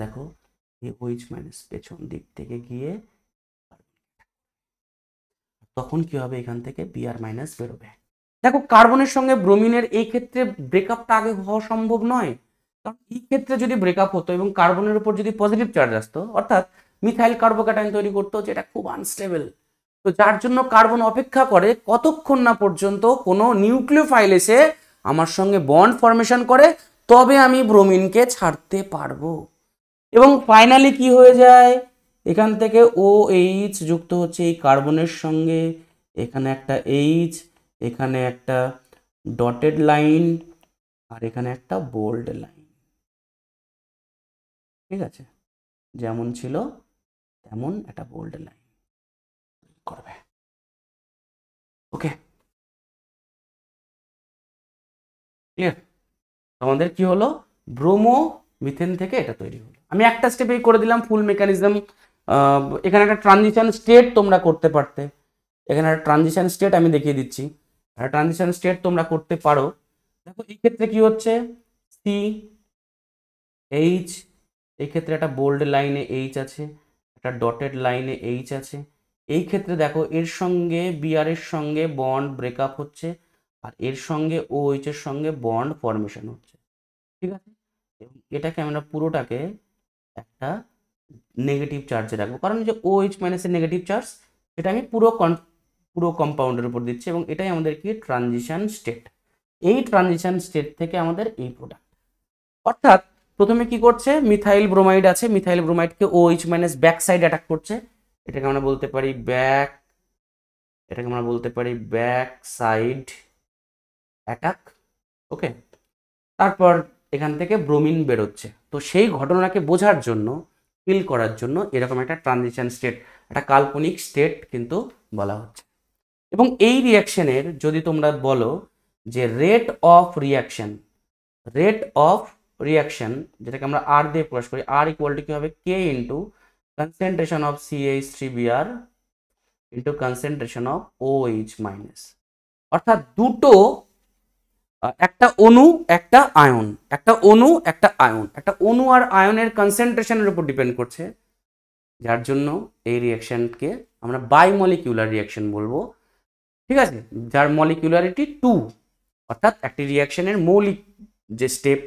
Speaker 1: দেখো এই ও এইচ মাইনাস পেছন দিক থেকে গিয়ে তখন কি হবে এখান থেকে বিআর মাইনাস বেরোবে দেখো কার্বনের সঙ্গে ব্রোমিনের এই ক্ষেত্রে ব্রেকআপটা আগে হওয়া সম্ভব নয় কারণ এই ক্ষেত্রে যদি ব্রেকআপ হতো এবং কার্বনের উপর যদি পজিটিভ চার্জ আসতো অর্থাৎ মিথাইল কার্বোক্যাটাইন তৈরি করতো যেটা খুব আনস্টেবল তো যার জন্য কার্বন অপেক্ষা করে কতক্ষণ না পর্যন্ত কোনো নিউক্লিওফাইল এসে আমার সঙ্গে বন্ড ফর্মেশন করে তবে আমি ব্রোমিনকে ছাড়তে পারবো এবং ফাইনালি কি হয়ে যায় এখান থেকে ও এইচ যুক্ত হচ্ছে এই কার্বনের সঙ্গে এখানে একটা এইচ এখানে একটা ডটেড লাইন আর এখানে একটা বোল্ড লাইন ঠিক আছে যেমন ছিল তেমন
Speaker 2: একটা বোল্ড লাইন করবে ওকে
Speaker 1: ক্লিয়ার আমাদের কি হলো ব্রোমো মিথেন থেকে এটা তৈরি হলো আমি একটা স্টেপেই করে দিলাম ফুল মেকানিজম এখানে একটা ট্রানজিশন স্টেট তোমরা করতে পারতে এখানে একটা ট্রানজিশন স্টেট আমি দেখিয়ে দিচ্ছি একটা ট্রানজিশন স্টেট তোমরা করতে পারো দেখো এই ক্ষেত্রে কি হচ্ছে সি এইচ এক্ষেত্রে একটা বোল্ড লাইনে এইচ আছে একটা ডটেড লাইনে এইচ আছে এই ক্ষেত্রে দেখো এর সঙ্গে বিআর এর সঙ্গে বন্ড ব্রেকআপ হচ্ছে আর এর সঙ্গে ও এইচ এর সঙ্গে বন্ড ফর্মেশন হচ্ছে ঠিক আছে এবং এটাকে আমরা পুরোটাকে একটা নেগেটিভ চার্জে রাখবো কারণ যে ও এইচ মাইনাসের নেগেটিভ চার্জ এটা আমি পুরো পুরো কম্পাউন্ডের উপর দিচ্ছি এবং এটাই আমাদের কি ট্রানজিশান স্টেট এই ট্রানজিশান স্টেট থেকে আমাদের এই প্রোডাক্ট অর্থাৎ প্রথমে কি করছে মিথাইল ব্রোমাইড আছে মিথাইল ব্রোমাইডকে O H minus back side attack করছে এটাকে আমরা বলতে পারি ব্যাক এটাকে আমরা বলতে পারি ব্যাক সাইড অ্যাটাক ওকে তারপর এখান থেকে ব্রোমিন বেরোচ্ছে তো সেই ঘটনাকে বোঝার জন্য ফিল করার জন্য এরকম একটা ট্রানজিশন স্টেট একটা কাল্পনিক স্টেট কিন্তু বলা হচ্ছে এবং এই রিয়াকশনের যদি তোমরা বলো যে rate of reaction rate of reaction যেটাকে আমরা আর দিয়ে প্রকাশ করি আর ইকুয়াল টু কি হবে K into concentration of CH three Br into concentration of O H minus অর্থাৎ দুটো একটা অণু একটা আয়ন একটা অণু একটা আয়ন একটা অণু আর আয়নের কনসেন্ট্রেশনের উপর ডিপেন্ড করছে যার জন্য এই রিয়াকশনকে আমরা বাইমলিকিউলার রিয়াকশন বলবো ঠিক আছে যার মলিকিউলারিটি টু অর্থাৎ একটি রিয়াকশনের মৌলিক যে স্টেপ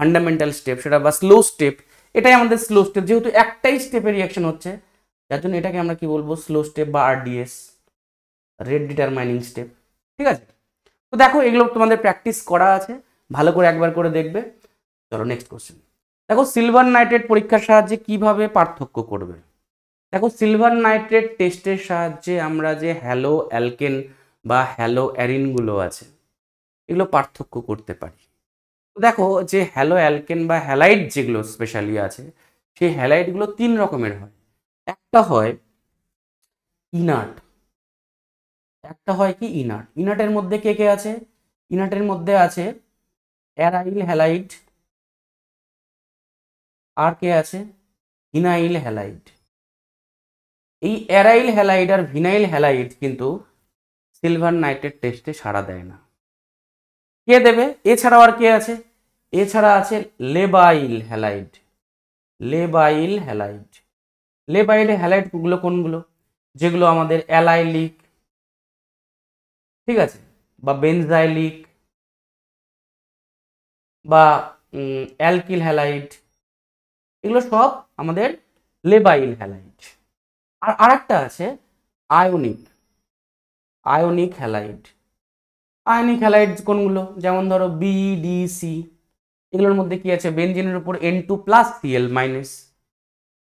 Speaker 1: ফান্ডামেন্টাল স্টেপ সেটা বা স্লো স্টেপ এটাই আমাদের স্লো স্টেপ যেহেতু একটাই স্টেপে রিয়াকশন হচ্ছে যার জন্য এটাকে আমরা কি বলবো স্লো স্টেপ বা আরডিএস রেট ডিটারমাইনিং স্টেপ ঠিক আছে তো দেখো এগুলো তোমাদের প্র্যাকটিস করা আছে ভালো করে একবার করে দেখবে চলো নেক্সট কোশ্চেন দেখো সিলভার নাইট্রেট পরীক্ষার সাহায্যে কিভাবে পার্থক্য করবে দেখো সিলভার নাইট্রেট টেস্টের সাহায্যে আমরা যে হ্যালো অ্যালকেন বা হ্যালো অ্যারিনগুলো আছে এগুলো পার্থক্য করতে পারি দেখো যে হ্যালো অ্যালকেন বা হ্যালাইট যেগুলো স্পেশালি আছে সেই হ্যালাইটগুলো তিন রকমের হয় একটা হয় ইনার্ট একটা হয় কি ইনার্ট ইনার্টের মধ্যে কে কে আছে ইনার্টের মধ্যে আছে অ্যারাইল হ্যালাইট
Speaker 2: আর কে আছে ভিনাইল হ্যালাইট
Speaker 1: এই অ্যারাইল হ্যালাইড আর ভিনাইল হ্যালাইট কিন্তু সিলভার নাইট্রেট টেস্টে সাড়া দেয় না কে দেবে এছাড়াও আর কে আছে এছাড়া আছে লেবাইল হ্যালাইড লেবাইল হ্যালাইড লেবাইল হ্যালাইডগুলো কোনগুলো যেগুলো আমাদের অ্যালাইলিক ঠিক আছে বা বেনজাইলিক বা অ্যালকিল হ্যালাইড এগুলো সব আমাদের লেবাইল হ্যালাইড আর আরেকটা আছে ionic ionic halide ionic halide কোনগুলো যেমন ধরো বিডিসি এগুলোর মধ্যে কি আছে বেঞ্জিনের উপর N two plus Cl minus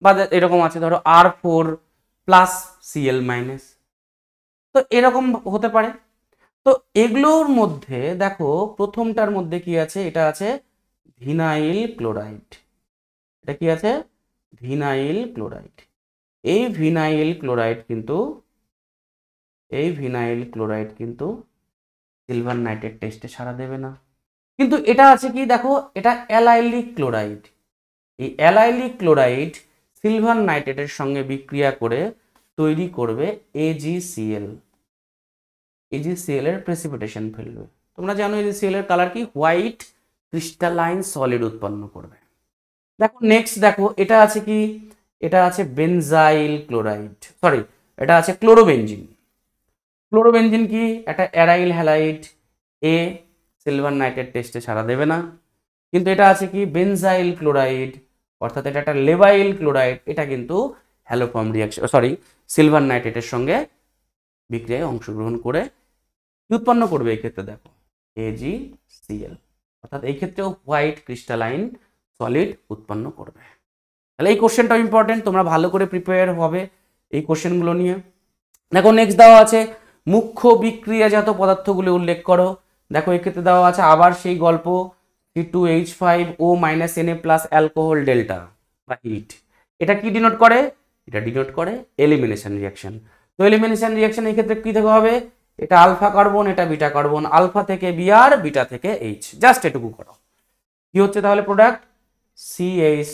Speaker 1: বা এরকম আছে ধরো R four plus Cl minus তো এরকম হতে পারে তো এগুলোর মধ্যে দেখো প্রথমটার মধ্যে কি আছে এটা আছে ভিনাইল ক্লোরাইড এটা কি আছে ভিনাইল ক্লোরাইড এই ভিনাইল ক্লোরাইড কিন্তু এই ভিনাইল ক্লোরাইড কিন্তু সিলভার নাইট্রেট টেস্টে সারা দেবে না কিন্তু এটা আছে কি দেখো এটা অ্যালাইলিক ক্লোরাইড এই অ্যালাইলিক ক্লোরাইড সিলভার নাইট্রেটের সঙ্গে বিক্রিয়া করে তৈরি করবে এজিসিএল এজিসিএল এর প্রেসিপিটেশন ফেলবে তোমরা জানো এজিসিএল এর কালার কি হোয়াইট ক্রিস্টালাইন সলিড উৎপন্ন করবে দেখো নেক্সট দেখো এটা আছে কি এটা আছে বেনজাইল ক্লোরাইড সরি এটা আছে ক্লোরোবেনজিন ক্লোরোবেনজিন কি একটা অ্যারাইল হ্যালাইড এ সিলভার নাইটের টেস্টে সারা দেবে না কিন্তু এটা আছে কি বেনজাইল ক্লোরাইড অর্থাৎ এটা একটা লেবাইল ক্লোরাইড এটা কিন্তু হ্যালোফর্ম রিয়াকশন সরি সিলভার নাইট্রেটের সঙ্গে বিক্রিয়ায় অংশগ্রহণ করে কি উৎপন্ন করবে এই ক্ষেত্রে দেখো এজি সিএল অর্থাৎ এই ক্ষেত্রেও হোয়াইট ক্রিস্টালাইন সলিড উৎপন্ন করবে তাহলে এই কোশ্চেনটাও ইম্পর্টেন্ট তোমরা ভালো করে প্রিপেয়ার হবে এই কোশ্চেনগুলো নিয়ে দেখো নেক্সট দেওয়া আছে মুখ্য বিক্রিয়াজাত পদার্থগুলি উল্লেখ করো দেখো এক্ষেত্রে দেওয়া আছে আবার সেই গল্প C two H five O minus N A plus alcohol delta বা হিট এটা কি ডিনোট করে এটা ডিনোট করে এলিমিনেশন রিয়াকশন তো এলিমিনেশন রিয়াকশন এই ক্ষেত্রে কী থেকে হবে এটা আলফা কার্বন এটা বিটা কার্বন আলফা থেকে বি আর বিটা থেকে এইচ জাস্ট এটুকু করো কি হচ্ছে তাহলে product CH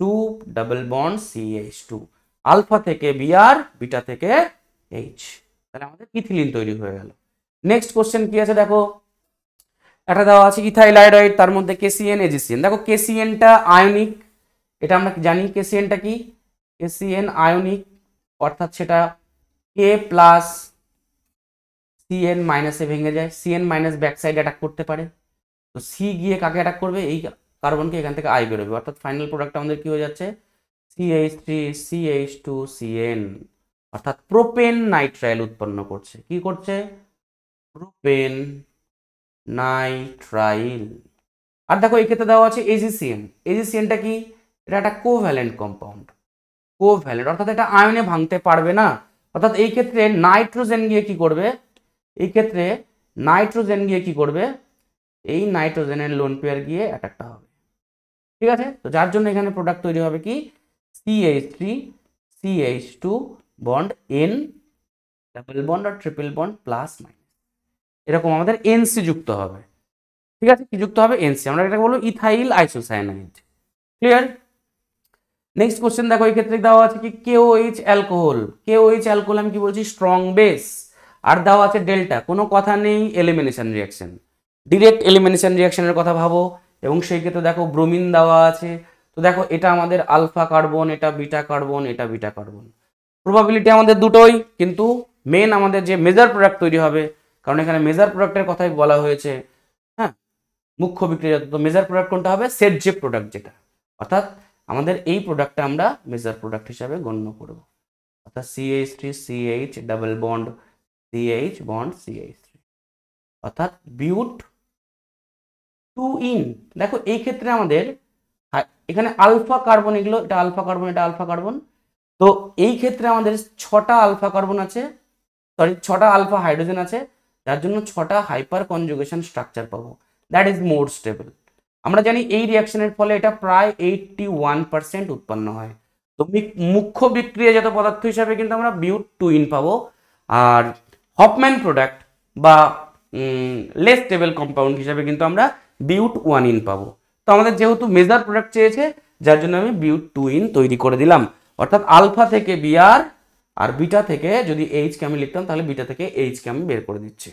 Speaker 1: two double bond CH two alpha থেকে বি আর বিটা থেকে এইচ তাহলে আমাদের ইথিলিন তৈরি হয়ে গেল নেক্সট কোশ্চেন কি আছে দেখো একটা দেওয়া আছে ইথাইলাইডাইড তার মধ্যে কেসিএন এজিসিএন দেখো কেসিএনটা আয়নিক এটা আমরা জানি কেসিএনটা কি কেসিএন আয়নিক অর্থাৎ সেটা কে প্লাস সিএন মাইনাসে ভেঙে যায় সিএন মাইনাস ব্যাকসাইড অ্যাটাক করতে পারে তো সি গিয়ে কাকে অ্যাটাক করবে এই কার্বনকে এখান থেকে আই বেরোবে অর্থাৎ ফাইনাল প্রোডাক্ট আমাদের কি হয়ে যাচ্ছে CH three CH two CN অর্থাৎ প্রোপেন নাইট্রাইল উৎপন্ন করছে কি করছে প্রোপেন নাইট্রাইল আর দেখো এই ক্ষেত্রে দেওয়া আছে এজিসিএন এজিসিএনটা কি এটা একটা কোভ্যালেন্ট কম্পাউন্ড কোভ্যালেন্ট অর্থাৎ এটা আয়নে ভাঙতে পারবে না অর্থাৎ এই ক্ষেত্রে নাইট্রোজেন গিয়ে কি করবে এই ক্ষেত্রে নাইট্রোজেন গিয়ে কি করবে এই নাইট্রোজেনের লোন পেয়ার গিয়ে অ্যাটাকটা হবে ঠিক আছে তো যার জন্য এখানে প্রোডাক্ট তৈরি হবে কি CH three CH two bond N double bond আর ট্রিপল বন্ড প্লাস মাইনাস এরকম আমাদের এনসি যুক্ত হবে ঠিক আছে কি যুক্ত হবে এনসি আমরা এটাকে বলবো ethyl isocyanide clear next question দেখো এই ক্ষেত্রে দেওয়া আছে কি KO H alcohol KO H alcohol আমি কি বলছি স্ট্রং বেস আর দেওয়া আছে ডেল্টা কোনো কথা নেই এলিমিনেশন রিয়াকশন ডিরেক্ট এলিমিনেশন রিয়াকশনের কথা ভাবো এবং সেই ক্ষেত্রে দেখো ব্রোমিন দেওয়া আছে তো দেখো এটা আমাদের আলফা কার্বন এটা বিটা কার্বন এটা বিটা কার্বন প্রবাবিলিটি আমাদের দুটোই কিন্তু মেন আমাদের যে মেজার প্রোডাক্ট তৈরি হবে কারণ এখানে মেজার প্রোডাক্টের কথাই বলা হয়েছে হ্যাঁ মুখ্য বিক্রেতা তো মেজার প্রোডাক্ট কোনটা হবে সেট যে প্রোডাক্ট যেটা অর্থাৎ আমাদের এই প্রোডাক্টটা আমরা মেজার প্রোডাক্ট হিসাবে গণ্য করব অর্থাৎ CH three CH double bond CH bond CH three অর্থাৎ বিউট টু ইন দেখো এই ক্ষেত্রে আমাদের হ্যাঁ, এখানে আলফা কার্বন এগুলো এটা আলফা কার্বন এটা আলফা কার্বন তো এই ক্ষেত্রে আমাদের ছটা আলফা কার্বন আছে সরি ছটা আলফা হাইড্রোজেন আছে যার জন্য ছটা হাইপার কনজুগেশন স্ট্রাকচার পাবো দ্যাট ইজ মোর স্টেবল আমরা জানি এই রিয়াকশনের ফলে এটা প্রায় এইটটি ওয়ান পার্সেন্ট উৎপন্ন হয় তো মুখ্য বিক্রিয়াজাত পদার্থ হিসাবে কিন্তু আমরা বিউট টুইন পাবো আর হপম্যান প্রোডাক্ট বা লেস স্টেবল কম্পাউন্ড হিসাবে কিন্তু আমরা বিউট ওয়ান ইন পাবো তো আমাদের যেহেতু মেজার প্রোডাক্ট চেয়েছে যার জন্য আমি বিউট টু ইন তৈরি করে দিলাম অর্থাৎ আলফা থেকে বিআর আর বিটা থেকে যদি এইচকে আমি লিখতাম তাহলে বিটা থেকে এইচকে আমি বের করে দিচ্ছি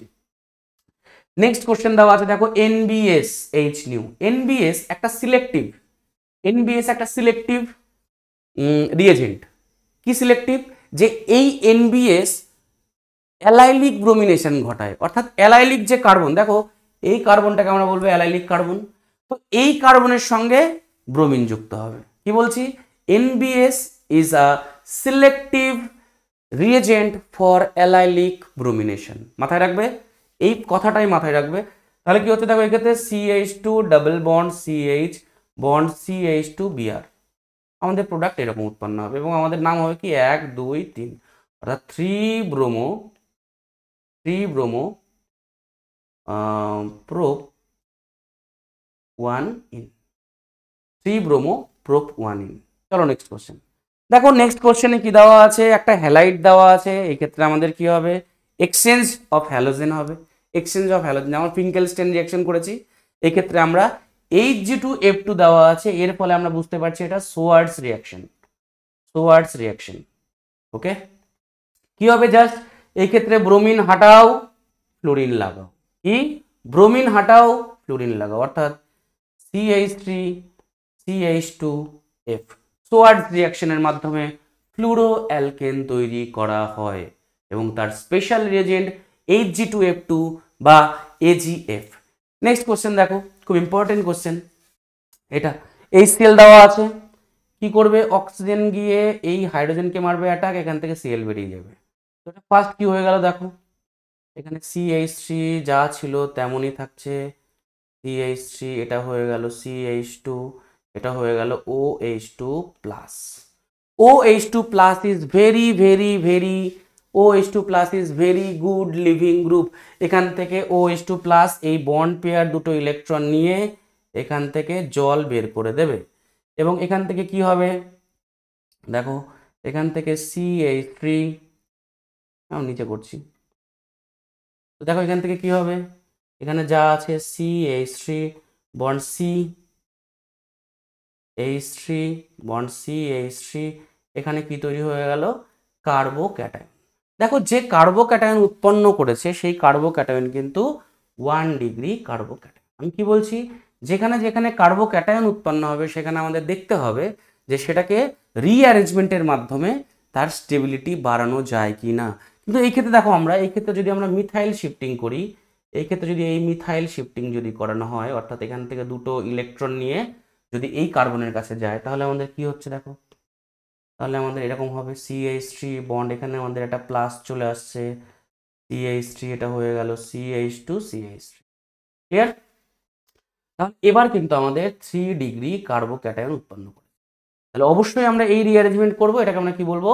Speaker 1: নেক্সট কোশ্চেন দেওয়া আছে দেখো এনবিএস এইচ নিউ এনবিএস একটা সিলেক্টিভ এনবিএস একটা সিলেক্টিভ রিয়েজেন্ট কি সিলেক্টিভ যে এই এনবিএস অ্যালাইলিক ব্রোমিনেশন ঘটায় অর্থাৎ অ্যালাইলিক যে কার্বন দেখো এই কার্বনটাকে আমরা বলবো অ্যালাইলিক কার্বন তো এই কার্বনের সঙ্গে ব্রোমিন যুক্ত হবে কি বলছি NBS is a selective reagent for allylic bromination মাথায় রাখবে এই কথাটাই মাথায় রাখবে তাহলে কি হচ্ছে দেখো এক্ষেত্রে CH two double bond CH bond CH two Br আমাদের প্রোডাক্ট এরকম উৎপন্ন হবে এবং আমাদের নাম হবে কি এক দুই তিন অর্থাৎ three bromo three bromo prop one yne three bromo prop one yne চলো নেক্সট কোশ্চেন দেখো নেক্সট কোশ্চেনে কি দেওয়া আছে একটা হ্যালাইট দেওয়া আছে এই ক্ষেত্রে আমাদের কি হবে এক্সচেঞ্জ অফ হ্যালোজেন হবে এক্সচেঞ্জ অফ হ্যালোজেন আমরা ফিঙ্কেল স্টেন রিয়াকশন করেছি এই ক্ষেত্রে আমরা H G two F two দেওয়া আছে এর ফলে আমরা বুঝতে পারছি এটা Swarts reaction Swarts reaction okay কি হবে জাস্ট এই ক্ষেত্রে ব্রোমিন হাটাও ফ্লোরিন লাগাও কি ব্রোমিন হাটাও ফ্লোরিন লাগাও অর্থাৎ CH three CH two F Swarts রিয়াকশনের মাধ্যমে ফ্লুরো অ্যালকেন তৈরি করা হয় এবং তার special reagent H G two F two বা এজিএফ নেক্সট কোশ্চেন দেখো খুব ইম্পর্টেন্ট কোশ্চেন এটা এই সিএল দেওয়া আছে কি করবে অক্সিজেন গিয়ে এই হাইড্রোজেনকে মারবে অ্যাটাক এখান থেকে সিএল বেরিয়ে যাবে ফার্স্ট কি হয়ে গেল দেখো এখানে সিএইচ থ্রি যা ছিল তেমনই থাকছে সিএইচ থ্রি এটা হয়ে গেল সিএইচ টু এটা হয়ে গেল O H two plus O H two plus is very very very O H two plus is very good leaving group এখান থেকে ও এইচ টু প্লাস এই বন্ড পেয়ার দুটো ইলেকট্রন নিয়ে এখান থেকে জল বের করে দেবে এবং এখান থেকে কি হবে দেখো এখান থেকে সি এইচ থ্রি আমি নিচে করছি তো দেখো এখান থেকে কি হবে এখানে যা আছে C H three bond C H three bond C H three এখানে কি তৈরি হয়ে গেল কার্বো ক্যাটায়ন দেখো যে কার্বো ক্যাটায়ন উৎপন্ন করেছে সেই কার্বো ক্যাটায়ন কিন্তু ওয়ান ডিগ্রি কার্বো ক্যাটায়ন আমি কি বলছি যেখানে যেখানে কার্বো ক্যাটায়ন উৎপন্ন হবে সেখানে আমাদের দেখতে হবে যে সেটাকে রিঅ্যারেঞ্জমেন্টের মাধ্যমে তার স্টেবিলিটি বাড়ানো যায় কি না কিন্তু এই ক্ষেত্রে দেখো আমরা এই ক্ষেত্রে যদি আমরা মিথাইল শিফটিং করি এই ক্ষেত্রে যদি এই মিথাইল শিফটিং যদি করানো হয় অর্থাৎ এখান থেকে দুটো ইলেকট্রন নিয়ে যদি এই কার্বনের কাছে যায় তাহলে আমাদের কি হচ্ছে দেখো তাহলে আমাদের এরকম হবে সিএইচ থ্রি বন্ড এখানে আমাদের একটা প্লাস চলে আসছে সিএইচ থ্রি এটা হয়ে গেল CH two CH three clear তাহলে এবার কিন্তু আমাদের থ্রি ডিগ্রি কার্বো ক্যাটায়ন উৎপন্ন করে তাহলে অবশ্যই আমরা এই রিঅ্যারেঞ্জমেন্ট করব এটাকে আমরা কি বলবো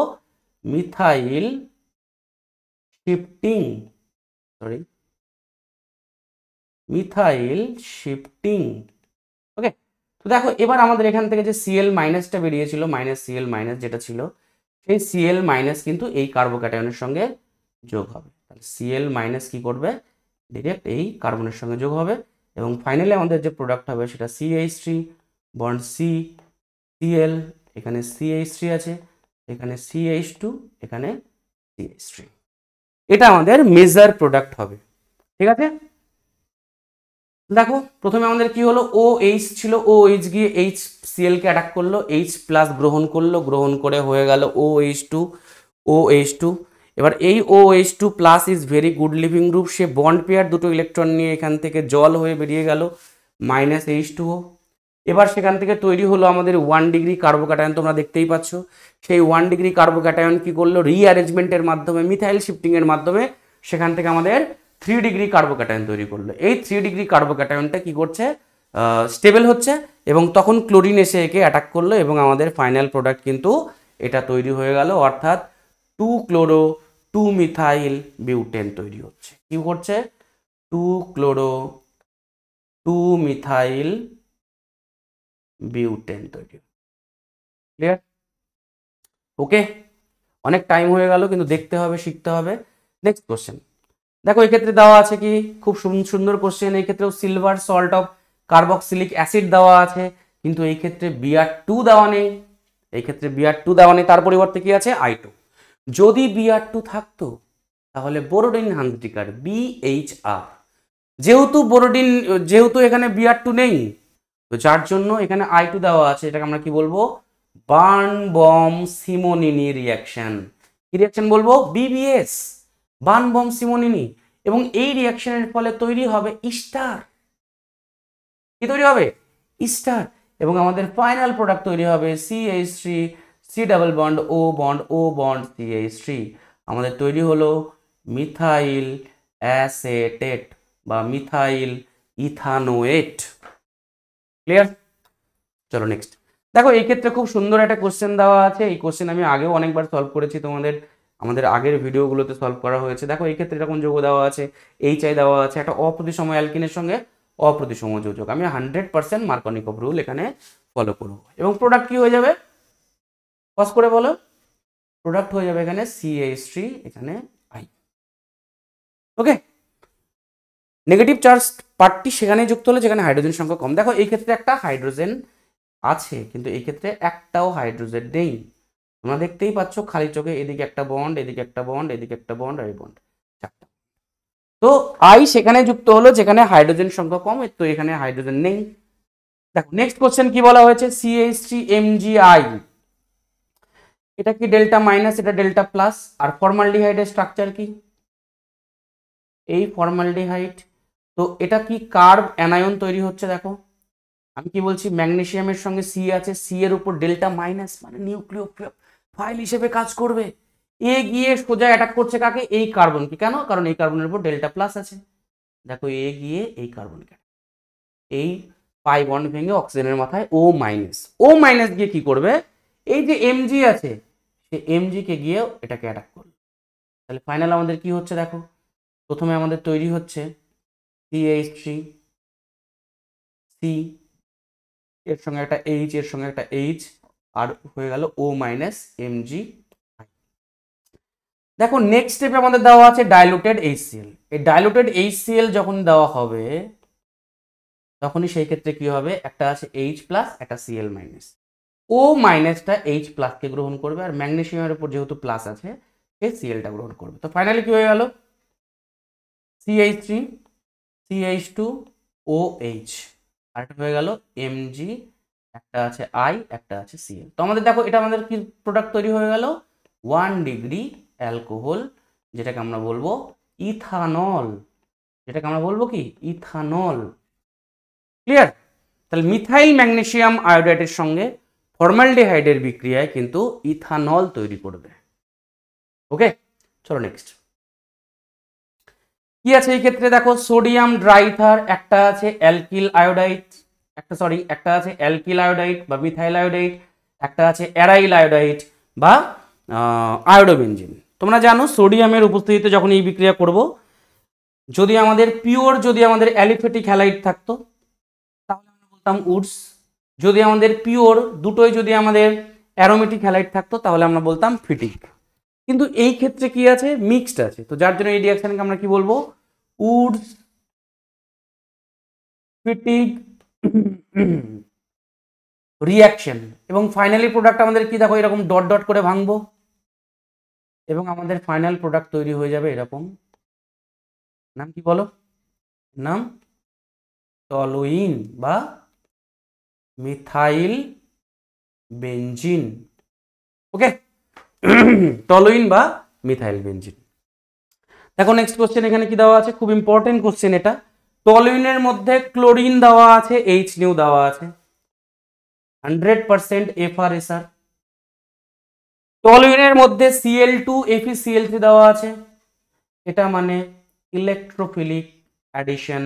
Speaker 2: methyl shifting sorry
Speaker 1: methyl shifting তো দেখো এবার আমাদের এখান থেকে যে সিএল মাইনাসটা বেরিয়েছিল মাইনাস সিএল মাইনাস যেটা ছিল সেই সিএল মাইনাস কিন্তু এই কার্বোক্যাটায়নের সঙ্গে যোগ হবে তাহলে সিএল মাইনাস কী করবে ডিরেক্ট এই কার্বনের সঙ্গে যোগ হবে এবং ফাইনালি আমাদের যে প্রোডাক্ট হবে সেটা CH three bond C Cl এখানে সিএইচ থ্রি আছে এখানে সিএইচ টু এখানে সিএইচ থ্রি এটা আমাদের মেজার প্রোডাক্ট হবে ঠিক আছে দেখো প্রথমে আমাদের কি হলো ও এইচ ছিল ও এইচ গিয়ে এইচ সিএলকে অ্যাটাক করলো এইচ প্লাস গ্রহণ করলো গ্রহণ করে হয়ে গেল O H two O H two এবার এই O H two plus is very good leaving group সে বন্ড পেয়ার দুটো ইলেকট্রন নিয়ে এখান থেকে জল হয়ে বেরিয়ে গেল মাইনাস এইচ টু ও এবার সেখান থেকে তৈরি হলো আমাদের ওয়ান ডিগ্রি কার্বোক্যাটায়ন তোমরা দেখতেই পাচ্ছ সেই ওয়ান ডিগ্রি কার্বোক্যাটায়ন কি করলো রিঅ্যারেঞ্জমেন্টের মাধ্যমে মিথাইল শিফটিংয়ের মাধ্যমে সেখান থেকে আমাদের থ্রি ডিগ্রি কার্বোক্যাটায়ন তৈরি করলো এই থ্রি ডিগ্রি কার্বোক্যাটায়নটা কি করছে স্টেবল হচ্ছে এবং তখন ক্লোরিন এসে একে অ্যাটাক করলো এবং আমাদের ফাইনাল প্রোডাক্ট কিন্তু এটা তৈরি হয়ে গেল অর্থাৎ two chloro two methyl butane তৈরি হচ্ছে কি করছে two chloro two methyl butane তৈরি ক্লিয়ার ওকে অনেক টাইম হয়ে গেল কিন্তু দেখতে হবে শিখতে হবে নেক্সট কোশ্চেন দেখো এক্ষেত্রে দেওয়া আছে কি খুব সুন্দর কোশ্চেন এই ক্ষেত্রেও silver salt of carboxylic acid দেওয়া আছে কিন্তু এই ক্ষেত্রে বিআর টু দেওয়া নেই এই ক্ষেত্রে বিআর টু দেওয়া নেই তার পরিবর্তে কি আছে আই টু যদি বিআর টু থাকতো তাহলে বোরোডিন হান্তিকার বিএইচআর যেহেতু বোরোডিন যেহেতু এখানে বিআর টু নেই তো যার জন্য এখানে আই টু দেওয়া আছে এটাকে আমরা কি বলবো বার্ন বম সিমোনিনি রিয়াকশন কি রিয়াকশন বলবো বিবিএস বান বম সিমোনিনি এবং এই রিয়াকশনের ফলে তৈরি হবে ইস্টার কি তৈরি হবে ইস্টার এবং আমাদের ফাইনাল প্রোডাক্ট তৈরি হবে CH three C double bond O bond O bond H three আমাদের তৈরি হলো মিথাইল অ্যাসেটেট বা মিথাইল ইথানোয়েট ক্লিয়ার চলো নেক্সট দেখো এই ক্ষেত্রে খুব সুন্দর একটা কোশ্চেন দেওয়া আছে এই কোশ্চেন আমি আগেও অনেকবার সলভ করেছি তোমাদের আমাদের আগের ভিডিওগুলোতে সলভ করা হয়েছে দেখো এই ক্ষেত্রে এরকম যোগ দেওয়া আছে এইচ আই দেওয়া আছে একটা অপ্রতিসম অ্যালকিনের সঙ্গে অপ্রতিসম যোজক আমি হান্ড্রেড পার্সেন্ট মার্কনিকভ রুল এখানে ফলো করব এবং প্রোডাক্ট কি হয়ে যাবে পজ করে বলো প্রোডাক্ট হয়ে যাবে এখানে সিএইচ থ্রি এখানে আই ওকে নেগেটিভ চার্জ পার্টটি সেখানেই যুক্ত হলে যেখানে হাইড্রোজেন সংখ্যা কম দেখো এই ক্ষেত্রে একটা হাইড্রোজেন আছে কিন্তু এই ক্ষেত্রে একটাও হাইড্রোজেন নেই তোমরা দেখতেই পাচ্ছ খালি চোখে এদিকে একটা বন্ড এদিকে একটা বন্ড এদিকে একটা বন্ড আর এই বন্ড চারটা তো আই সেখানে যুক্ত হলো যেখানে হাইড্রোজেন সংখ্যা কম তো এখানে হাইড্রোজেন নেই দেখো নেক্সট কোশ্চেন কি বলা হয়েছে সিএইচ থ্রি এমজিআই এটা কি ডেল্টা মাইনাস এটা ডেল্টা প্লাস আর ফর্মালডিহাইডের স্ট্রাকচার কি এই ফর্মালডিহাইড তো এটা কি কার্ভ অ্যানায়ন তৈরি হচ্ছে দেখো আমি কি বলছি ম্যাগনেশিয়ামের সঙ্গে সি আছে সি এর উপর ডেল্টা মাইনাস মানে নিউক্লিও ফাইল হিসেবে কাজ করবে এ গিয়ে সোজা অ্যাটাক করছে কাকে এই কার্বনকে কেন কারণ এই কার্বনের উপর ডেল্টা প্লাস আছে দেখো এ গিয়ে এই কার্বনকে এই পাই বন্ড ভেঙে অক্সিজেনের মাথায় ও মাইনাস ও মাইনাস গিয়ে কি করবে এই যে এমজি আছে সে এমজি কে গিয়ে এটাকে অ্যাটাক করবে তাহলে ফাইনাল আমাদের কি হচ্ছে দেখো প্রথমে আমাদের তৈরি হচ্ছে সি এইচ থ্রি সি এর সঙ্গে একটা এইচ এর সঙ্গে একটা এইচ আর হয়ে গেল ও মাইনাস এমজি দেখো নেক্সট স্টেপে আমাদের দেওয়া আছে ডাইলুটেড এইচসিএল এই ডাইলুটেড এইচসিএল যখন দেওয়া হবে তখনই সেই ক্ষেত্রে কি হবে একটা আছে এইচ প্লাস একটা সিএল মাইনাস ও মাইনাসটা এইচ প্লাসকে গ্রহণ করবে আর ম্যাগনেশিয়ামের উপর যেহেতু প্লাস আছে সে সিএলটা গ্রহণ করবে তো ফাইনালি কি হয়ে গেল CH three CH two O H আর হয়ে গেল এমজি একটা আছে আই একটা আছে সিএল তো আমাদের দেখো এটা আমাদের কি প্রোডাক্ট তৈরি হয়ে গেল ওয়ান ডিগ্রি অ্যালকোহল যেটাকে আমরা বলবো ইথানল যেটাকে আমরা বলবো কি ইথানল ক্লিয়ার তাহলে মিথাইল ম্যাগনেশিয়াম আয়োডাইটের সঙ্গে ফর্মালডিহাইডের বিক্রিয়ায় কিন্তু ইথানল তৈরি করবে ওকে চলো নেক্সট কি আছে এই ক্ষেত্রে দেখো সোডিয়াম ড্রাইথার একটা আছে অ্যালকিল আয়োডাইট একটা সরি একটা আছে অ্যালকিল বা মিথাইল একটা আছে অ্যারাইল আয়োডাইড বা আয়োডোবেঞ্জিন তোমরা জানো সোডিয়ামের উপস্থিতিতে যখন এই বিক্রিয়া করব যদি আমাদের পিওর যদি আমাদের অ্যালিফেটিক হ্যালাইট থাকতো তাহলে আমরা বলতাম উডস যদি আমাদের পিওর দুটোই যদি আমাদের অ্যারোমেটিক হ্যালাইড থাকতো তাহলে আমরা বলতাম ফিটিক কিন্তু এই ক্ষেত্রে কি আছে মিক্সড আছে তো যার জন্য এই রিয়াকশানকে আমরা কি বলবো উডস ফিটিক রিয়াকশন এবং ফাইনালি প্রোডাক্ট আমাদের কি দেখো এরকম ডট ডট করে ভাঙবো এবং আমাদের ফাইনাল প্রোডাক্ট তৈরি হয়ে যাবে এরকম নাম কি বলো নাম টলোইন বা মিথাইল বেঞ্জিন ওকে টলোইন বা মিথাইল বেঞ্জিন দেখো নেক্সট কোশ্চেন এখানে কি দেওয়া আছে খুব ইম্পর্টেন্ট কোশ্চেন এটা টলিনের মধ্যে ক্লোরিন দেওয়া আছে এইচ নিউ দেওয়া আছে হান্ড্রেড পারসেন্ট এফআরএসআর টলিনের মধ্যে Cl two Fe Cl three দেওয়া আছে এটা মানে ইলেকট্রোফিলিক অ্যাডিশন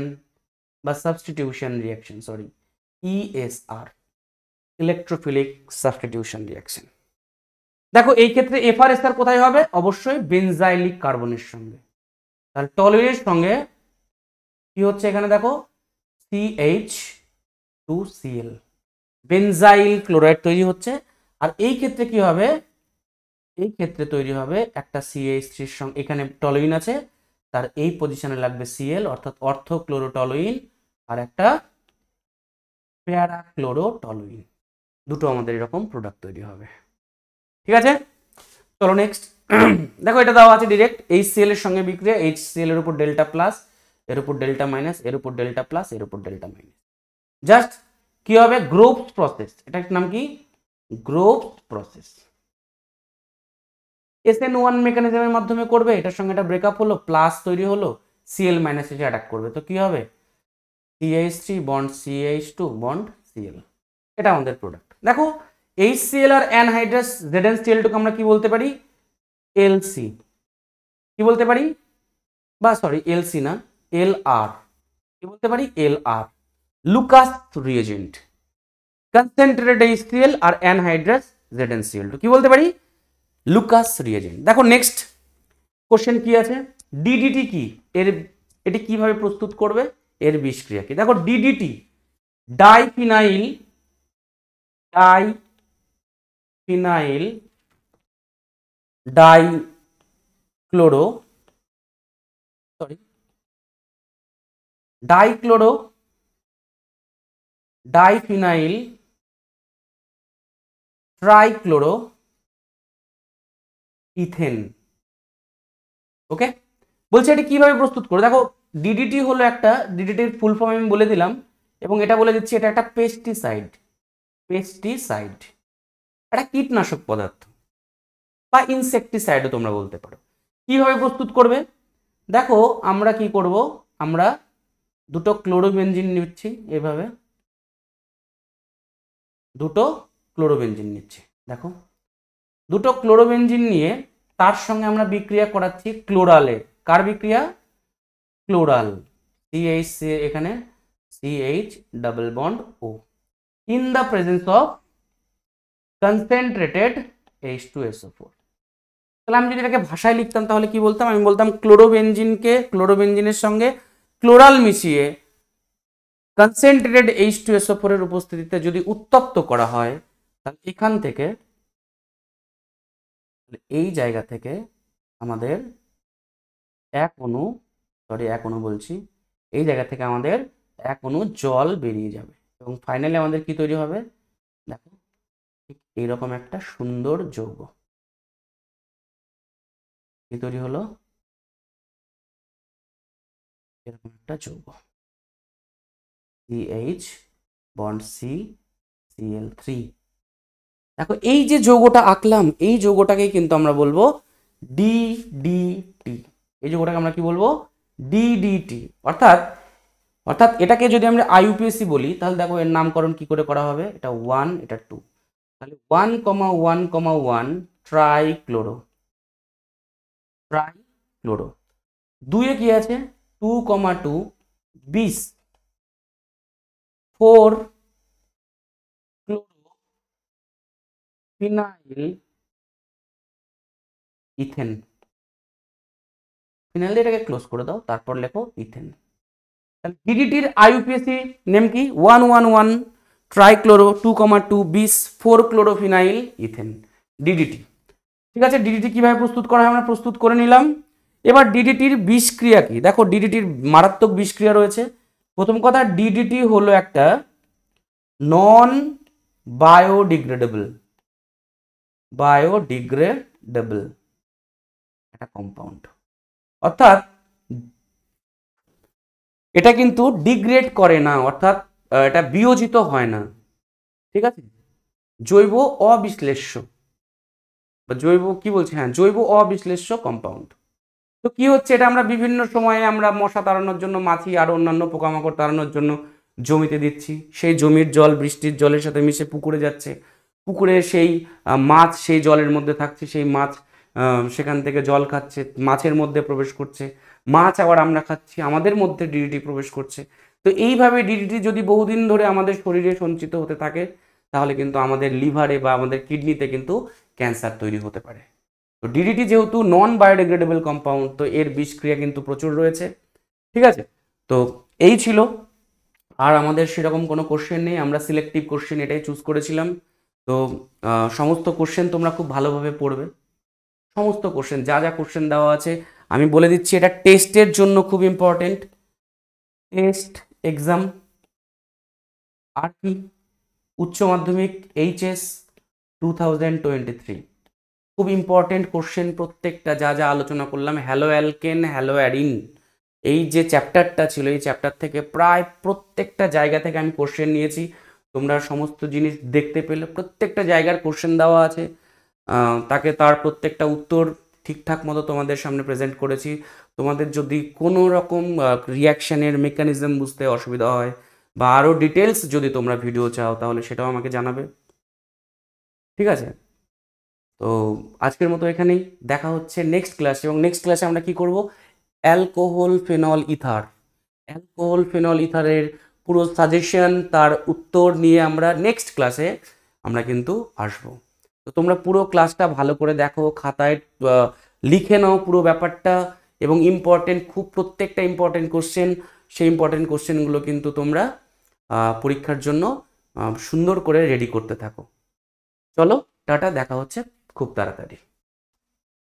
Speaker 1: বা substitution reaction sorry ESR electrophilic substitution reaction দেখো এই ক্ষেত্রে এফআরএসআর কোথায় হবে অবশ্যই বেনজাইলিক কার্বনের সঙ্গে তাহলে টলিনের সঙ্গে কি হচ্ছে এখানে দেখো CH two Cl benzyl chloride তৈরি হচ্ছে আর এই ক্ষেত্রে কি হবে এই ক্ষেত্রে তৈরি হবে একটা সিএইচ থ্রির সঙ্গে এখানে টলোইন আছে তার এই পজিশনে লাগবে সিএল অর্থাৎ অর্থ ক্লোরোটলোইন আর একটা প্যারা ক্লোরোটলোইন দুটো আমাদের এরকম প্রোডাক্ট তৈরি হবে ঠিক আছে চলো নেক্সট দেখো এটা দেওয়া আছে ডিরেক্ট এইচ সিএল এর সঙ্গে বিক্রিয়া এইচ সিএল এর উপর ডেল্টা প্লাস এর উপর ডেল্টা মাইনাস এর উপর ডেল্টা প্লাস এর উপর ডেল্টা মাইনাস জাস্ট কি হবে গ্রুপ প্রসেস এটা নাম কি group process S N one মেকানিজমের মাধ্যমে করবে এটার সঙ্গে এটা ব্রেকআপ হলো প্লাস তৈরি হলো সিএল মাইনাস এসে অ্যাটাক করবে তো কি হবে CH three bond CH two bond Cl এটা আমাদের প্রোডাক্ট দেখো এইচ সিএল আর অ্যানহাইড্রাস জেড এন সিএল টুকু আমরা কি বলতে পারি এলসি কি বলতে পারি বা সরি এলসি না এল আর কি বলতে পারি এল আর লুকাস রিয়েজেন্ট কনসেন্ট্রেটেড এইচসিএল আর অ্যানহাইড্রাস জেডেনসিএল টু কি বলতে পারি লুকাস রিয়েজেন্ট দেখো নেক্সট কোশ্চেন কি আছে ডিডিটি কি এর এটি কিভাবে প্রস্তুত করবে এর বিষক্রিয়া কি দেখো DDT diphenyl diphenyl dichloro
Speaker 2: dichloro diphenyl trichloro ethane
Speaker 1: okay বলছি এটা কিভাবে প্রস্তুত করো দেখো ডিডিটি হলো একটা ডিডিটির ফুল ফর্ম আমি বলে দিলাম এবং এটা বলে দিচ্ছি এটা একটা পেস্টিসাইড পেস্টিসাইড একটা কীটনাশক পদার্থ বা ইনসেকটিসাইডও তোমরা বলতে পারো কিভাবে প্রস্তুত করবে দেখো আমরা কি করব আমরা দুটো ক্লোরোবেঞ্জিন নিচ্ছি এভাবে দুটো ক্লোরোবেঞ্জিন নিচ্ছি দেখো দুটো ক্লোরোবেঞ্জিন নিয়ে তার সঙ্গে আমরা বিক্রিয়া করাচ্ছি ক্লোরালে কার বিক্রিয়া ক্লোরাল সিএইচ সি এখানে CH double bond O in the presence of concentrated H two S four তাহলে আমি যদি এটাকে ভাষায় লিখতাম তাহলে কি বলতাম আমি বলতাম ক্লোরোবেঞ্জিনকে ক্লোরোবেঞ্জিনের সঙ্গে ক্লোরাল মিশিয়ে কনসেন্ট্রেটেড এইচ টু এস ফোরের উপস্থিতিতে যদি উত্তপ্ত করা হয় তাহলে এখান থেকে এই জায়গা থেকে আমাদের এক অনু সরি এক অনু বলছি এই জায়গা থেকে আমাদের এক অনু জল বেরিয়ে যাবে এবং ফাইনালি আমাদের কি তৈরি হবে দেখো ঠিক এইরকম একটা সুন্দর যৌগ
Speaker 2: কি তৈরি হলো একটা যৌগ
Speaker 1: CH bond C Cl three দেখো এই যে যৌগটা আঁকলাম এই যৌগটাকে কিন্তু আমরা বলবো ডিডিটি এই যৌগটাকে আমরা কি বলবো ডিডিটি অর্থাৎ অর্থাৎ এটাকে যদি আমরা আইউপিএসসি বলি তাহলে দেখো এর নামকরণ কি করে করা হবে এটা ওয়ান এটা টু তাহলে one comma one comma one trichloro trichloro দুয়ে কি আছে two comma two
Speaker 2: bis four chloro phenyl ethane
Speaker 1: phenyl এটাকে ক্লোজ করে দাও তারপর লেখো ইথেন ডিডিটির আইউপিএসি নেম কি one one one trichloro two comma two bis four chlorophenyl ethane DDT ঠিক আছে ডিডিটি কীভাবে প্রস্তুত করা হয় আমরা প্রস্তুত করে নিলাম এবার ডিডিটির বিষক্রিয়া কি দেখো ডিডিটির মারাত্মক বিষক্রিয়া রয়েছে প্রথম কথা ডিডিটি হলো একটা নন বায়োডিগ্রেডেবল বায়োডিগ্রেডেবল একটা কম্পাউন্ড অর্থাৎ এটা কিন্তু ডিগ্রেড করে না অর্থাৎ এটা বিয়োজিত হয় না ঠিক আছে জৈব অবিশ্লেষ্য বা জৈব কি বলছে হ্যাঁ জৈব অবিশ্লেষ্য কম্পাউন্ড তো কি হচ্ছে এটা আমরা বিভিন্ন সময়ে আমরা মশা তাড়ানোর জন্য মাছি আর অন্যান্য পোকামাকড় তাড়ানোর জন্য জমিতে দিচ্ছি সেই জমির জল বৃষ্টির জলের সাথে মিশে পুকুরে যাচ্ছে পুকুরে সেই মাছ সেই জলের মধ্যে থাকছে সেই মাছ সেখান থেকে জল খাচ্ছে মাছের মধ্যে প্রবেশ করছে মাছ আবার আমরা খাচ্ছি আমাদের মধ্যে ডিডিটি প্রবেশ করছে তো এইভাবে ডিডিটি যদি বহুদিন ধরে আমাদের শরীরে সঞ্চিত হতে থাকে তাহলে কিন্তু আমাদের লিভারে বা আমাদের কিডনিতে কিন্তু ক্যান্সার তৈরি হতে পারে তো ডিডিটি যেহেতু নন বায়োডিগ্রেডেবল কম্পাউন্ড তো এর বিষক্রিয়া কিন্তু প্রচুর রয়েছে ঠিক আছে তো এই ছিল আর আমাদের সেরকম কোনো কোশ্চেন নেই আমরা সিলেক্টিভ কোশ্চেন এটাই চুজ করেছিলাম তো সমস্ত কোশ্চেন তোমরা খুব ভালোভাবে পড়বে সমস্ত কোশ্চেন যা যা কোশ্চেন দেওয়া আছে আমি বলে দিচ্ছি এটা টেস্টের জন্য খুব ইম্পর্টেন্ট টেস্ট এক্সাম আর কি উচ্চ মাধ্যমিক HS two thousand twenty three খুব ইম্পর্টেন্ট কোশ্চেন প্রত্যেকটা যা যা আলোচনা করলাম হ্যালো অ্যালকেন হ্যালো অ্যাডিন এই যে চ্যাপ্টারটা ছিল এই চ্যাপ্টার থেকে প্রায় প্রত্যেকটা জায়গা থেকে আমি কোশ্চেন নিয়েছি তোমরা সমস্ত জিনিস দেখতে পেলে প্রত্যেকটা জায়গার কোশ্চেন দেওয়া আছে তাকে তার প্রত্যেকটা উত্তর ঠিকঠাক মতো তোমাদের সামনে প্রেজেন্ট করেছি তোমাদের যদি কোনো রকম রিয়াকশানের মেকানিজম বুঝতে অসুবিধা হয় বা আরও ডিটেলস যদি তোমরা ভিডিও চাও তাহলে সেটাও আমাকে জানাবে ঠিক আছে তো আজকের মতো এখানেই দেখা হচ্ছে নেক্সট ক্লাসে এবং নেক্সট ক্লাসে আমরা কি করব alcohol phenol ether alcohol phenol ইথারের পুরো সাজেশন তার উত্তর নিয়ে আমরা নেক্সট ক্লাসে আমরা কিন্তু আসব তো তোমরা পুরো ক্লাসটা ভালো করে দেখো খাতায় লিখে নাও পুরো ব্যাপারটা এবং ইম্পর্টেন্ট খুব প্রত্যেকটা ইম্পর্টেন্ট কোশ্চেন সেই ইম্পর্টেন্ট কোশ্চেনগুলো কিন্তু তোমরা পরীক্ষার জন্য সুন্দর করে রেডি করতে থাকো চলো টাটা দেখা হচ্ছে খুব তাড়াতাড়ি